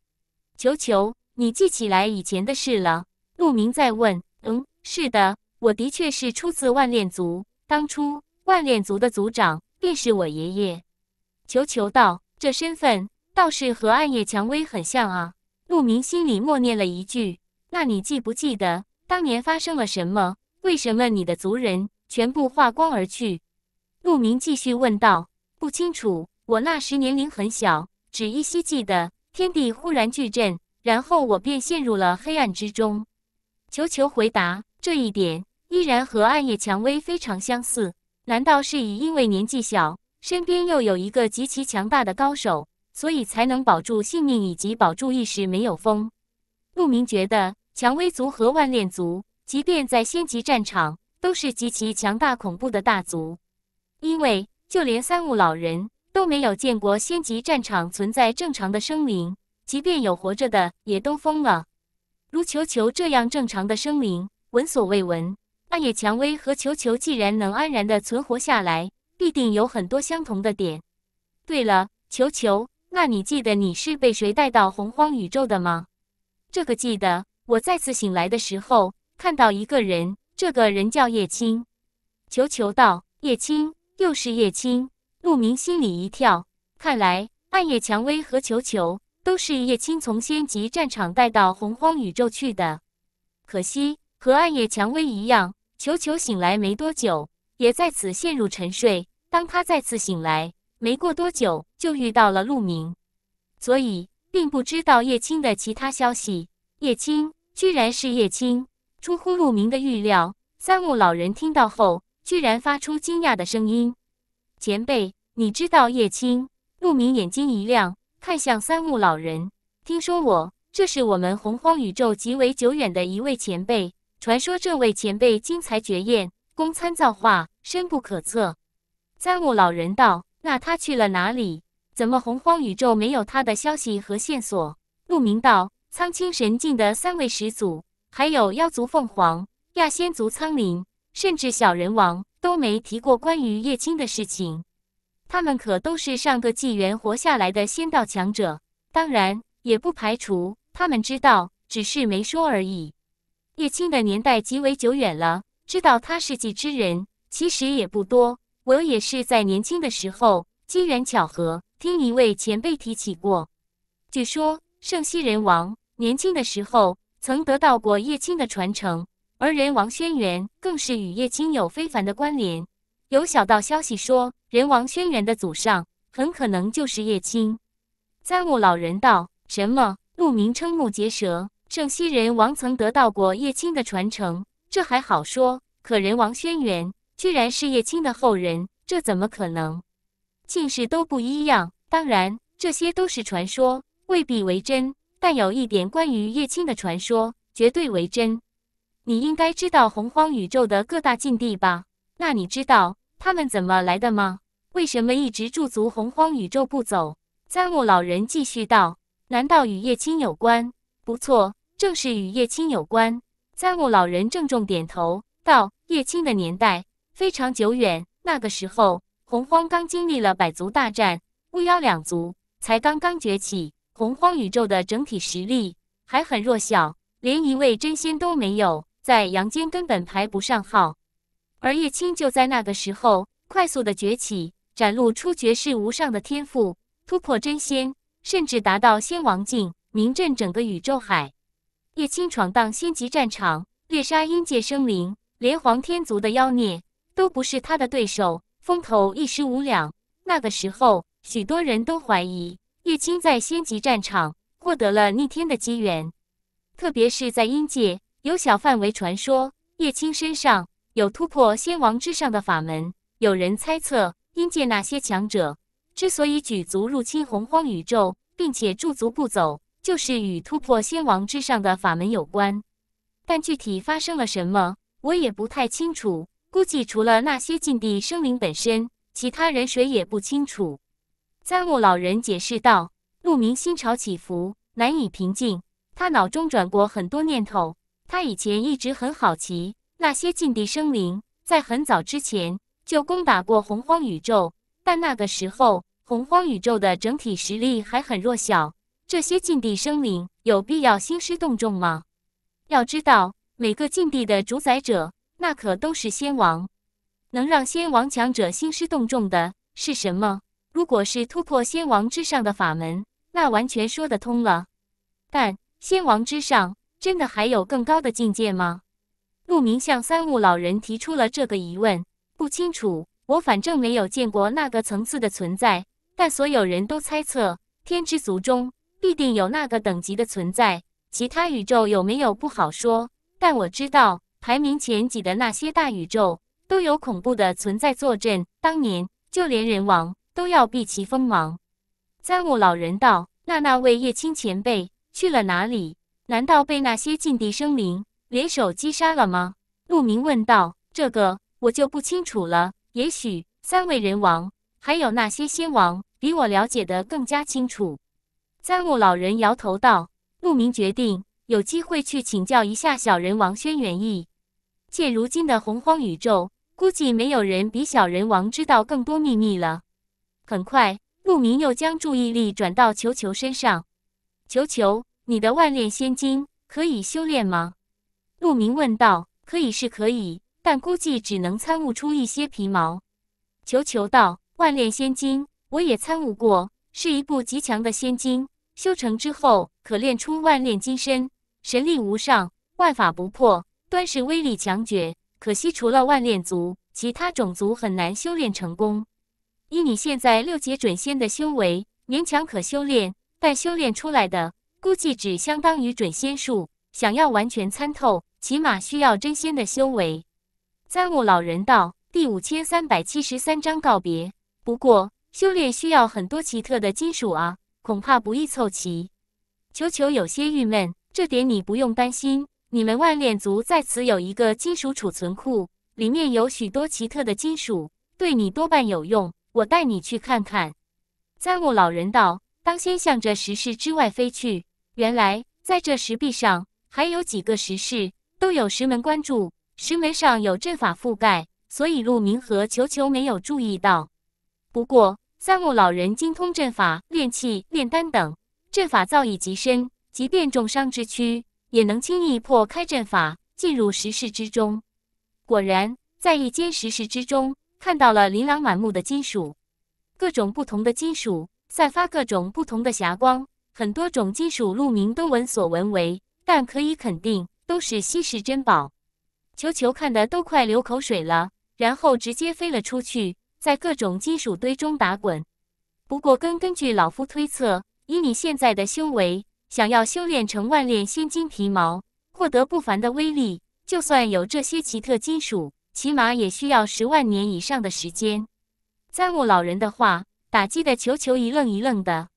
[SPEAKER 1] 球球，你记起来以前的事了？鹿明在问。嗯，是的，我的确是出自万炼族，当初万炼族的族长便是我爷爷。球球道，这身份倒是和暗夜蔷薇很像啊。鹿明心里默念了一句。那你记不记得当年发生了什么？为什么你的族人？全部化光而去。陆明继续问道：“不清楚，我那时年龄很小，只依稀记得天地忽然巨震，然后我便陷入了黑暗之中。”球球回答：“这一点依然和暗夜蔷薇非常相似。难道是以因为年纪小，身边又有一个极其强大的高手，所以才能保住性命以及保住意识没有疯？”陆明觉得，蔷薇族和万炼族，即便在仙级战场。都是极其强大、恐怖的大族，因为就连三五老人都没有见过仙级战场存在正常的生灵，即便有活着的，也都疯了。如球球这样正常的生灵，闻所未闻。那野蔷薇和球球既然能安然的存活下来，必定有很多相同的点。对了，球球，那你记得你是被谁带到洪荒宇宙的吗？这个记得，我再次醒来的时候，看到一个人。这个人叫叶青，球球道叶青，又是叶青。陆明心里一跳，看来暗夜蔷薇和球球都是叶青从仙级战场带到洪荒宇宙去的。可惜和暗夜蔷薇一样，球球醒来没多久，也再次陷入沉睡。当他再次醒来，没过多久就遇到了陆明，所以并不知道叶青的其他消息。叶青居然是叶青。出乎陆明的预料，三木老人听到后，居然发出惊讶的声音：“前辈，你知道叶青？”陆明眼睛一亮，看向三木老人：“听说我，这是我们洪荒宇宙极为久远的一位前辈。传说这位前辈精彩绝艳，供参造化，深不可测。”三木老人道：“那他去了哪里？怎么洪荒宇宙没有他的消息和线索？”陆明道：“苍青神境的三位始祖。”还有妖族凤凰、亚仙族苍灵，甚至小人王都没提过关于叶青的事情。他们可都是上个纪元活下来的仙道强者，当然也不排除他们知道，只是没说而已。叶青的年代极为久远了，知道他事迹之人其实也不多。我也是在年轻的时候机缘巧合听一位前辈提起过，据说圣西人王年轻的时候。曾得到过叶青的传承，而人王轩辕更是与叶青有非凡的关联。有小道消息说，人王轩辕的祖上很可能就是叶青。三木老人道：“什么？”路名瞠目结舌。圣西人王曾得到过叶青的传承，这还好说。可人王轩辕居然是叶青的后人，这怎么可能？姓氏都不一样。当然，这些都是传说，未必为真。但有一点关于叶青的传说，绝对为真。你应该知道洪荒宇宙的各大禁地吧？那你知道他们怎么来的吗？为什么一直驻足洪荒宇宙不走？三目老人继续道：“难道与叶青有关？”“不错，正是与叶青有关。”三目老人郑重点头道：“叶青的年代非常久远，那个时候洪荒刚经历了百族大战，巫妖两族才刚刚崛起。”洪荒宇宙的整体实力还很弱小，连一位真仙都没有，在阳间根本排不上号。而叶青就在那个时候快速的崛起，展露出绝世无上的天赋，突破真仙，甚至达到仙王境，名震整个宇宙海。叶青闯荡仙级战场，猎杀阴界生灵，连黄天族的妖孽都不是他的对手，风头一时无两。那个时候，许多人都怀疑。叶青在仙级战场获得了逆天的机缘，特别是在阴界有小范围传说，叶青身上有突破仙王之上的法门。有人猜测，阴界那些强者之所以举足入侵洪荒宇宙，并且驻足不走，就是与突破仙王之上的法门有关。但具体发生了什么，我也不太清楚。估计除了那些禁地生灵本身，其他人谁也不清楚。三木老人解释道：“陆明心潮起伏，难以平静。他脑中转过很多念头。他以前一直很好奇，那些禁地生灵在很早之前就攻打过洪荒宇宙，但那个时候洪荒宇宙的整体实力还很弱小。这些禁地生灵有必要兴师动众吗？要知道，每个禁地的主宰者那可都是仙王，能让仙王强者兴师动众的是什么？”如果是突破仙王之上的法门，那完全说得通了。但仙王之上，真的还有更高的境界吗？陆明向三目老人提出了这个疑问。不清楚，我反正没有见过那个层次的存在。但所有人都猜测，天之族中必定有那个等级的存在。其他宇宙有没有不好说，但我知道排名前几的那些大宇宙都有恐怖的存在坐镇。当年就连人王。都要避其锋芒。三物老人道：“那那位叶青前辈去了哪里？难道被那些禁地生灵联手击杀了吗？”陆明问道：“这个我就不清楚了。也许三位人王还有那些仙王比我了解的更加清楚。”三物老人摇头道：“陆明决定有机会去请教一下小人王轩辕逸。现如今的洪荒宇宙，估计没有人比小人王知道更多秘密了。”很快，鹿明又将注意力转到球球身上。球球，你的万炼仙经可以修炼吗？鹿明问道。可以是可以，但估计只能参悟出一些皮毛。球球道：万炼仙经，我也参悟过，是一部极强的仙经。修成之后，可练出万炼金身，神力无上，万法不破，端是威力强绝。可惜，除了万炼族，其他种族很难修炼成功。以你现在六阶准仙的修为，勉强可修炼，但修炼出来的估计只相当于准仙术。想要完全参透，起码需要真仙的修为。灾悟老人道：“第五千三百七十三章告别。不过修炼需要很多奇特的金属啊，恐怕不易凑齐。”球球有些郁闷，这点你不用担心。你们万炼族在此有一个金属储存库，里面有许多奇特的金属，对你多半有用。我带你去看看。三悟老人道：“当先向着石室之外飞去。原来在这石壁上还有几个石室，都有石门关住，石门上有阵法覆盖，所以陆明和球球没有注意到。不过，三悟老人精通阵法、炼气、炼丹等，阵法造诣极深，即便重伤之躯，也能轻易破开阵法，进入石室之中。果然，在一间石室之中。”看到了琳琅满目的金属，各种不同的金属散发各种不同的霞光，很多种金属鹿明都闻所闻闻，但可以肯定都是稀世珍宝。球球看的都快流口水了，然后直接飞了出去，在各种金属堆中打滚。不过根根据老夫推测，以你现在的修为，想要修炼成万炼仙金皮毛，获得不凡的威力，就算有这些奇特金属。起码也需要十万年以上的时间。三物老人的话，打击的球球一愣一愣的。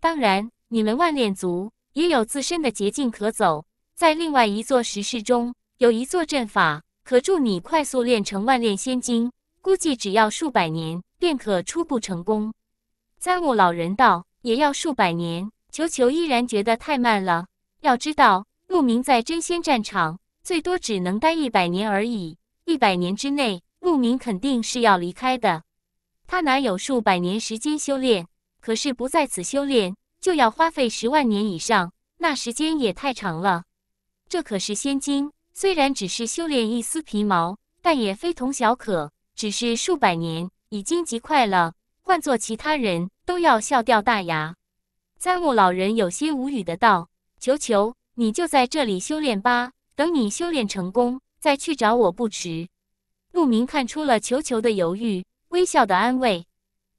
[SPEAKER 1] 当然，你们万炼族也有自身的捷径可走，在另外一座石室中有一座阵法，可助你快速练成万炼仙经，估计只要数百年便可初步成功。三物老人道，也要数百年。球球依然觉得太慢了。要知道，陆明在真仙战场最多只能待一百年而已。一百年之内，牧民肯定是要离开的。他哪有数百年时间修炼？可是不在此修炼，就要花费十万年以上，那时间也太长了。这可是仙经，虽然只是修炼一丝皮毛，但也非同小可。只是数百年，已经极快了。换做其他人都要笑掉大牙。三目老人有些无语的道：“求求，你就在这里修炼吧，等你修炼成功。”再去找我不迟。陆明看出了球球的犹豫，微笑的安慰。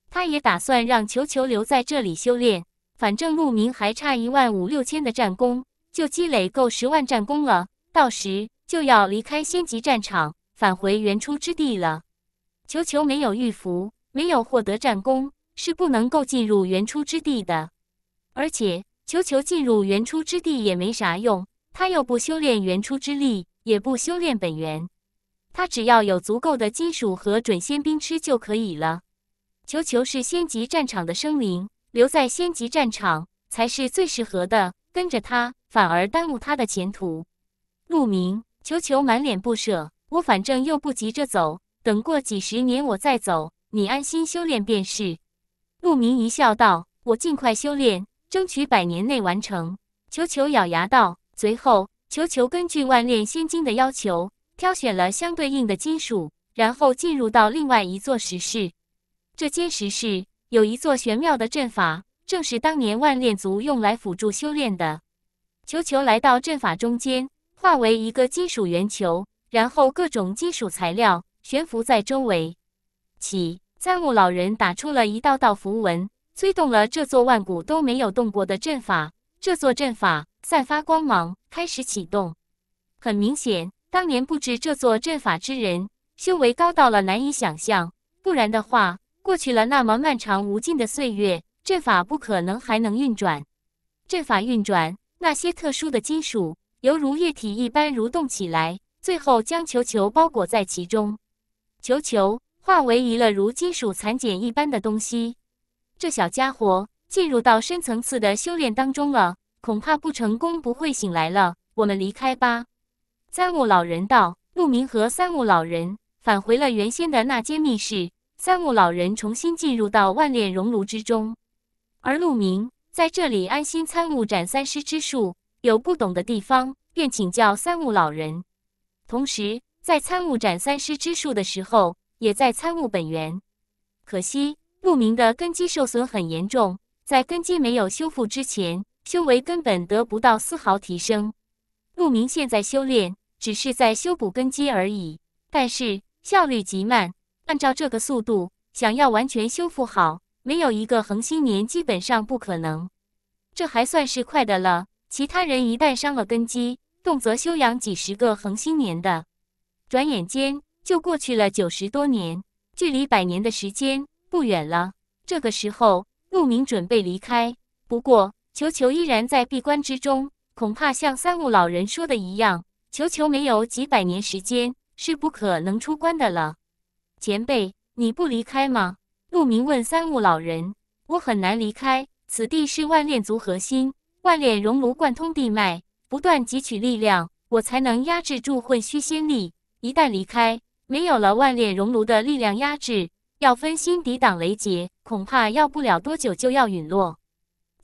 [SPEAKER 1] 他也打算让球球留在这里修炼，反正陆明还差一万五六千的战功，就积累够十万战功了。到时就要离开仙级战场，返回原初之地了。球球没有玉符，没有获得战功，是不能够进入原初之地的。而且球球进入原初之地也没啥用，他又不修炼原初之力。也不修炼本源，他只要有足够的金属和准仙兵吃就可以了。球球是仙级战场的生灵，留在仙级战场才是最适合的。跟着他反而耽误他的前途。陆明，球球满脸不舍。我反正又不急着走，等过几十年我再走，你安心修炼便是。陆明一笑，道：“我尽快修炼，争取百年内完成。”球球咬牙道，随后。球球根据万炼仙经的要求，挑选了相对应的金属，然后进入到另外一座石室。这间石室有一座玄妙的阵法，正是当年万炼族用来辅助修炼的。球球来到阵法中间，化为一个金属圆球，然后各种金属材料悬浮在周围。起，三木老人打出了一道道符文，催动了这座万古都没有动过的阵法。这座阵法。散发光芒，开始启动。很明显，当年布置这座阵法之人修为高到了难以想象，不然的话，过去了那么漫长无尽的岁月，阵法不可能还能运转。阵法运转，那些特殊的金属犹如液体一般蠕动起来，最后将球球包裹在其中，球球化为一了如金属残茧一般的东西。这小家伙进入到深层次的修炼当中了。恐怕不成功，不会醒来了。我们离开吧。三木老人道：“陆明和三木老人返回了原先的那间密室。三木老人重新进入到万炼熔炉之中，而陆明在这里安心参悟斩三尸之术。有不懂的地方便请教三木老人。同时，在参悟斩三尸之术的时候，也在参悟本源。可惜，陆明的根基受损很严重，在根基没有修复之前。”修为根本得不到丝毫提升。陆明现在修炼只是在修补根基而已，但是效率极慢。按照这个速度，想要完全修复好，没有一个恒星年基本上不可能。这还算是快的了。其他人一旦伤了根基，动辄修养几十个恒星年的。转眼间就过去了九十多年，距离百年的时间不远了。这个时候，陆明准备离开，不过。球球依然在闭关之中，恐怕像三木老人说的一样，球球没有几百年时间是不可能出关的了。前辈，你不离开吗？陆明问三木老人：“我很难离开，此地是万炼族核心，万炼熔炉贯通地脉，不断汲取力量，我才能压制住混虚仙力。一旦离开，没有了万炼熔炉的力量压制，要分心抵挡雷劫，恐怕要不了多久就要陨落。”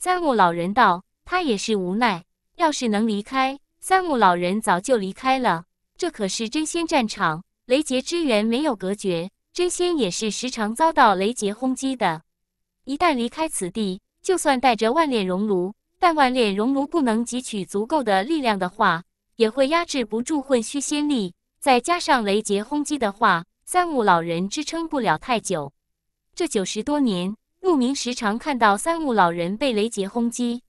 [SPEAKER 1] 三木老人道：“他也是无奈，要是能离开，三木老人早就离开了。这可是真仙战场，雷劫之源没有隔绝，真仙也是时常遭到雷劫轰击的。一旦离开此地，就算带着万炼熔炉，但万炼熔炉不能汲取足够的力量的话，也会压制不住混虚仙力。再加上雷劫轰击的话，三木老人支撑不了太久。这九十多年。”陆明时常看到三目老人被雷劫轰击，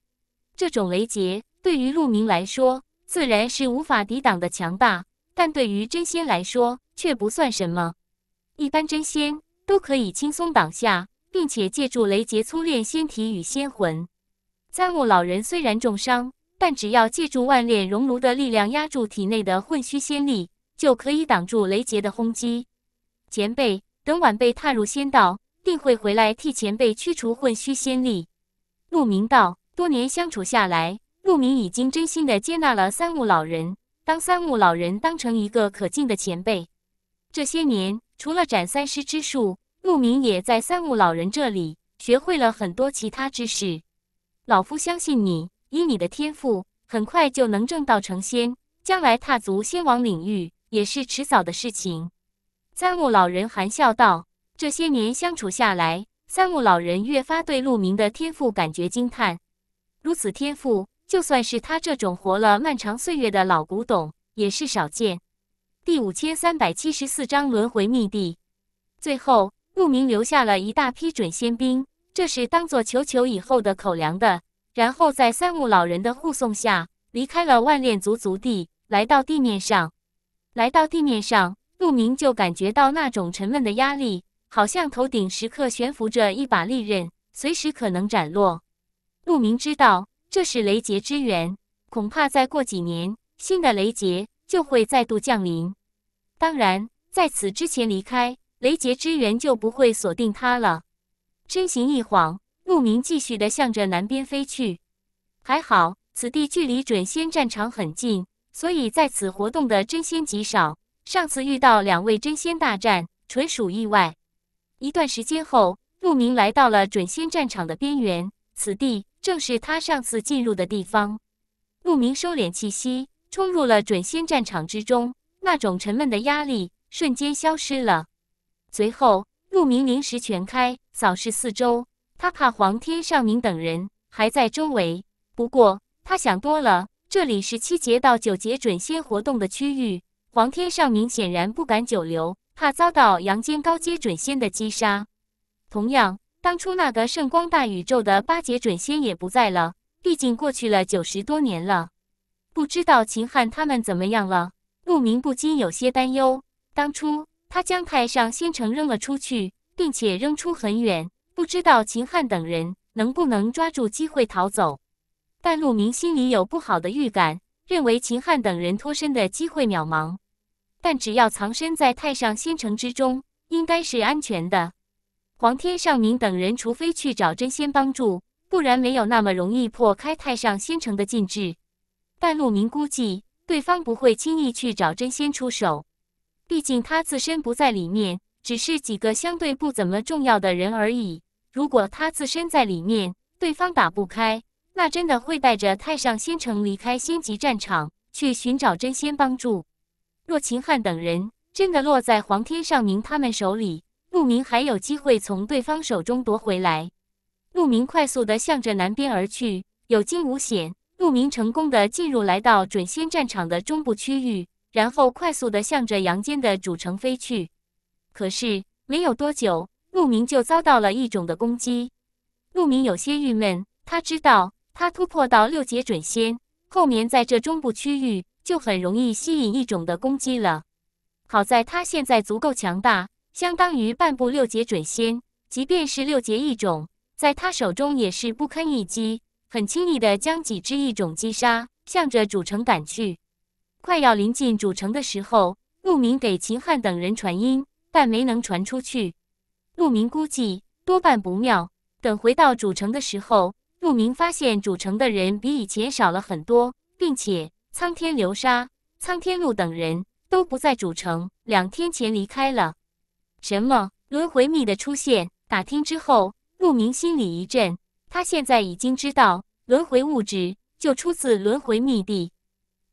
[SPEAKER 1] 这种雷劫对于陆明来说自然是无法抵挡的强大，但对于真仙来说却不算什么。一般真仙都可以轻松挡下，并且借助雷劫粗炼仙体与仙魂。三目老人虽然重伤，但只要借助万炼熔炉的力量压住体内的混虚仙力，就可以挡住雷劫的轰击。前辈，等晚辈踏入仙道。定会回来替前辈驱除混虚仙力。陆明道，多年相处下来，陆明已经真心的接纳了三悟老人，当三悟老人当成一个可敬的前辈。这些年，除了斩三尸之术，陆明也在三悟老人这里学会了很多其他知识。老夫相信你，以你的天赋，很快就能正道成仙，将来踏足仙王领域也是迟早的事情。三悟老人含笑道。这些年相处下来，三木老人越发对陆明的天赋感觉惊叹。如此天赋，就算是他这种活了漫长岁月的老古董，也是少见。第五千三百七十四章轮回秘地。最后，陆明留下了一大批准仙兵，这是当做求球以后的口粮的。然后，在三木老人的护送下，离开了万炼族族地，来到地面上。来到地面上，陆明就感觉到那种沉闷的压力。好像头顶时刻悬浮着一把利刃，随时可能斩落。陆明知道这是雷劫之源，恐怕再过几年，新的雷劫就会再度降临。当然，在此之前离开，雷劫之源就不会锁定他了。身形一晃，陆明继续的向着南边飞去。还好，此地距离准仙战场很近，所以在此活动的真仙极少。上次遇到两位真仙大战，纯属意外。一段时间后，陆明来到了准仙战场的边缘，此地正是他上次进入的地方。陆明收敛气息，冲入了准仙战场之中，那种沉闷的压力瞬间消失了。随后，陆明灵识全开，扫视四周，他怕黄天上明等人还在周围，不过他想多了，这里是七节到九节准仙活动的区域，黄天上明显然不敢久留。怕遭到阳间高阶准仙的击杀。同样，当初那个圣光大宇宙的八节准仙也不在了，毕竟过去了九十多年了。不知道秦汉他们怎么样了，陆明不禁有些担忧。当初他将太上仙城扔了出去，并且扔出很远，不知道秦汉等人能不能抓住机会逃走。但陆明心里有不好的预感，认为秦汉等人脱身的机会渺茫。但只要藏身在太上仙城之中，应该是安全的。黄天上明等人，除非去找真仙帮助，不然没有那么容易破开太上仙城的禁制。半路明估计，对方不会轻易去找真仙出手，毕竟他自身不在里面，只是几个相对不怎么重要的人而已。如果他自身在里面，对方打不开，那真的会带着太上仙城离开仙级战场，去寻找真仙帮助。若秦汉等人真的落在黄天上明他们手里，陆明还有机会从对方手中夺回来。陆明快速地向着南边而去，有惊无险，陆明成功地进入来到准仙战场的中部区域，然后快速地向着阳间的主城飞去。可是没有多久，陆明就遭到了一种的攻击，陆明有些郁闷，他知道他突破到六阶准仙，后面在这中部区域。就很容易吸引异种的攻击了。好在他现在足够强大，相当于半步六阶准仙。即便是六阶异种，在他手中也是不堪一击，很轻易的将几只异种击杀，向着主城赶去。快要临近主城的时候，陆明给秦汉等人传音，但没能传出去。陆明估计多半不妙。等回到主城的时候，陆明发现主城的人比以前少了很多，并且。苍天流沙、苍天路等人都不在主城，两天前离开了。什么轮回秘的出现？打听之后，陆明心里一震，他现在已经知道轮回物质就出自轮回秘地，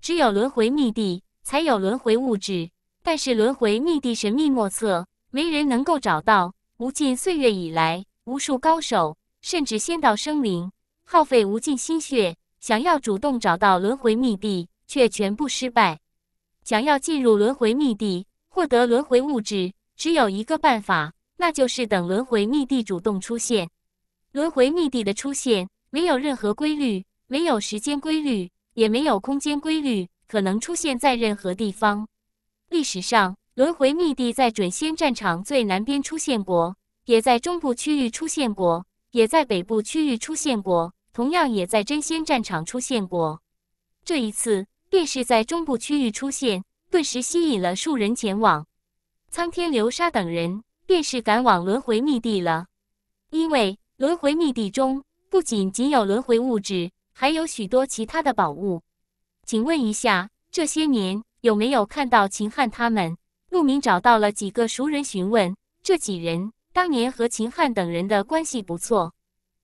[SPEAKER 1] 只有轮回秘地才有轮回物质。但是轮回秘地神秘莫测，没人能够找到。无尽岁月以来，无数高手甚至仙道生灵耗费无尽心血。想要主动找到轮回秘地，却全部失败。想要进入轮回密地，获得轮回物质，只有一个办法，那就是等轮回密地主动出现。轮回密地的出现没有任何规律，没有时间规律，也没有空间规律，可能出现在任何地方。历史上，轮回密地在准仙战场最南边出现过，也在中部区域出现过，也在北部区域出现过。同样也在真仙战场出现过，这一次便是在中部区域出现，顿时吸引了数人前往。苍天流沙等人便是赶往轮回密地了，因为轮回密地中不仅仅有轮回物质，还有许多其他的宝物。请问一下，这些年有没有看到秦汉他们？陆明找到了几个熟人询问，这几人当年和秦汉等人的关系不错，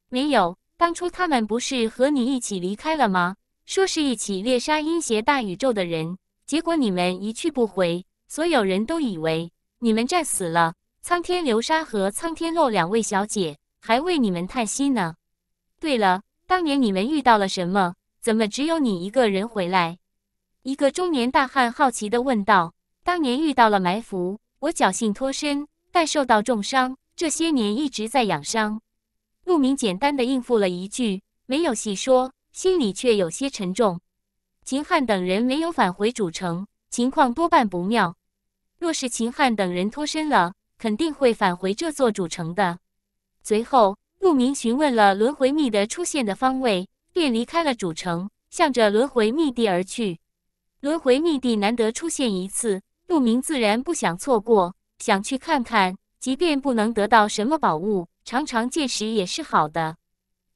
[SPEAKER 1] 没有。当初他们不是和你一起离开了吗？说是一起猎杀阴邪大宇宙的人，结果你们一去不回，所有人都以为你们战死了。苍天流沙和苍天落两位小姐还为你们叹息呢。对了，当年你们遇到了什么？怎么只有你一个人回来？一个中年大汉好奇的问道。当年遇到了埋伏，我侥幸脱身，但受到重伤，这些年一直在养伤。陆明简单的应付了一句，没有细说，心里却有些沉重。秦汉等人没有返回主城，情况多半不妙。若是秦汉等人脱身了，肯定会返回这座主城的。随后，陆明询问了轮回秘的出现的方位，便离开了主城，向着轮回秘地而去。轮回秘地难得出现一次，陆明自然不想错过，想去看看，即便不能得到什么宝物。常常见时也是好的。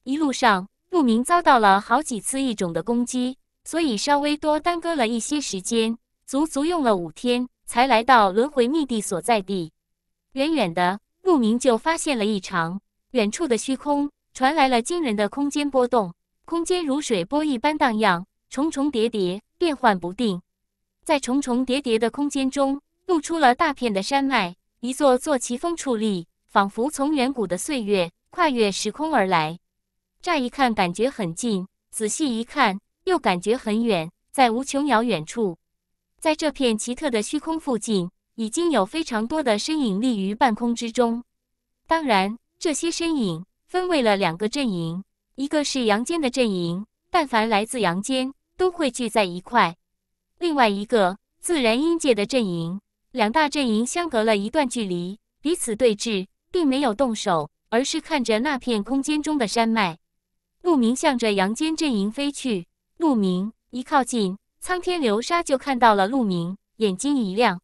[SPEAKER 1] 一路上，牧民遭到了好几次异种的攻击，所以稍微多耽搁了一些时间，足足用了五天才来到轮回秘地所在地。远远的，牧民就发现了异常，远处的虚空传来了惊人的空间波动，空间如水波一般荡漾，重重叠叠，变幻不定。在重重叠叠的空间中，露出了大片的山脉，一座座奇峰矗立。仿佛从远古的岁月跨越时空而来，乍一看感觉很近，仔细一看又感觉很远，在无穷遥远处，在这片奇特的虚空附近，已经有非常多的身影立于半空之中。当然，这些身影分为了两个阵营，一个是阳间的阵营，但凡来自阳间都会聚在一块；另外一个自然阴界的阵营，两大阵营相隔了一段距离，彼此对峙。并没有动手，而是看着那片空间中的山脉。陆明向着阳间阵营飞去。陆明一靠近，苍天流沙就看到了陆明，眼睛一亮。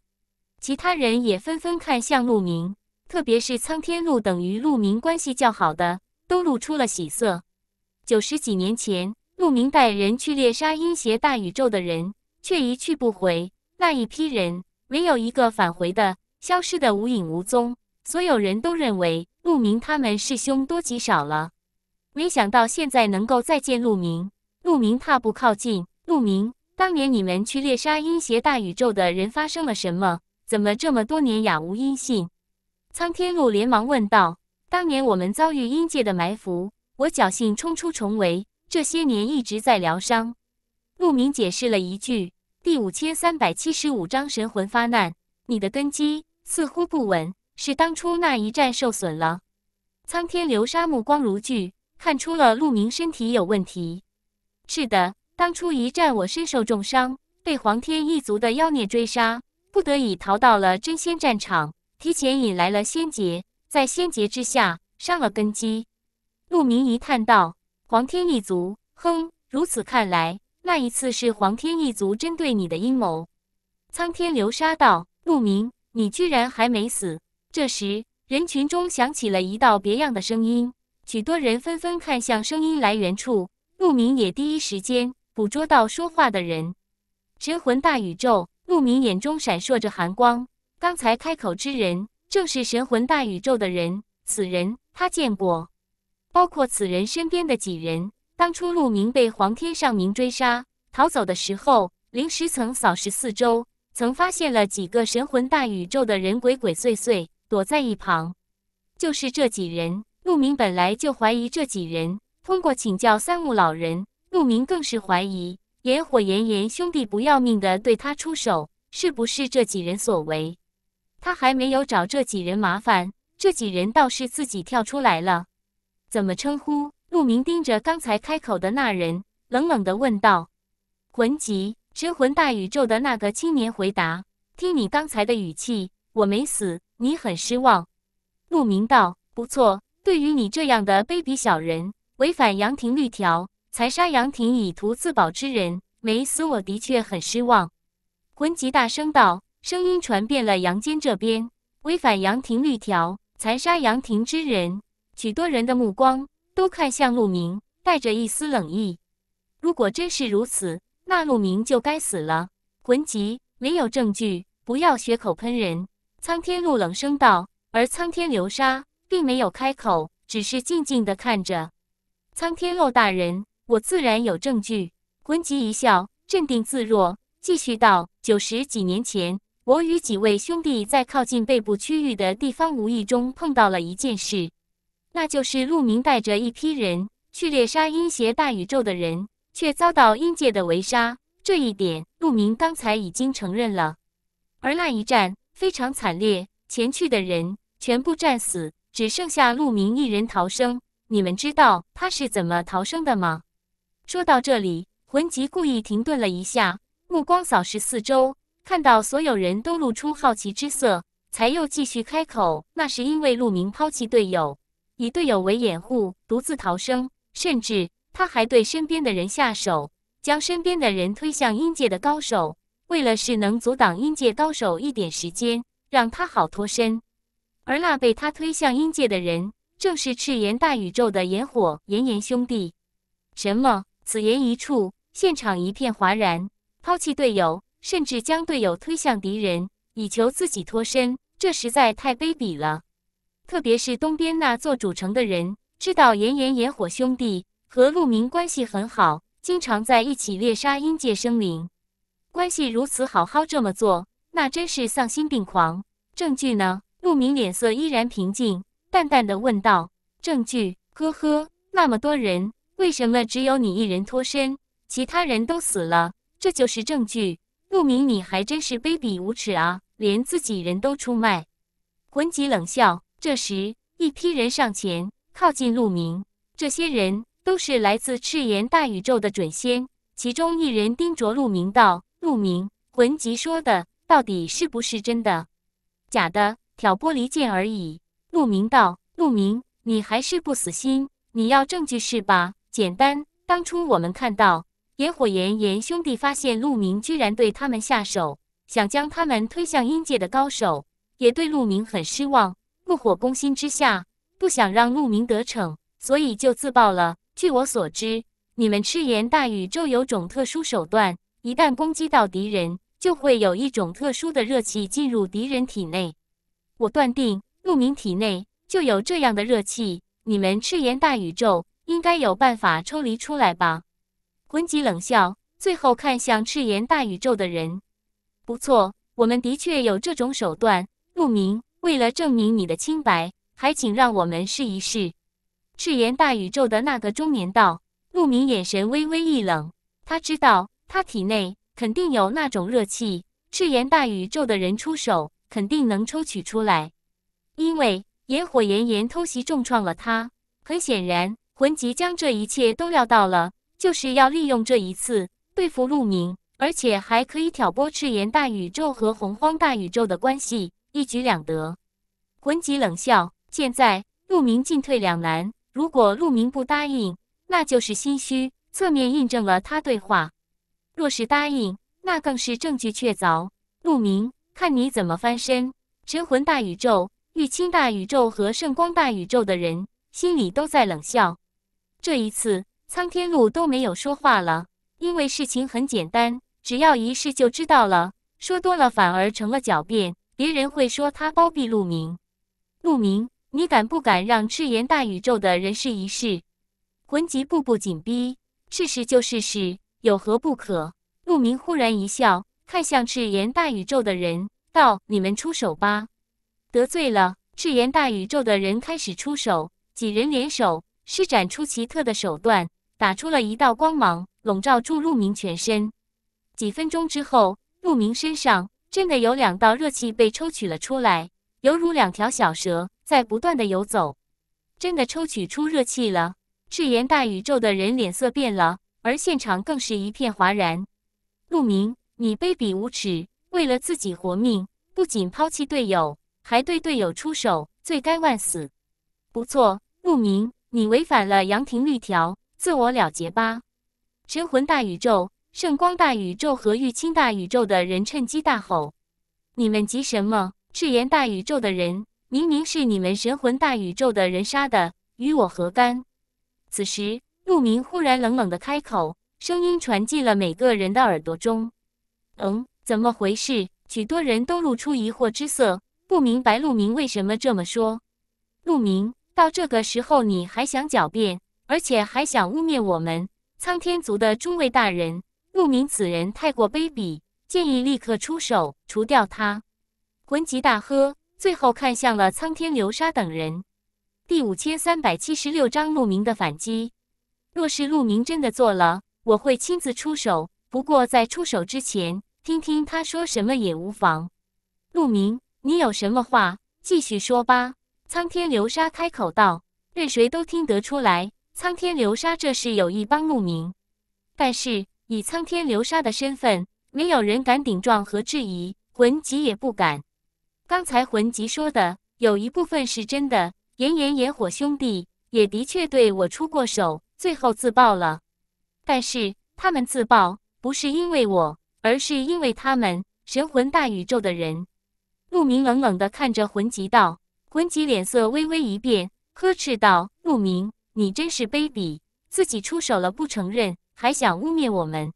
[SPEAKER 1] 其他人也纷纷看向陆明，特别是苍天陆等于陆明关系较好的，都露出了喜色。九十几年前，陆明带人去猎杀阴邪大宇宙的人，却一去不回。那一批人没有一个返回的，消失的无影无踪。所有人都认为陆明他们是凶多吉少了，没想到现在能够再见陆明。陆明踏步靠近，陆明，当年你们去猎杀阴邪大宇宙的人发生了什么？怎么这么多年杳无音信？苍天鹿连忙问道。当年我们遭遇阴界的埋伏，我侥幸冲出重围，这些年一直在疗伤。陆明解释了一句。第五千三百七十五章神魂发难，你的根基似乎不稳。是当初那一战受损了。苍天流沙目光如炬，看出了陆明身体有问题。是的，当初一战我身受重伤，被黄天一族的妖孽追杀，不得已逃到了真仙战场，提前引来了仙劫，在仙劫之下伤了根基。陆明一叹道：“黄天一族，哼！如此看来，那一次是黄天一族针对你的阴谋。”苍天流沙道：“陆明，你居然还没死！”这时，人群中响起了一道别样的声音，许多人纷纷看向声音来源处。陆明也第一时间捕捉到说话的人。神魂大宇宙，陆明眼中闪烁着寒光。刚才开口之人，正是神魂大宇宙的人。此人他见过，包括此人身边的几人。当初陆明被黄天上明追杀，逃走的时候，临时曾扫视四周，曾发现了几个神魂大宇宙的人鬼鬼祟祟。躲在一旁，就是这几人。陆明本来就怀疑这几人，通过请教三木老人，陆明更是怀疑，炎火炎炎兄弟不要命的对他出手，是不是这几人所为？他还没有找这几人麻烦，这几人倒是自己跳出来了。怎么称呼？陆明盯着刚才开口的那人，冷冷的问道。魂级神魂大宇宙的那个青年回答。听你刚才的语气，我没死。你很失望，陆明道：“不错，对于你这样的卑鄙小人，违反杨廷律条，残杀杨廷以图自保之人，梅斯，我的确很失望。”魂吉大声道，声音传遍了阳间这边。违反杨廷律条，残杀杨廷之人，许多人的目光都看向陆明，带着一丝冷意。如果真是如此，那陆明就该死了。魂吉，没有证据，不要血口喷人。苍天怒冷声道，而苍天流沙并没有开口，只是静静的看着。苍天鹿大人，我自然有证据。魂吉一笑，镇定自若，继续道：“九十几年前，我与几位兄弟在靠近背部区域的地方，无意中碰到了一件事，那就是陆明带着一批人去猎杀阴邪大宇宙的人，却遭到阴界的围杀。这一点，陆明刚才已经承认了。而那一战……”非常惨烈，前去的人全部战死，只剩下陆明一人逃生。你们知道他是怎么逃生的吗？说到这里，魂吉故意停顿了一下，目光扫视四周，看到所有人都露出好奇之色，才又继续开口。那是因为陆明抛弃队友，以队友为掩护独自逃生，甚至他还对身边的人下手，将身边的人推向阴界的高手。为了是能阻挡阴界高手一点时间，让他好脱身。而那被他推向阴界的人，正是赤炎大宇宙的炎火炎炎兄弟。什么？此言一出，现场一片哗然。抛弃队友，甚至将队友推向敌人，以求自己脱身，这实在太卑鄙了。特别是东边那座主城的人，知道炎炎、炎火兄弟和鹿鸣关系很好，经常在一起猎杀阴界生灵。关系如此，好好这么做，那真是丧心病狂。证据呢？陆明脸色依然平静，淡淡的问道：“证据？呵呵，那么多人，为什么只有你一人脱身，其他人都死了？这就是证据。陆明，你还真是卑鄙无耻啊，连自己人都出卖。”魂吉冷笑。这时，一批人上前，靠近陆明。这些人都是来自赤炎大宇宙的准仙。其中一人盯着陆明道。陆明，魂吉说的到底是不是真的？假的，挑拨离间而已。陆明道：“陆明，你还是不死心？你要证据是吧？简单，当初我们看到炎火炎炎兄弟发现陆明居然对他们下手，想将他们推向阴界的高手，也对陆明很失望，怒火攻心之下，不想让陆明得逞，所以就自爆了。据我所知，你们赤炎大宇宙有种特殊手段。”一旦攻击到敌人，就会有一种特殊的热气进入敌人体内。我断定鹿鸣体内就有这样的热气，你们赤炎大宇宙应该有办法抽离出来吧？魂极冷笑，最后看向赤炎大宇宙的人。不错，我们的确有这种手段。鹿鸣为了证明你的清白，还请让我们试一试。赤炎大宇宙的那个中年道，鹿鸣眼神微微一冷，他知道。他体内肯定有那种热气，赤炎大宇宙的人出手肯定能抽取出来。因为炎火炎炎偷袭重创了他，很显然魂极将这一切都料到了，就是要利用这一次对付陆明，而且还可以挑拨赤炎大宇宙和洪荒大宇宙的关系，一举两得。魂极冷笑，现在陆明进退两难，如果陆明不答应，那就是心虚，侧面印证了他对话。若是答应，那更是证据确凿。陆明，看你怎么翻身！神魂大宇宙、玉清大宇宙和圣光大宇宙的人心里都在冷笑。这一次，苍天路都没有说话了，因为事情很简单，只要一试就知道了。说多了反而成了狡辩，别人会说他包庇陆明。陆明，你敢不敢让赤炎大宇宙的人试一试？魂级步步紧逼，试试就试试。有何不可？陆明忽然一笑，看向赤炎大宇宙的人，道：“你们出手吧。”得罪了赤炎大宇宙的人开始出手，几人联手施展出奇特的手段，打出了一道光芒，笼罩住陆明全身。几分钟之后，陆明身上真的有两道热气被抽取了出来，犹如两条小蛇在不断的游走。真的抽取出热气了，赤炎大宇宙的人脸色变了。而现场更是一片哗然。陆明，你卑鄙无耻，为了自己活命，不仅抛弃队友，还对队友出手，罪该万死。不错，陆明，你违反了杨庭律条，自我了结吧。神魂大宇宙、圣光大宇宙和玉清大宇宙的人趁机大吼：“你们急什么？赤炎大宇宙的人明明是你们神魂大宇宙的人杀的，与我何干？”此时。陆明忽然冷冷的开口，声音传进了每个人的耳朵中。嗯，怎么回事？许多人都露出疑惑之色，不明白陆明为什么这么说。陆明，到这个时候你还想狡辩，而且还想污蔑我们苍天族的诸位大人？陆明此人太过卑鄙，建议立刻出手除掉他。魂极大喝，最后看向了苍天流沙等人。第五千三百七十六章陆明的反击。若是陆明真的做了，我会亲自出手。不过在出手之前，听听他说什么也无妨。陆明，你有什么话，继续说吧。苍天流沙开口道：“任谁都听得出来，苍天流沙这是有意帮陆明。但是以苍天流沙的身份，没有人敢顶撞和质疑。魂吉也不敢。刚才魂吉说的有一部分是真的，炎炎野火兄弟也的确对我出过手。”最后自爆了，但是他们自爆不是因为我，而是因为他们神魂大宇宙的人。陆明冷冷地看着魂吉道，魂吉脸色微微一变，呵斥道：“陆明，你真是卑鄙，自己出手了不承认，还想污蔑我们？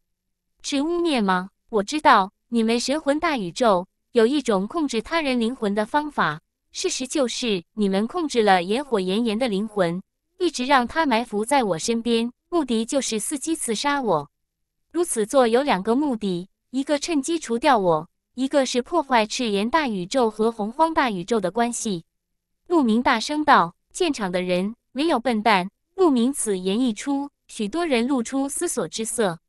[SPEAKER 1] 是污蔑吗？我知道你们神魂大宇宙有一种控制他人灵魂的方法，事实就是你们控制了炎火炎炎的灵魂。”一直让他埋伏在我身边，目的就是伺机刺杀我。如此做有两个目的：一个趁机除掉我，一个是破坏赤炎大宇宙和洪荒大宇宙的关系。陆明大声道：“现场的人没有笨蛋。”陆明此言一出，许多人露出思索之色。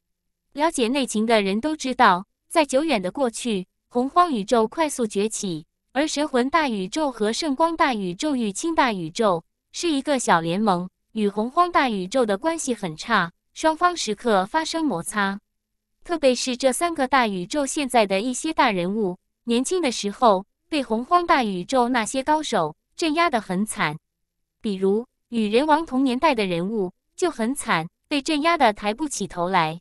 [SPEAKER 1] 了解内情的人都知道，在久远的过去，洪荒宇宙快速崛起，而神魂大宇宙和圣光大宇宙、与清大宇宙。是一个小联盟，与洪荒大宇宙的关系很差，双方时刻发生摩擦。特别是这三个大宇宙现在的一些大人物，年轻的时候被洪荒大宇宙那些高手镇压得很惨。比如与人王同年代的人物就很惨，被镇压得抬不起头来。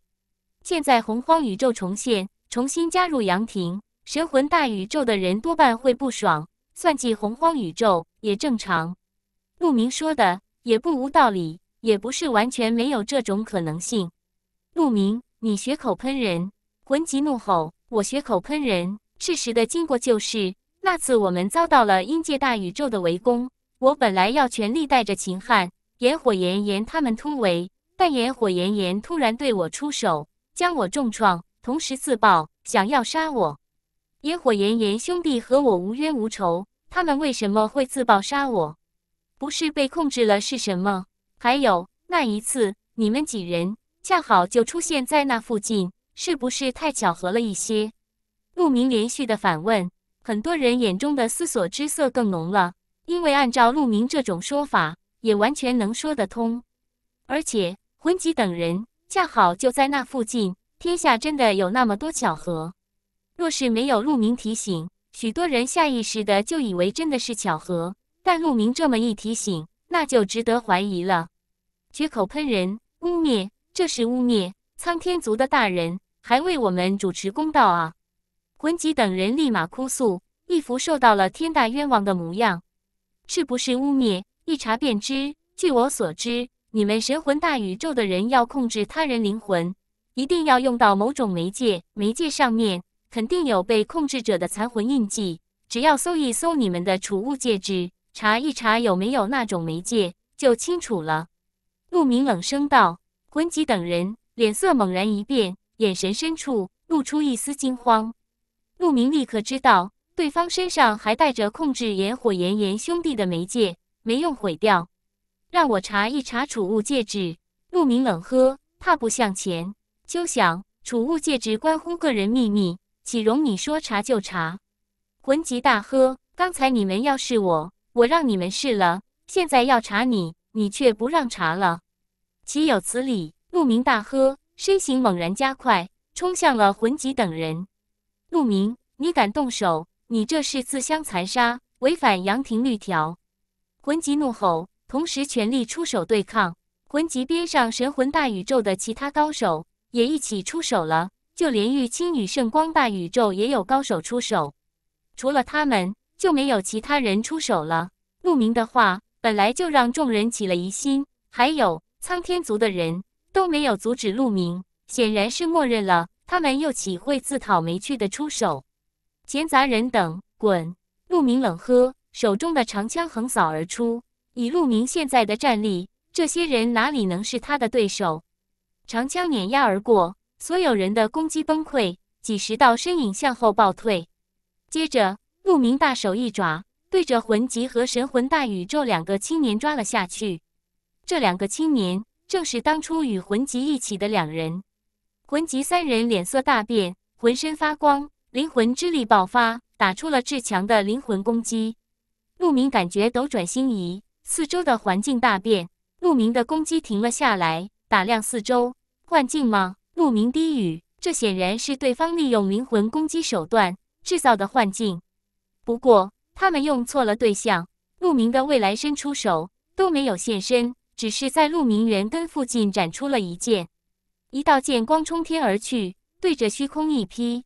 [SPEAKER 1] 现在洪荒宇宙重现，重新加入杨庭神魂大宇宙的人多半会不爽，算计洪荒宇宙也正常。陆明说的也不无道理，也不是完全没有这种可能性。陆明，你血口喷人，魂极怒吼，我血口喷人，事实的经过就是：那次我们遭到了阴界大宇宙的围攻，我本来要全力带着秦汉、炎火炎炎他们突围，但炎火炎炎突然对我出手，将我重创，同时自爆，想要杀我。炎火炎炎兄弟和我无冤无仇，他们为什么会自爆杀我？不是被控制了是什么？还有那一次，你们几人恰好就出现在那附近，是不是太巧合了一些？陆明连续的反问，很多人眼中的思索之色更浓了。因为按照陆明这种说法，也完全能说得通。而且魂吉等人恰好就在那附近，天下真的有那么多巧合？若是没有陆明提醒，许多人下意识的就以为真的是巧合。但陆明这么一提醒，那就值得怀疑了。血口喷人，污蔑，这是污蔑苍天族的大人还为我们主持公道啊！魂吉等人立马哭诉，一副受到了天大冤枉的模样。是不是污蔑？一查便知。据我所知，你们神魂大宇宙的人要控制他人灵魂，一定要用到某种媒介，媒介上面肯定有被控制者的残魂印记。只要搜一搜你们的储物戒指。查一查有没有那种媒介，就清楚了。”陆明冷声道。魂吉等人脸色猛然一变，眼神深处露出一丝惊慌。陆明立刻知道，对方身上还带着控制炎火炎炎兄弟的媒介，没用毁掉。让我查一查储物戒指。”陆明冷喝，踏步向前。休想！储物戒指关乎个人秘密，岂容你说查就查？”魂吉大喝：“刚才你们要是我……”我让你们试了，现在要查你，你却不让查了，岂有此理！陆明大喝，身形猛然加快，冲向了魂吉等人。陆明，你敢动手？你这是自相残杀，违反杨庭律条！魂吉怒吼，同时全力出手对抗。魂吉边上神魂大宇宙的其他高手也一起出手了，就连玉清与圣光大宇宙也有高手出手。除了他们。就没有其他人出手了。陆明的话本来就让众人起了疑心，还有苍天族的人都没有阻止陆明，显然是默认了。他们又岂会自讨没趣的出手？闲杂人等，滚！陆明冷喝，手中的长枪横扫而出。以陆明现在的战力，这些人哪里能是他的对手？长枪碾压而过，所有人的攻击崩溃，几十道身影向后暴退，接着。陆明大手一抓，对着魂极和神魂大宇宙两个青年抓了下去。这两个青年正是当初与魂极一起的两人。魂极三人脸色大变，浑身发光，灵魂之力爆发，打出了至强的灵魂攻击。陆明感觉斗转星移，四周的环境大变。陆明的攻击停了下来，打量四周，幻境吗？陆明低语，这显然是对方利用灵魂攻击手段制造的幻境。不过，他们用错了对象。陆明的未来伸出手都没有现身，只是在陆明元根附近展出了一剑，一道剑光冲天而去，对着虚空一劈，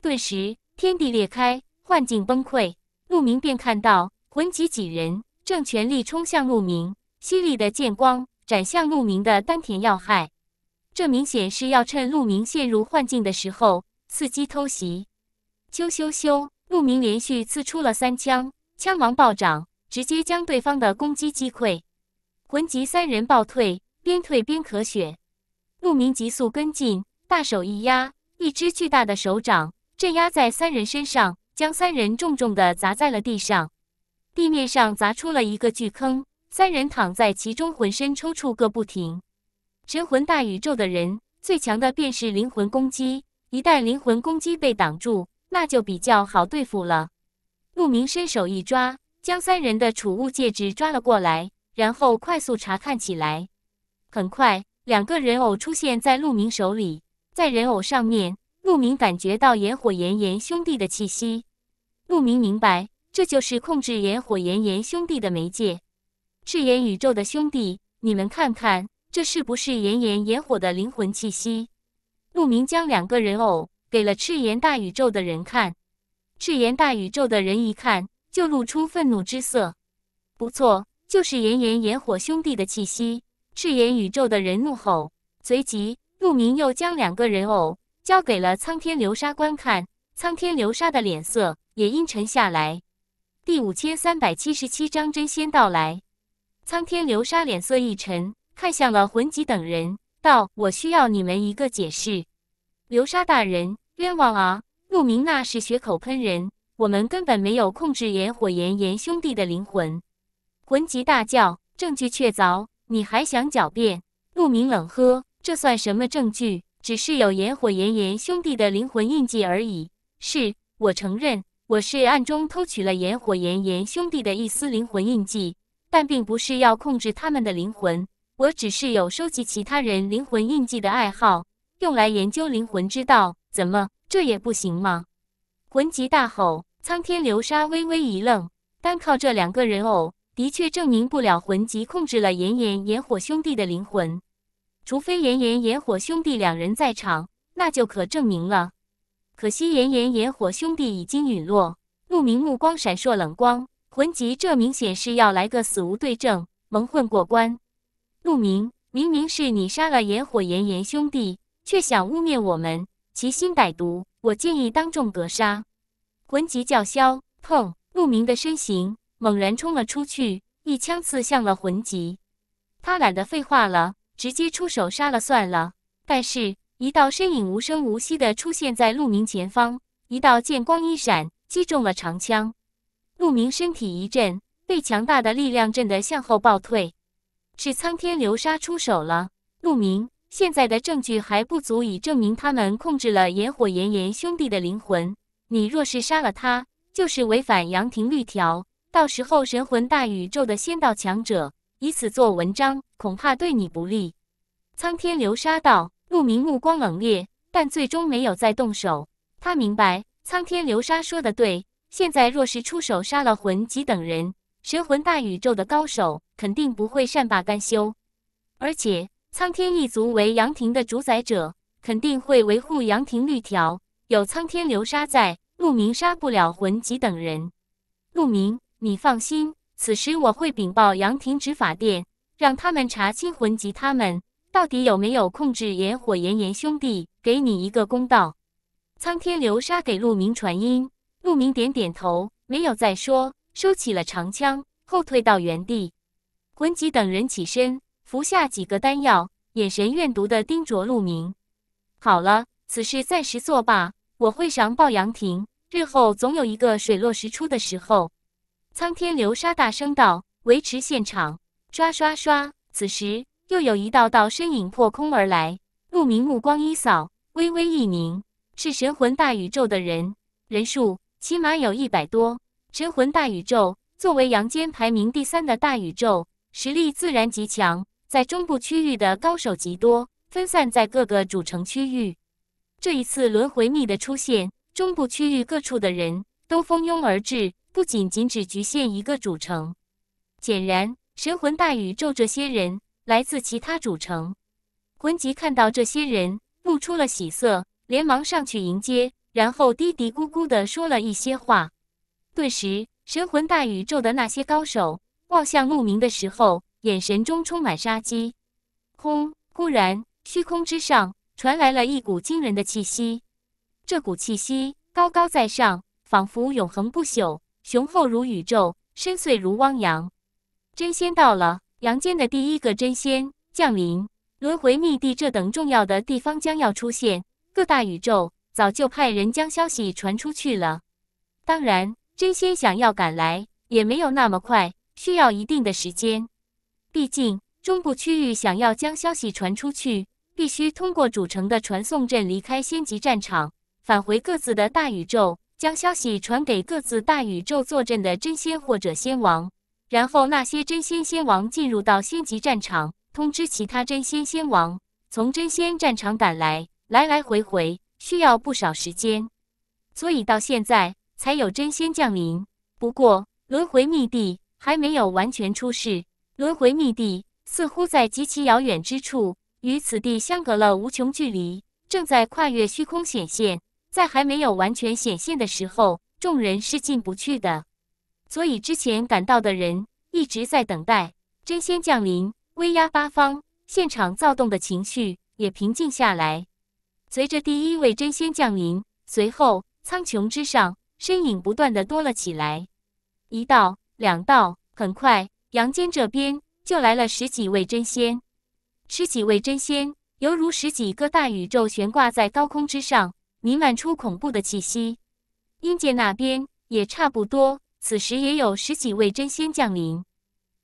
[SPEAKER 1] 顿时天地裂开，幻境崩溃。陆明便看到魂极几人正全力冲向陆明，犀利的剑光斩向陆明的丹田要害，这明显是要趁陆明陷入幻境的时候伺机偷袭。咻咻咻！陆明连续刺出了三枪，枪王暴涨，直接将对方的攻击击溃。魂级三人暴退，边退边咳血。陆明急速跟进，大手一压，一只巨大的手掌镇压在三人身上，将三人重重的砸在了地上。地面上砸出了一个巨坑，三人躺在其中，浑身抽搐个不停。神魂大宇宙的人最强的便是灵魂攻击，一旦灵魂攻击被挡住。那就比较好对付了。陆明伸手一抓，将三人的储物戒指抓了过来，然后快速查看起来。很快，两个人偶出现在陆明手里。在人偶上面，陆明感觉到炎火炎炎兄弟的气息。陆明明白，这就是控制炎火炎炎兄弟的媒介。赤炎宇宙的兄弟，你们看看，这是不是炎炎炎火的灵魂气息？陆明将两个人偶。给了赤炎大宇宙的人看，赤炎大宇宙的人一看就露出愤怒之色。不错，就是炎炎炎火兄弟的气息。赤炎宇宙的人怒吼，随即陆明又将两个人偶交给了苍天流沙观看。苍天流沙的脸色也阴沉下来。第五千三百七十七章真仙到来。苍天流沙脸色一沉，看向了魂极等人，道：“我需要你们一个解释，流沙大人。”冤枉啊！陆明那是血口喷人，我们根本没有控制炎火炎炎兄弟的灵魂。魂极大叫：“证据确凿，你还想狡辩？”陆明冷喝：“这算什么证据？只是有炎火炎炎兄弟的灵魂印记而已。”是，我承认，我是暗中偷取了炎火炎炎兄弟的一丝灵魂印记，但并不是要控制他们的灵魂，我只是有收集其他人灵魂印记的爱好，用来研究灵魂之道。怎么，这也不行吗？魂极大吼，苍天流沙微微一愣。单靠这两个人偶，的确证明不了魂极控制了炎炎炎火兄弟的灵魂。除非炎炎炎火兄弟两人在场，那就可证明了。可惜炎炎炎火兄弟已经陨落。陆明目光闪烁冷光，魂极这明显是要来个死无对证，蒙混过关。陆明，明明是你杀了炎火炎炎兄弟，却想污蔑我们。其心歹毒，我建议当众格杀。魂极叫嚣，砰！鹿鸣的身形猛然冲了出去，一枪刺向了魂极。他懒得废话了，直接出手杀了算了。但是，一道身影无声无息的出现在鹿鸣前方，一道剑光一闪，击中了长枪。鹿鸣身体一震，被强大的力量震得向后暴退。是苍天流沙出手了，鹿鸣。现在的证据还不足以证明他们控制了炎火炎炎兄弟的灵魂。你若是杀了他，就是违反杨廷律条，到时候神魂大宇宙的仙道强者以此做文章，恐怕对你不利。苍天流沙道，陆明目光冷冽，但最终没有再动手。他明白苍天流沙说的对，现在若是出手杀了魂吉等人，神魂大宇宙的高手肯定不会善罢甘休，而且。苍天一族为杨庭的主宰者，肯定会维护杨庭律条。有苍天流沙在，陆明杀不了魂吉等人。陆明，你放心，此时我会禀报杨庭执法殿，让他们查清魂吉他们到底有没有控制炎火炎炎兄弟，给你一个公道。苍天流沙给陆明传音，陆明点点头，没有再说，收起了长枪，后退到原地。魂吉等人起身。服下几个丹药，眼神怨毒的盯着陆明。好了，此事暂时作罢，我会上报杨庭，日后总有一个水落石出的时候。苍天流沙大声道：“维持现场！”刷刷刷，此时又有一道道身影破空而来。陆明目光一扫，微微一凝，是神魂大宇宙的人，人数起码有一百多。神魂大宇宙作为阳间排名第三的大宇宙，实力自然极强。在中部区域的高手极多，分散在各个主城区域。这一次轮回秘的出现，中部区域各处的人都蜂拥而至，不仅仅只局限一个主城。显然，神魂大宇宙这些人来自其他主城。魂吉看到这些人，露出了喜色，连忙上去迎接，然后嘀嘀咕咕的说了一些话。顿时，神魂大宇宙的那些高手望向陆明的时候。眼神中充满杀机，轰！忽然，虚空之上传来了一股惊人的气息。这股气息高高在上，仿佛永恒不朽，雄厚如宇宙，深邃如汪洋。真仙到了，阳间的第一个真仙降临轮回密地这等重要的地方，将要出现。各大宇宙早就派人将消息传出去了。当然，真仙想要赶来也没有那么快，需要一定的时间。毕竟中部区域想要将消息传出去，必须通过主城的传送阵离开仙级战场，返回各自的大宇宙，将消息传给各自大宇宙坐镇的真仙或者仙王。然后那些真仙仙王进入到仙级战场，通知其他真仙仙王从真仙战场赶来，来来回回需要不少时间，所以到现在才有真仙降临。不过轮回密地还没有完全出世。轮回密地似乎在极其遥远之处，与此地相隔了无穷距离，正在跨越虚空显现。在还没有完全显现的时候，众人是进不去的。所以之前赶到的人一直在等待真仙降临，威压八方，现场躁动的情绪也平静下来。随着第一位真仙降临，随后苍穹之上身影不断的多了起来，一道两道，很快。阳间这边就来了十几位真仙，十几位真仙犹如十几个大宇宙悬挂在高空之上，弥漫出恐怖的气息。阴界那边也差不多，此时也有十几位真仙降临。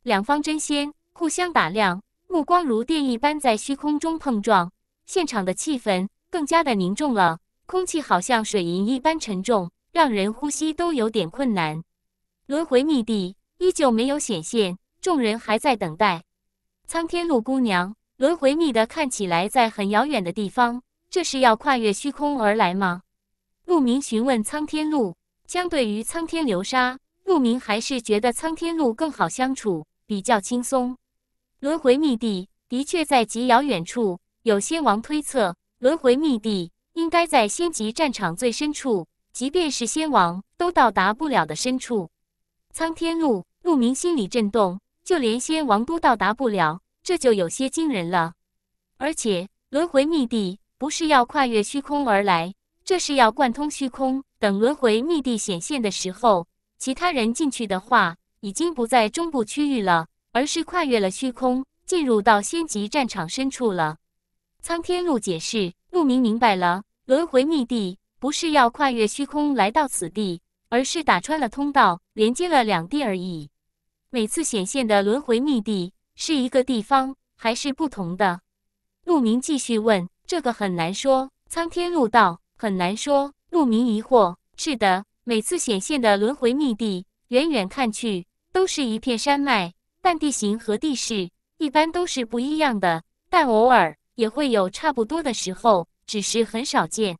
[SPEAKER 1] 两方真仙互相打量，目光如电一般在虚空中碰撞，现场的气氛更加的凝重了，空气好像水银一般沉重，让人呼吸都有点困难。轮回密地。依旧没有显现，众人还在等待。苍天路姑娘，轮回秘的看起来在很遥远的地方，这是要跨越虚空而来吗？陆明询问苍天路，相对于苍天流沙，陆明还是觉得苍天路更好相处，比较轻松。轮回秘地的确在极遥远处，有仙王推测，轮回秘地应该在仙级战场最深处，即便是仙王都到达不了的深处。苍天怒，陆明心里震动，就连仙王都到达不了，这就有些惊人了。而且轮回密地不是要跨越虚空而来，这是要贯通虚空。等轮回密地显现的时候，其他人进去的话，已经不在中部区域了，而是跨越了虚空，进入到仙级战场深处了。苍天怒解释，陆明明白了，轮回密地不是要跨越虚空来到此地。而是打穿了通道，连接了两地而已。每次显现的轮回密地是一个地方，还是不同的？陆明继续问：“这个很难说。”苍天陆道：“很难说。”陆明疑惑：“是的，每次显现的轮回密地，远远看去都是一片山脉，但地形和地势一般都是不一样的。但偶尔也会有差不多的时候，只是很少见。”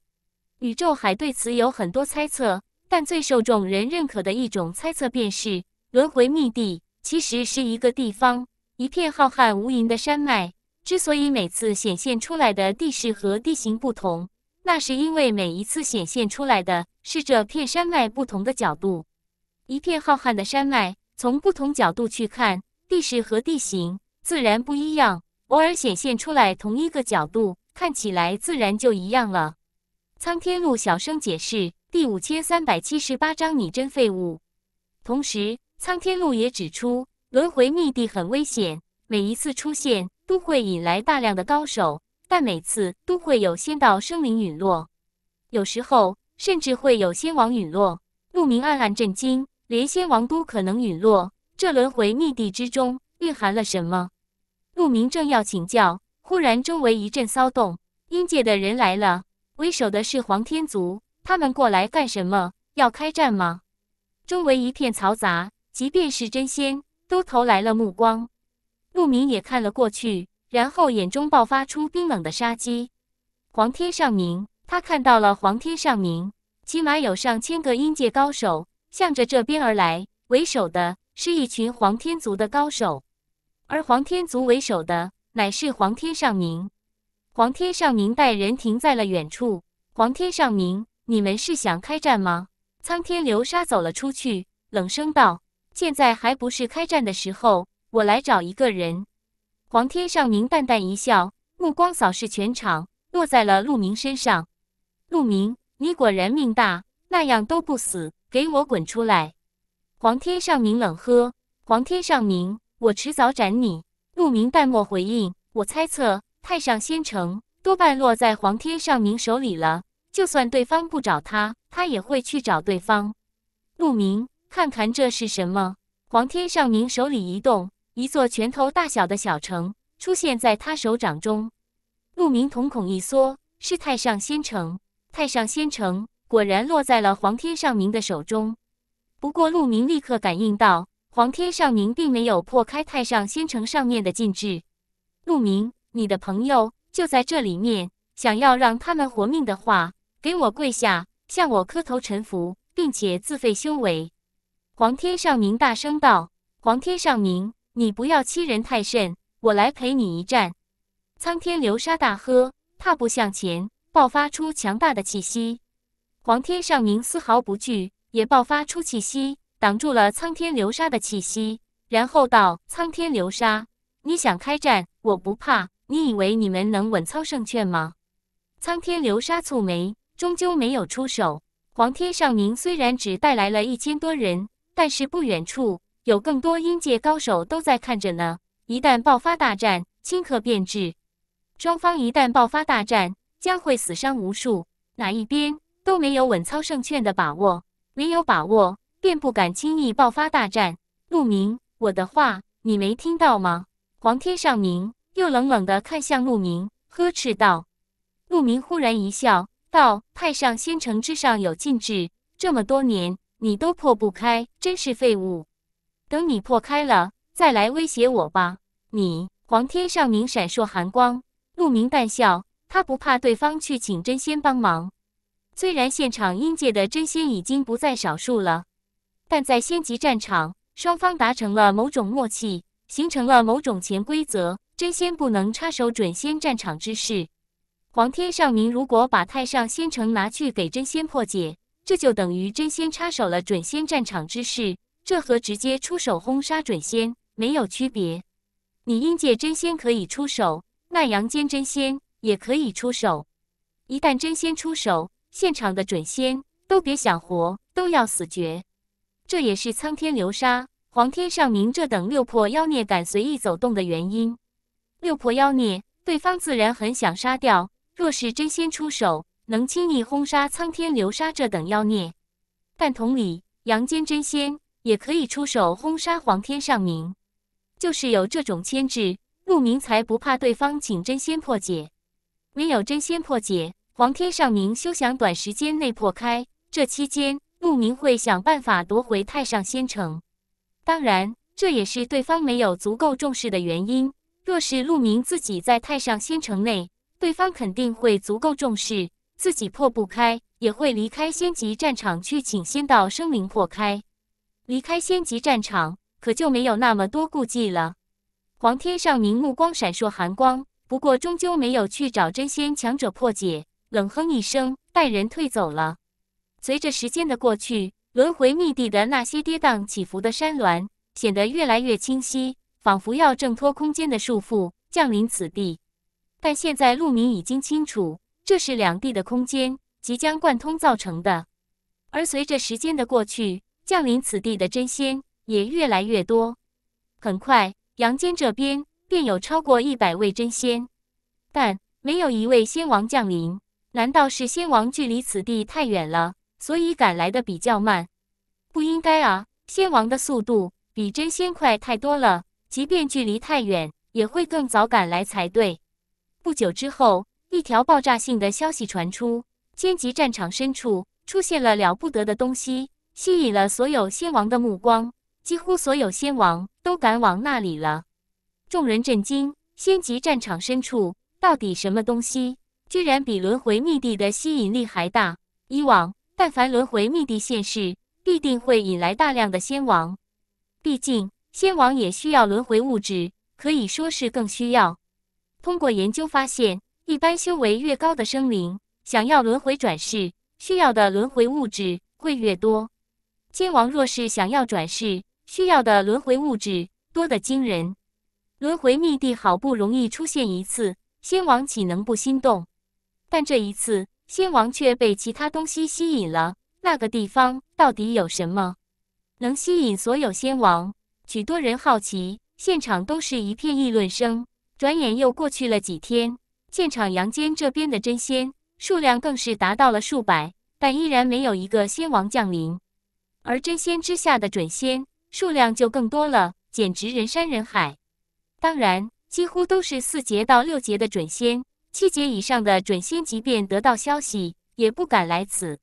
[SPEAKER 1] 宇宙海对此有很多猜测。但最受众人认可的一种猜测便是，轮回秘地其实是一个地方，一片浩瀚无垠的山脉。之所以每次显现出来的地势和地形不同，那是因为每一次显现出来的是这片山脉不同的角度。一片浩瀚的山脉，从不同角度去看，地势和地形自然不一样。偶尔显现出来同一个角度，看起来自然就一样了。苍天路小声解释。第五千三百七十八章，你真废物。同时，苍天路也指出，轮回秘地很危险，每一次出现都会引来大量的高手，但每次都会有仙道生灵陨落，有时候甚至会有仙王陨落。陆明暗暗震惊，连仙王都可能陨落，这轮回密地之中蕴含了什么？陆明正要请教，忽然周围一阵骚动，阴界的人来了，为首的是黄天族。他们过来干什么？要开战吗？周围一片嘈杂，即便是真仙都投来了目光。陆明也看了过去，然后眼中爆发出冰冷的杀机。黄天上明，他看到了黄天上明，起码有上千个阴界高手向着这边而来，为首的是一群黄天族的高手，而黄天族为首的乃是黄天上明。黄天上明带人停在了远处。黄天上明。你们是想开战吗？苍天流沙走了出去，冷声道：“现在还不是开战的时候，我来找一个人。”黄天上明淡淡一笑，目光扫视全场，落在了陆明身上。陆明，你果然命大，那样都不死，给我滚出来！黄天上明冷喝：“黄天上明，我迟早斩你！”陆明淡漠回应：“我猜测，太上仙城多半落在黄天上明手里了。”就算对方不找他，他也会去找对方。陆明，看看这是什么？黄天上明手里一动，一座拳头大小的小城出现在他手掌中。陆明瞳孔一缩，是太上仙城。太上仙城果然落在了黄天上明的手中。不过陆明立刻感应到，黄天上明并没有破开太上仙城上面的禁制。陆明，你的朋友就在这里面。想要让他们活命的话。给我跪下，向我磕头臣服，并且自废修为。黄天上明大声道：“黄天上明，你不要欺人太甚！我来陪你一战。”苍天流沙大喝，踏步向前，爆发出强大的气息。黄天上明丝毫不惧，也爆发出气息，挡住了苍天流沙的气息，然后道：“苍天流沙，你想开战？我不怕。你以为你们能稳操胜券吗？”苍天流沙蹙眉。终究没有出手。黄天上明虽然只带来了一千多人，但是不远处有更多阴界高手都在看着呢。一旦爆发大战，顷刻便至。双方一旦爆发大战，将会死伤无数，哪一边都没有稳操胜券的把握。没有把握，便不敢轻易爆发大战。陆明，我的话你没听到吗？黄天上明又冷冷地看向陆明，呵斥道。陆明忽然一笑。道：“太上仙城之上有禁制，这么多年你都破不开，真是废物。等你破开了，再来威胁我吧。你黄天上明闪烁寒光，陆明淡笑，他不怕对方去请真仙帮忙。虽然现场阴界的真仙已经不在少数了，但在仙级战场，双方达成了某种默契，形成了某种潜规则：真仙不能插手准仙战场之事。黄天上明，如果把太上仙城拿去给真仙破解，这就等于真仙插手了准仙战场之事，这和直接出手轰杀准仙没有区别。你阴界真仙可以出手，那阳间真仙也可以出手。一旦真仙出手，现场的准仙都别想活，都要死绝。这也是苍天流沙、黄天上明这等六破妖孽敢随意走动的原因。六破妖孽，对方自然很想杀掉。若是真仙出手，能轻易轰杀苍天流沙这等妖孽。但同理，阳间真仙也可以出手轰杀黄天上明。就是有这种牵制，陆明才不怕对方请真仙破解。唯有真仙破解黄天上明，休想短时间内破开。这期间，陆明会想办法夺回太上仙城。当然，这也是对方没有足够重视的原因。若是陆明自己在太上仙城内。对方肯定会足够重视，自己破不开，也会离开仙级战场去请仙道生灵破开。离开仙级战场，可就没有那么多顾忌了。黄天上明目光闪烁寒光，不过终究没有去找真仙强者破解，冷哼一声，带人退走了。随着时间的过去，轮回秘地的那些跌宕起伏的山峦显得越来越清晰，仿佛要挣脱空间的束缚，降临此地。但现在陆明已经清楚，这是两地的空间即将贯通造成的。而随着时间的过去，降临此地的真仙也越来越多。很快，阳间这边便有超过一百位真仙，但没有一位仙王降临。难道是仙王距离此地太远了，所以赶来的比较慢？不应该啊！仙王的速度比真仙快太多了，即便距离太远，也会更早赶来才对。不久之后，一条爆炸性的消息传出：仙级战场深处出现了了不得的东西，吸引了所有仙王的目光。几乎所有仙王都赶往那里了。众人震惊：仙级战场深处到底什么东西，居然比轮回密地的吸引力还大？以往，但凡轮回密地现世，必定会引来大量的仙王。毕竟，仙王也需要轮回物质，可以说是更需要。通过研究发现，一般修为越高的生灵，想要轮回转世需要的轮回物质会越多。仙王若是想要转世，需要的轮回物质多得惊人。轮回秘地好不容易出现一次，仙王岂能不心动？但这一次，仙王却被其他东西吸引了。那个地方到底有什么，能吸引所有仙王？许多人好奇，现场都是一片议论声。转眼又过去了几天，现场阳间这边的真仙数量更是达到了数百，但依然没有一个仙王降临。而真仙之下的准仙数量就更多了，简直人山人海。当然，几乎都是四阶到六阶的准仙，七阶以上的准仙即便得到消息也不敢来此。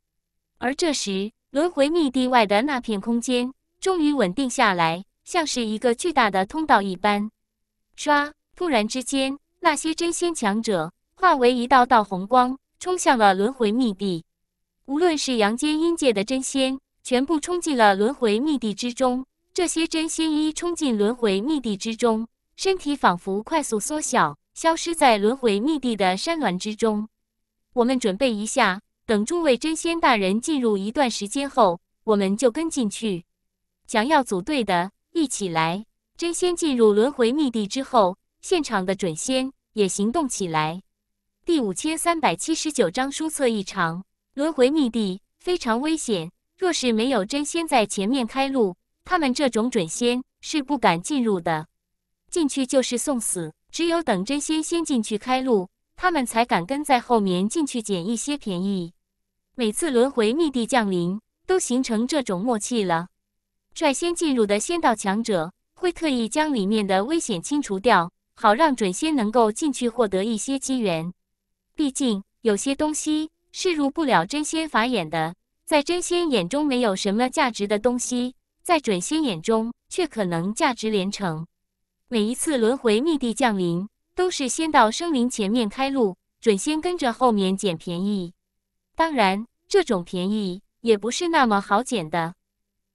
[SPEAKER 1] 而这时，轮回密地外的那片空间终于稳定下来，像是一个巨大的通道一般。唰。突然之间，那些真仙强者化为一道道红光，冲向了轮回密地。无论是阳间阴界的真仙，全部冲进了轮回密地之中。这些真仙一冲进轮回密地之中，身体仿佛快速缩小，消失在轮回密地的山峦之中。我们准备一下，等诸位真仙大人进入一段时间后，我们就跟进去。想要组队的，一起来。真仙进入轮回密地之后。现场的准仙也行动起来。第五千三百七十九章书册异常，轮回密地非常危险。若是没有真仙在前面开路，他们这种准仙是不敢进入的，进去就是送死。只有等真仙先进去开路，他们才敢跟在后面进去捡一些便宜。每次轮回密地降临，都形成这种默契了。率先进入的仙道强者会特意将里面的危险清除掉。好让准仙能够进去获得一些机缘，毕竟有些东西是入不了真仙法眼的。在真仙眼中没有什么价值的东西，在准仙眼中却可能价值连城。每一次轮回密地降临，都是先到生灵前面开路，准仙跟着后面捡便宜。当然，这种便宜也不是那么好捡的，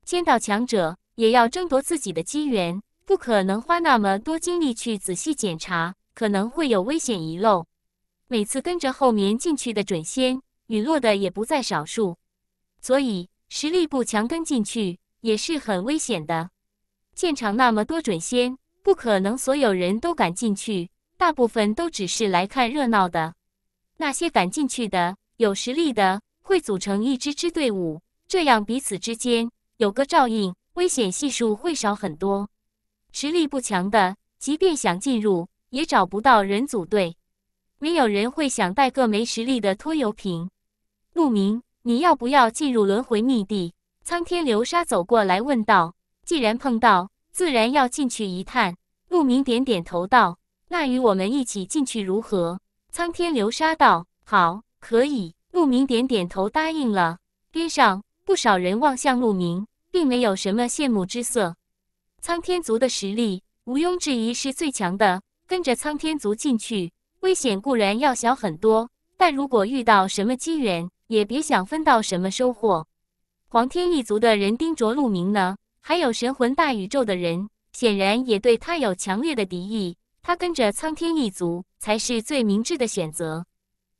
[SPEAKER 1] 见到强者也要争夺自己的机缘。不可能花那么多精力去仔细检查，可能会有危险遗漏。每次跟着后面进去的准仙陨落的也不在少数，所以实力不强跟进去也是很危险的。现场那么多准仙，不可能所有人都敢进去，大部分都只是来看热闹的。那些敢进去的、有实力的，会组成一支支队伍，这样彼此之间有个照应，危险系数会少很多。实力不强的，即便想进入，也找不到人组队。没有人会想带个没实力的拖油瓶。陆明，你要不要进入轮回秘地？苍天流沙走过来问道。既然碰到，自然要进去一探。陆明点点头道：“那与我们一起进去如何？”苍天流沙道：“好，可以。”陆明点点头答应了。边上不少人望向陆明，并没有什么羡慕之色。苍天族的实力毋庸置疑是最强的，跟着苍天族进去，危险固然要小很多，但如果遇到什么机缘，也别想分到什么收获。黄天一族的人盯着陆明呢，还有神魂大宇宙的人，显然也对他有强烈的敌意。他跟着苍天一族才是最明智的选择。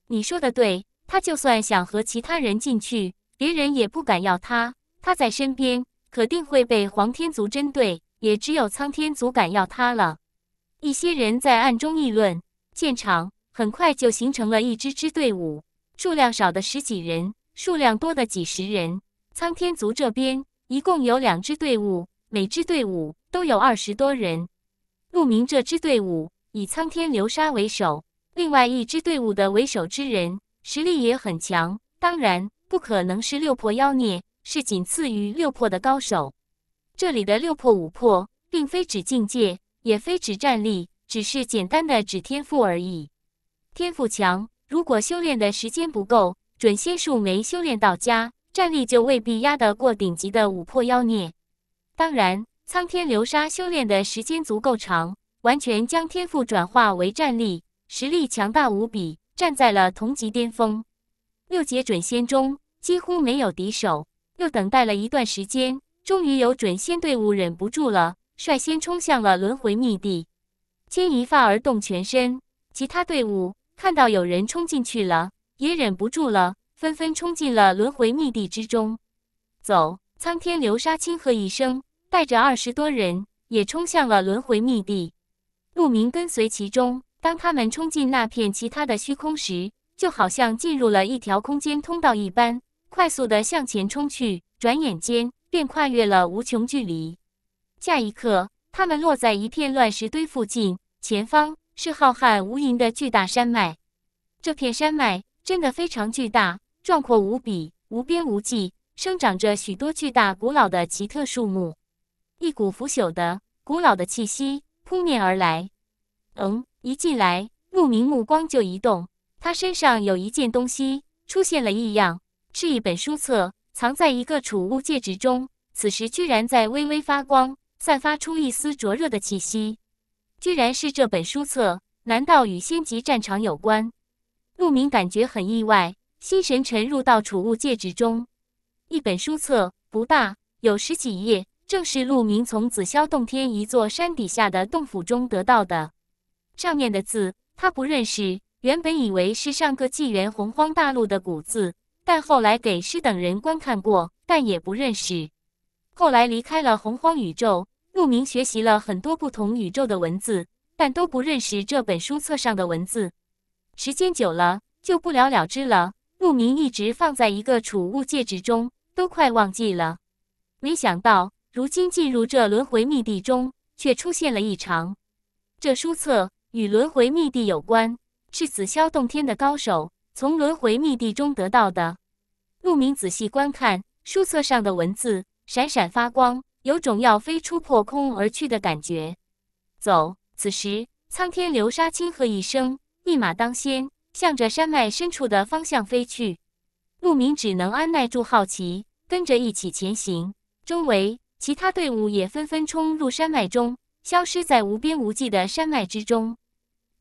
[SPEAKER 1] 你说的对，他就算想和其他人进去，别人也不敢要他。他在身边，肯定会被黄天族针对。也只有苍天族敢要他了。一些人在暗中议论，现场很快就形成了一支支队伍，数量少的十几人，数量多的几十人。苍天族这边一共有两支队伍，每支队伍都有二十多人。陆明这支队伍以苍天流沙为首，另外一支队伍的为首之人实力也很强，当然不可能是六魄妖孽，是仅次于六魄的高手。这里的六魄五魄，并非指境界，也非指战力，只是简单的指天赋而已。天赋强，如果修炼的时间不够，准仙术没修炼到家，战力就未必压得过顶级的五魄妖孽。当然，苍天流沙修炼的时间足够长，完全将天赋转化为战力，实力强大无比，站在了同级巅峰。六阶准仙中几乎没有敌手。又等待了一段时间。终于有准仙队伍忍不住了，率先冲向了轮回秘地。牵一发而动全身，其他队伍看到有人冲进去了，也忍不住了，纷纷冲进了轮回秘地之中。走，苍天流沙轻喝一声，带着二十多人也冲向了轮回秘地。陆明跟随其中。当他们冲进那片其他的虚空时，就好像进入了一条空间通道一般，快速的向前冲去。转眼间。便跨越了无穷距离。下一刻，他们落在一片乱石堆附近，前方是浩瀚无垠的巨大山脉。这片山脉真的非常巨大，壮阔无比，无边无际，生长着许多巨大古老的奇特树木。一股腐朽的古老的气息扑面而来。嗯，一进来，陆明目光就一动，他身上有一件东西出现了异样，是一本书册。藏在一个储物戒指中，此时居然在微微发光，散发出一丝灼热的气息。居然是这本书册，难道与仙级战场有关？陆明感觉很意外，心神沉入到储物戒指中。一本书册，不大，有十几页，正是陆明从紫霄洞天一座山底下的洞府中得到的。上面的字他不认识，原本以为是上个纪元洪荒大陆的古字。但后来给师等人观看过，但也不认识。后来离开了洪荒宇宙，陆明学习了很多不同宇宙的文字，但都不认识这本书册上的文字。时间久了就不了了之了。陆明一直放在一个储物戒指中，都快忘记了。没想到如今进入这轮回秘地中，却出现了异常。这书册与轮回秘地有关，是紫霄洞天的高手从轮回秘地中得到的。陆明仔细观看书册上的文字，闪闪发光，有种要飞出破空而去的感觉。走，此时苍天流沙轻喝一声，一马当先，向着山脉深处的方向飞去。陆明只能按耐住好奇，跟着一起前行。周围其他队伍也纷纷冲入山脉中，消失在无边无际的山脉之中。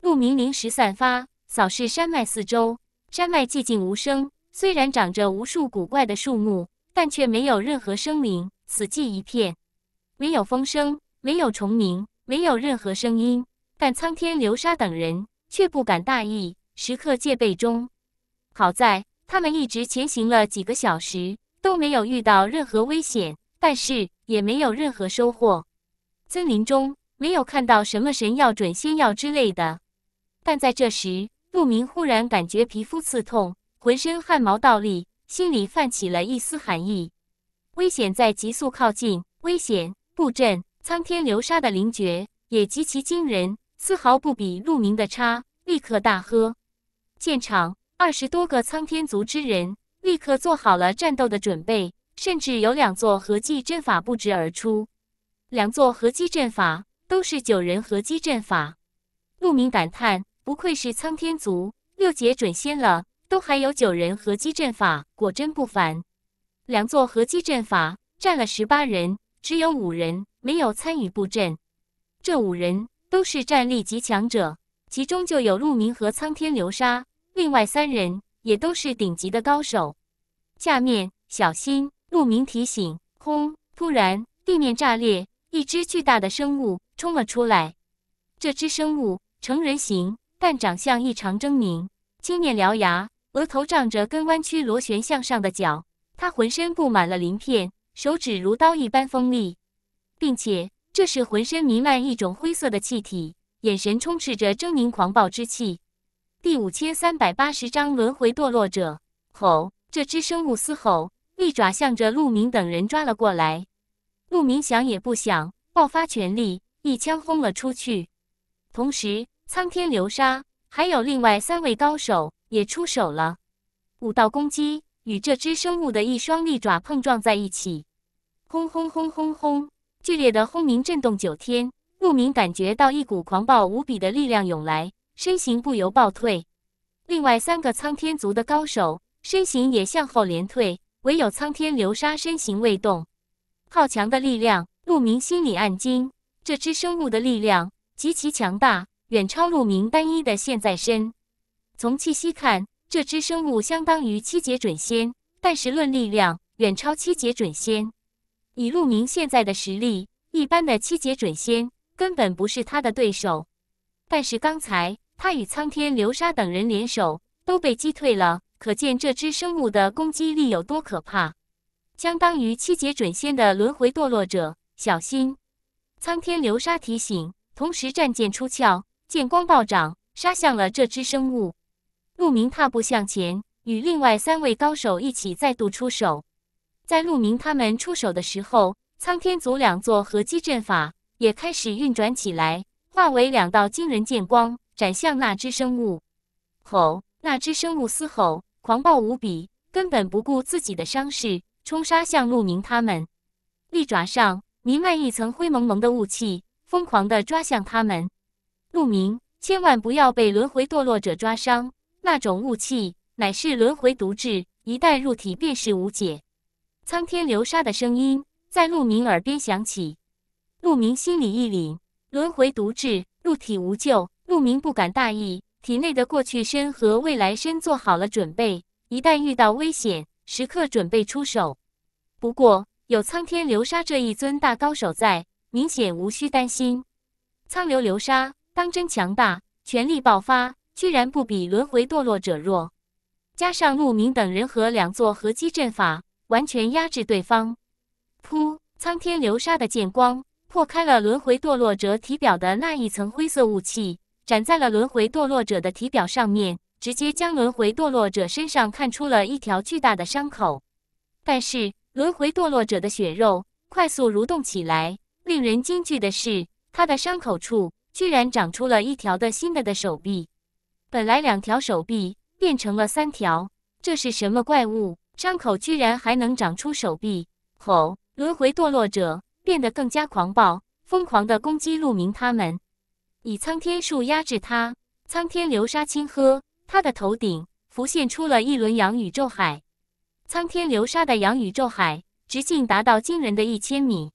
[SPEAKER 1] 陆明临时散发，扫视山脉四周，山脉寂静无声。虽然长着无数古怪的树木，但却没有任何生灵，死寂一片，没有风声，没有虫鸣，没有任何声音。但苍天流沙等人却不敢大意，时刻戒备中。好在他们一直前行了几个小时，都没有遇到任何危险，但是也没有任何收获。森林中没有看到什么神药、准仙药之类的。但在这时，陆明忽然感觉皮肤刺痛。浑身汗毛倒立，心里泛起了一丝寒意。危险在急速靠近，危险！布阵，苍天流沙的灵觉也极其惊人，丝毫不比陆明的差。立刻大喝，现场二十多个苍天族之人立刻做好了战斗的准备，甚至有两座合击阵法布置而出。两座合击阵法都是九人合击阵法。陆明感叹：不愧是苍天族，六节准仙了。都还有九人合击阵法，果真不凡。两座合击阵法占了十八人，只有五人没有参与布阵。这五人都是战力极强者，其中就有陆明和苍天流沙，另外三人也都是顶级的高手。下面小心！陆明提醒。轰！突然地面炸裂，一只巨大的生物冲了出来。这只生物成人形，但长相异常狰狞，青面獠牙。额头长着根弯曲螺旋向上的角，他浑身布满了鳞片，手指如刀一般锋利，并且这时浑身弥漫一种灰色的气体，眼神充斥着狰狞狂暴之气。第五千三百八十章轮回堕落者。吼！这只生物嘶吼，利爪向着陆明等人抓了过来。陆明想也不想，爆发全力一枪轰了出去，同时苍天流沙还有另外三位高手。也出手了，五道攻击与这只生物的一双利爪碰撞在一起，轰轰轰轰轰！剧烈的轰鸣震动九天，鹿鸣感觉到一股狂暴无比的力量涌来，身形不由暴退。另外三个苍天族的高手身形也向后连退，唯有苍天流沙身形未动。好强的力量！鹿鸣心里暗惊，这只生物的力量极其强大，远超鹿鸣单一的现在身。从气息看，这只生物相当于七阶准仙，但是论力量，远超七阶准仙。以陆明现在的实力，一般的七阶准仙根本不是他的对手。但是刚才他与苍天流沙等人联手，都被击退了，可见这只生物的攻击力有多可怕，相当于七阶准仙的轮回堕落者。小心！苍天流沙提醒，同时战剑出鞘，剑光暴涨，杀向了这只生物。陆明踏步向前，与另外三位高手一起再度出手。在陆明他们出手的时候，苍天族两座合击阵法也开始运转起来，化为两道惊人剑光，斩向那只生物。吼！那只生物嘶吼，狂暴无比，根本不顾自己的伤势，冲杀向陆明他们。利爪上弥漫一层灰蒙蒙的雾气，疯狂地抓向他们。陆明，千万不要被轮回堕落者抓伤！那种雾气乃是轮回毒质，一旦入体便是无解。苍天流沙的声音在陆明耳边响起，陆明心里一凛，轮回毒质入体无救。陆明不敢大意，体内的过去身和未来身做好了准备，一旦遇到危险，时刻准备出手。不过有苍天流沙这一尊大高手在，明显无需担心。苍流流沙当真强大，全力爆发。居然不比轮回堕落者弱，加上陆明等人和两座合击阵法，完全压制对方。噗！苍天流沙的剑光破开了轮回堕落者体表的那一层灰色雾气，斩在了轮回堕落者的体表上面，直接将轮回堕落者身上看出了一条巨大的伤口。但是轮回堕落者的血肉快速蠕动起来，令人惊惧的是，他的伤口处居然长出了一条的新的的手臂。本来两条手臂变成了三条，这是什么怪物？伤口居然还能长出手臂！吼！轮回堕落者变得更加狂暴，疯狂的攻击陆明他们。以苍天术压制他，苍天流沙轻喝，他的头顶浮现出了一轮阳宇宙海。苍天流沙的阳宇宙海直径达到惊人的一千米。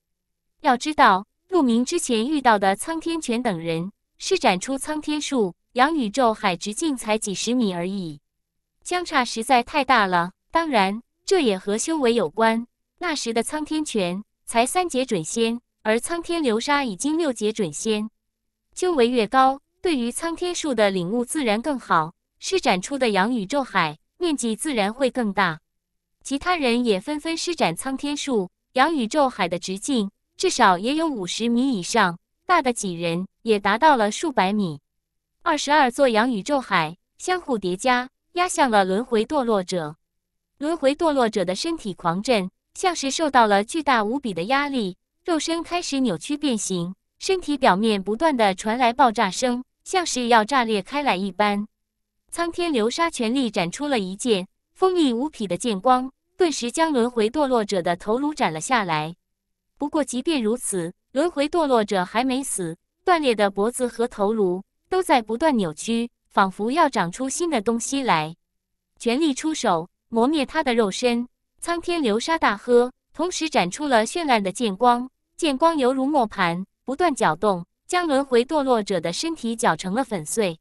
[SPEAKER 1] 要知道，陆明之前遇到的苍天犬等人施展出苍天术。洋宇宙海直径才几十米而已，相差实在太大了。当然，这也和修为有关。那时的苍天拳才三节准仙，而苍天流沙已经六节准仙。修为越高，对于苍天术的领悟自然更好，施展出的洋宇宙海面积自然会更大。其他人也纷纷施展苍天术，洋宇宙海的直径至少也有五十米以上，大的几人也达到了数百米。二十二座阳宇宙海相互叠加，压向了轮回堕落者。轮回堕落者的身体狂震，像是受到了巨大无比的压力，肉身开始扭曲变形，身体表面不断的传来爆炸声，像是要炸裂开来一般。苍天流沙全力斩出了一剑，锋利无匹的剑光顿时将轮回堕落者的头颅斩了下来。不过，即便如此，轮回堕落者还没死，断裂的脖子和头颅。都在不断扭曲，仿佛要长出新的东西来。全力出手，磨灭他的肉身。苍天流沙大喝，同时展出了绚烂的剑光。剑光犹如磨盘，不断搅动，将轮回堕落者的身体搅成了粉碎。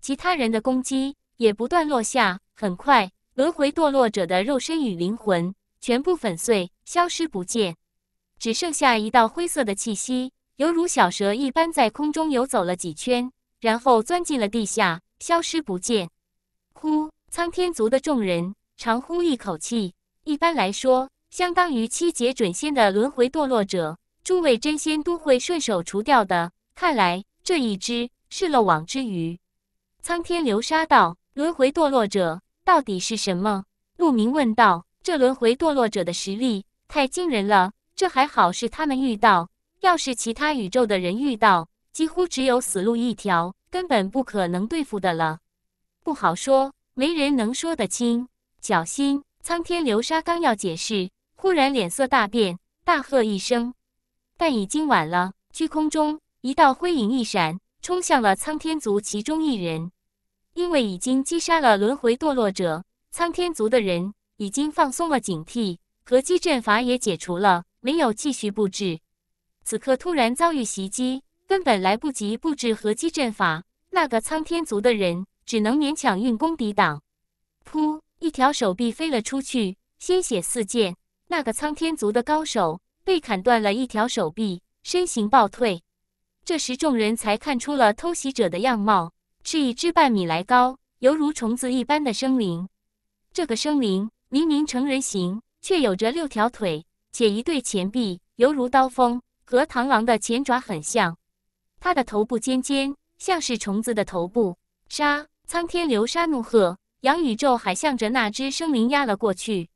[SPEAKER 1] 其他人的攻击也不断落下，很快，轮回堕落者的肉身与灵魂全部粉碎，消失不见，只剩下一道灰色的气息，犹如小蛇一般在空中游走了几圈。然后钻进了地下，消失不见。呼，苍天族的众人长呼一口气。一般来说，相当于七劫准仙的轮回堕落者，诸位真仙都会顺手除掉的。看来这一只是漏网之鱼。苍天流沙道：“轮回堕落者到底是什么？”陆明问道：“这轮回堕落者的实力太惊人了，这还好是他们遇到，要是其他宇宙的人遇到……”几乎只有死路一条，根本不可能对付的了。不好说，没人能说得清。小心！苍天流沙刚要解释，忽然脸色大变，大喝一声。但已经晚了。虚空中一道灰影一闪，冲向了苍天族其中一人。因为已经击杀了轮回堕落者，苍天族的人已经放松了警惕，合击阵法也解除了，没有继续布置。此刻突然遭遇袭击。根本来不及布置合击阵法，那个苍天族的人只能勉强运功抵挡。噗！一条手臂飞了出去，鲜血四溅。那个苍天族的高手被砍断了一条手臂，身形暴退。这时，众人才看出了偷袭者的样貌，是一只半米来高、犹如虫子一般的生灵。这个生灵明明成人形，却有着六条腿，且一对前臂犹如刀锋，和螳螂的前爪很像。他的头部尖尖，像是虫子的头部。沙，苍天流沙怒喝，杨宇宙海向着那只生灵压了过去。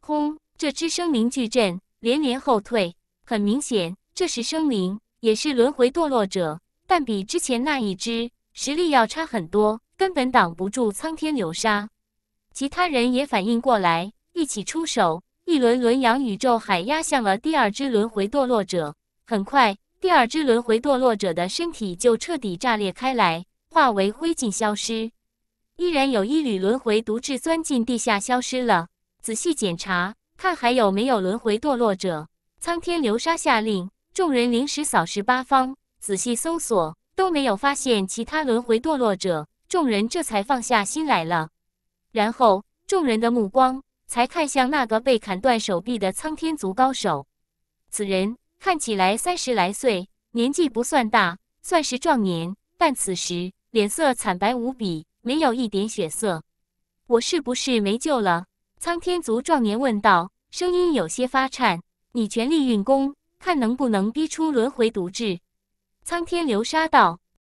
[SPEAKER 1] 轰！这只生灵巨震，连连后退。很明显，这是生灵，也是轮回堕落者，但比之前那一只实力要差很多，根本挡不住苍天流沙。其他人也反应过来，一起出手，一轮轮杨宇宙海压向了第二只轮回堕落者。很快。第二只轮回堕落者的身体就彻底炸裂开来，化为灰烬消失。依然有一缕轮回毒自钻进地下消失了。仔细检查，看还有没有轮回堕落者。苍天流沙下令，众人临时扫视八方，仔细搜索，都没有发现其他轮回堕落者。众人这才放下心来了。然后，众人的目光才看向那个被砍断手臂的苍天族高手。此人。看起来三十来岁，年纪不算大，算是壮年，但此时脸色惨白无比，没有一点血色。我是不是没救了？苍天族壮年问道，声音有些发颤。你全力运功，看能不能逼出轮回毒质。苍天流沙道。